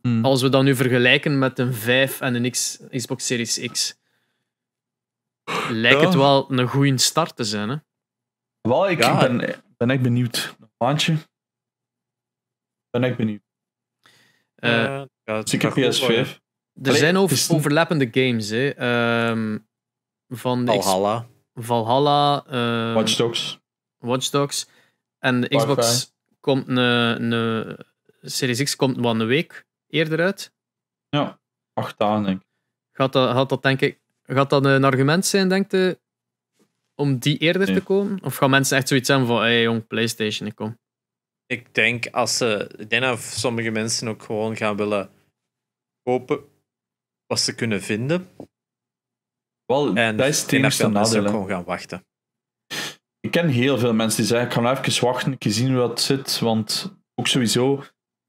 Hmm. Als we dat nu vergelijken met een 5 en een X, Xbox Series X, lijkt het wel een goede start te zijn. Hè? Wel, ik ben, ben echt benieuwd. Een maandje. Ben ik benieuwd. Uh, ja, het een PS5. Er zijn over, overlappende games. Hè. Ehm, van Valhalla. Valhalla. Watchdogs. Ehm, Watch Dogs. Watch Dogs. En de Xbox komt een. Series X komt wel een week eerder uit. Ja, acht dagen denk ik. Gaat dat, gaat dat, denk ik, gaat dat een argument zijn, denk je, om die eerder te komen? Of gaan mensen echt zoiets hebben van, hé hey, jong, PlayStation, ik kom? Ik denk, als ze, ik denk dat sommige mensen ook gewoon gaan willen kopen wat ze kunnen vinden. Wel, en dat is het gewoon gaan wachten. Ik ken heel veel mensen die zeggen, ik ga nou even wachten, ik zien hoe dat zit, want ook sowieso,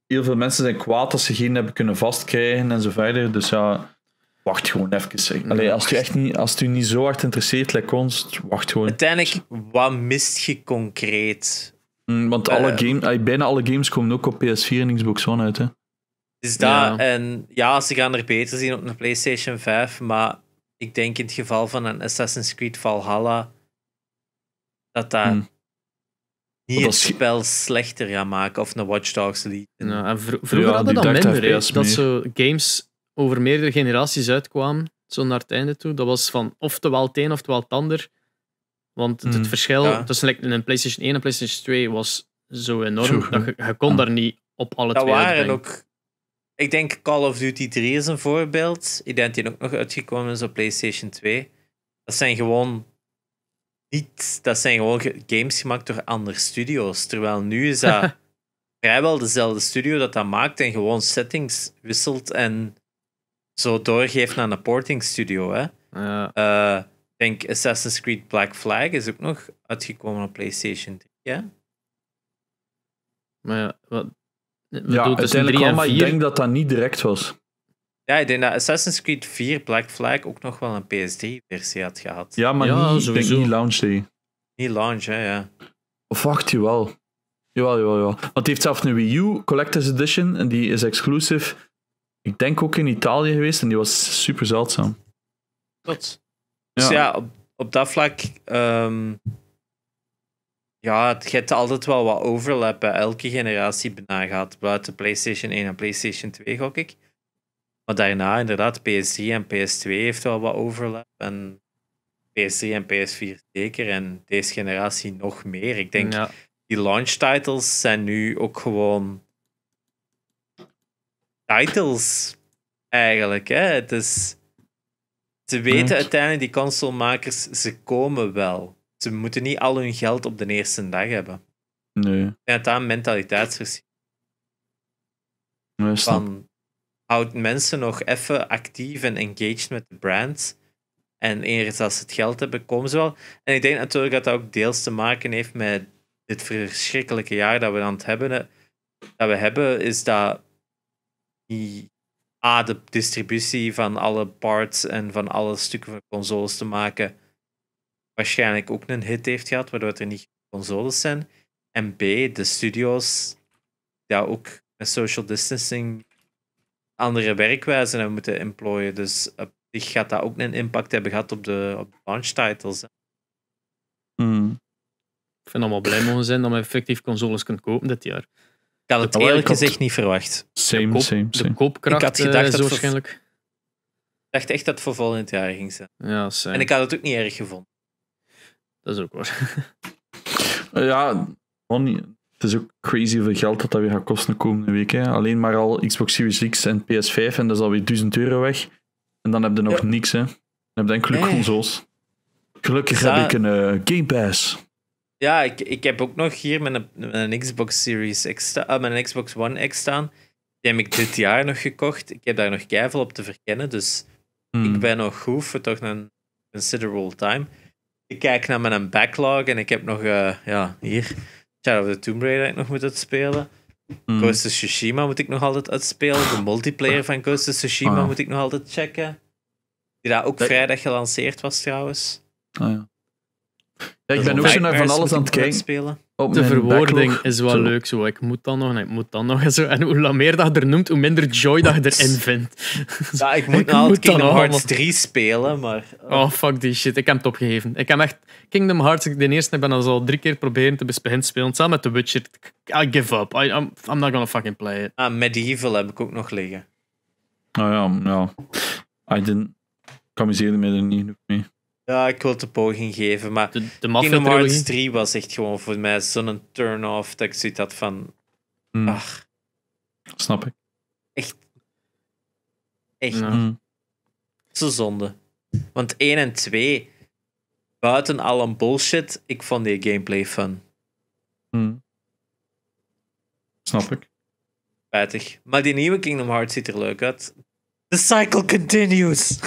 heel veel mensen zijn kwaad als ze geen hebben kunnen vastkrijgen en zo verder, dus ja, wacht gewoon even. als, je echt niet, als het u niet zo hard interesseert, lijkt ons, wacht gewoon. Uiteindelijk, wat mist je concreet? Mm, want eh, alle uh, bijna alle games komen ook op PS4 en Xbox One uit, hè. Dus ja. dat, en ja, ze gaan er beter zien op een PlayStation 5, maar ik denk in het geval van een Assassin's Creed Valhalla, dat dat hmm. niet het spel slechter gaat maken, of een Watch Dogs lead. vroeger hadden dat dat zo games over meerdere generaties uitkwamen, zo naar het einde toe. Dat was van oftewel het een, oftewel het ander. Want het hmm. verschil tussen een PlayStation 1 en PlayStation 2 was zo enorm, dat je, je kon daar niet op alle dat twee waren ook ik denk Call of Duty 3 is een voorbeeld. Ik denk die ook nog uitgekomen is op PlayStation 2. Dat zijn gewoon niet, dat zijn gewoon games gemaakt door andere studio's. Terwijl nu is dat vrijwel dezelfde studio dat dat maakt en gewoon settings wisselt en zo doorgeeft naar een porting studio. Hè? Ja. Eh, denk Assassin's Creed Black Flag is ook nog uitgekomen op PlayStation 3. Maar ja, wat, ja, uiteindelijk maar ik denk dat dat niet direct was. Ja, ik denk dat Assassin's Creed 4 Black Flag ook nog wel een PS3-versie had gehad. Ja, maar niet, denk niet launch Niet launch, hè, ja. Of wacht, jawel. Jawel, jawel, jawel. Want die heeft zelf een Wii U Collector's Edition en die is exclusive. Ik denk ook in Italië geweest en die was super zeldzaam. Tot. Dus ja, op, dat vlak ehm, ja, het, je altijd wel wat bij Elke generatie bijna buiten PlayStation 1 en PlayStation 2, gok ik. Maar daarna, inderdaad, PS3 en PS2 heeft wel wat overlap. En PS3 en PS4 zeker. En deze generatie nog meer. Ik denk, die launch titles zijn nu ook gewoon. titles, eigenlijk. Hè? Het is. Ze weten uiteindelijk, die consolemakers, ze komen wel ze moeten niet al hun geld op de eerste dag hebben. Nee. Ja, dat een mentaliteitsverschil. Nee, Van, houd mensen nog even actief en engaged met de brand. En eerst als ze het geld hebben, komen ze wel. En ik denk natuurlijk dat dat ook deels te maken heeft met dit verschrikkelijke jaar dat we aan het hebben. Dat we hebben, is dat die, A, ah, de distributie van alle parts en van alle stukken van consoles te maken waarschijnlijk ook een hit heeft gehad, waardoor er niet consoles zijn. En B, de studio's daar ook met social distancing andere werkwijzen hebben moeten employen. Dus op zich eh, gaat dat ook een impact hebben gehad op de, op de launch titles. Hmm. Ik vind allemaal blij mogen zijn dat we effectief consoles kunt kopen dit jaar. Ik had het eerlijk gezegd niet verwacht. Same, same, koopkracht ik had eh, gedacht dat waarschijnlijk. Ik dacht echt dat het voor volgend jaar ging zijn. Ja, same. En ik had het ook niet erg gevonden. Dat is ook waar. Eh, ja, het is ook crazy hoeveel geld dat dat weer gaat kosten de komende week. Hè. Alleen maar al Xbox Series X en PS5 en dat is alweer 1000 euro weg. En dan heb je nog niks, hè. Dan heb je enkele consoles. Gelukkig heb ik een eh, Game Pass. Ja, ik, ik heb ook nog hier mijn, mijn Xbox Series X, ah, mijn Xbox One X staan. Die heb ik dit jaar nog gekocht. Ik heb daar nog keihard op te verkennen, dus ik hmm. ben nog goed voor toch een considerable time ik kijk naar mijn backlog en ik heb nog, eh, ja, hier, Shadow of the Tomb Raider ik nog moet uitspelen. Mm. Ghost of Tsushima moet ik nog altijd uitspelen. De multiplayer van Ghost of Tsushima ah. moet ik nog altijd checken. Die daar ook dat... vrijdag gelanceerd was trouwens. Oh, ja. ja. ik ben ook zo naar van alles aan het kijken de verwoording is wel leuk. Zo, ik moet dan nog en ik moet dan nog. En, zo. en hoe meer dat je er noemt, hoe minder joy dat je erin vindt. Ja, ik moet nou altijd Kingdom Hearts 3 spelen, maar... Oh, fuck die shit. Ik heb het opgegeven. Ik heb echt... Kingdom Hearts, de eerste, ik ben al drie keer proberen te beginnen spelen. Samen met The Witcher. I give up. I, I'm, I'm not gonna fucking play it. Ah, Medieval heb ik ook nog liggen. Nou oh, ja, ja. I didn't... Ik amuseerde me er niet mee. Ja, ik wil het een poging geven, maar de, de Kingdom Hearts 3 was echt gewoon voor mij zo'n turn-off dat ik zoiets had van... Hmm. Ach. Snap ik. Echt. Echt. Mm. Zo zonde. Want 1 en 2, buiten al een bullshit, ik vond die gameplay fun. Hmm. Snap ik. Spijtig. Maar die nieuwe Kingdom Hearts ziet er leuk uit. The cycle continues.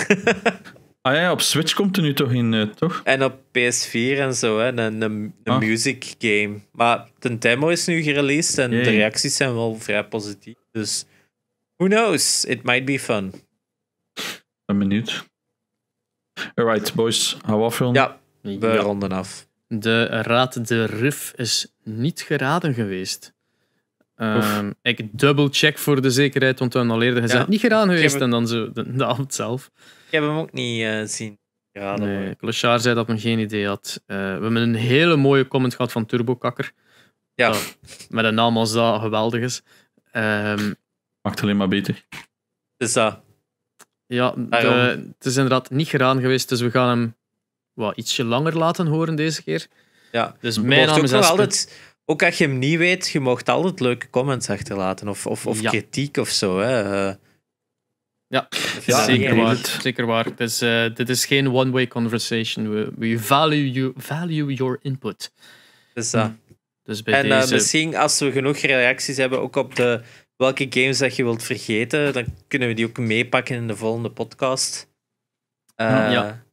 Ah ja, op Switch komt er nu toch in, eh, toch? En op PS4 en zo, hè, een, een, ah. music game. Maar de demo is nu gereleased en de reacties zijn wel vrij positief. Dus who knows, it might be fun. Ben benieuwd. Alright, boys, hou afronden. Ja, we ja. ronden af. De raad de Rif is niet geraden geweest. Ehm, ik double check voor de zekerheid, want we hebben al eerder gezegd niet geraan geweest en dan zo de, avond zelf. Ik heb hem ook niet eh, zien. Ja, nee, Clochard zei dat men geen idee had. Eh, we hebben een hele mooie comment gehad van TurboKakker. Ja. met een naam als dat geweldig is. Um, Maakt alleen maar beter. Dus dat. Ja, ah, de, het is inderdaad niet geraan geweest, dus we gaan hem wat, ietsje langer laten horen deze keer. Ja, dus mijn naam is Altijd, ook als je hem niet weet, je mag altijd leuke comments achterlaten. Of, of, of kritiek of zo. Hè. ja, ja zeker, waar, zeker waar. Eh, dit is geen one-way conversation. We, we value, you, value your input. Dus, uh, dus bij en eh, misschien als we genoeg reacties hebben, ook op de, welke games dat je wilt vergeten, dan kunnen we die ook meepakken in de volgende podcast. ja.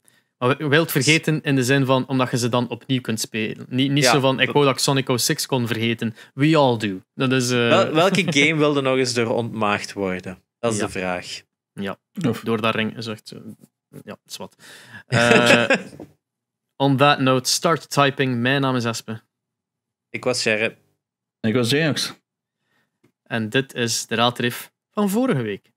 Wilt vergeten in de zin van omdat je ze dan opnieuw kunt spelen. Niet, niet zo van ik wou dat ik Sonic 06 kon vergeten. We all do. Dat is, eh, welke game wilde nog eens door ontmaagd worden? Dat is de vraag. Ja, door dat ring is echt. Ja, dat is wat. on that note, start typing. Mijn naam is Aspen. Ik was Sherry. Ik was James. En dit is de raadrif van vorige week.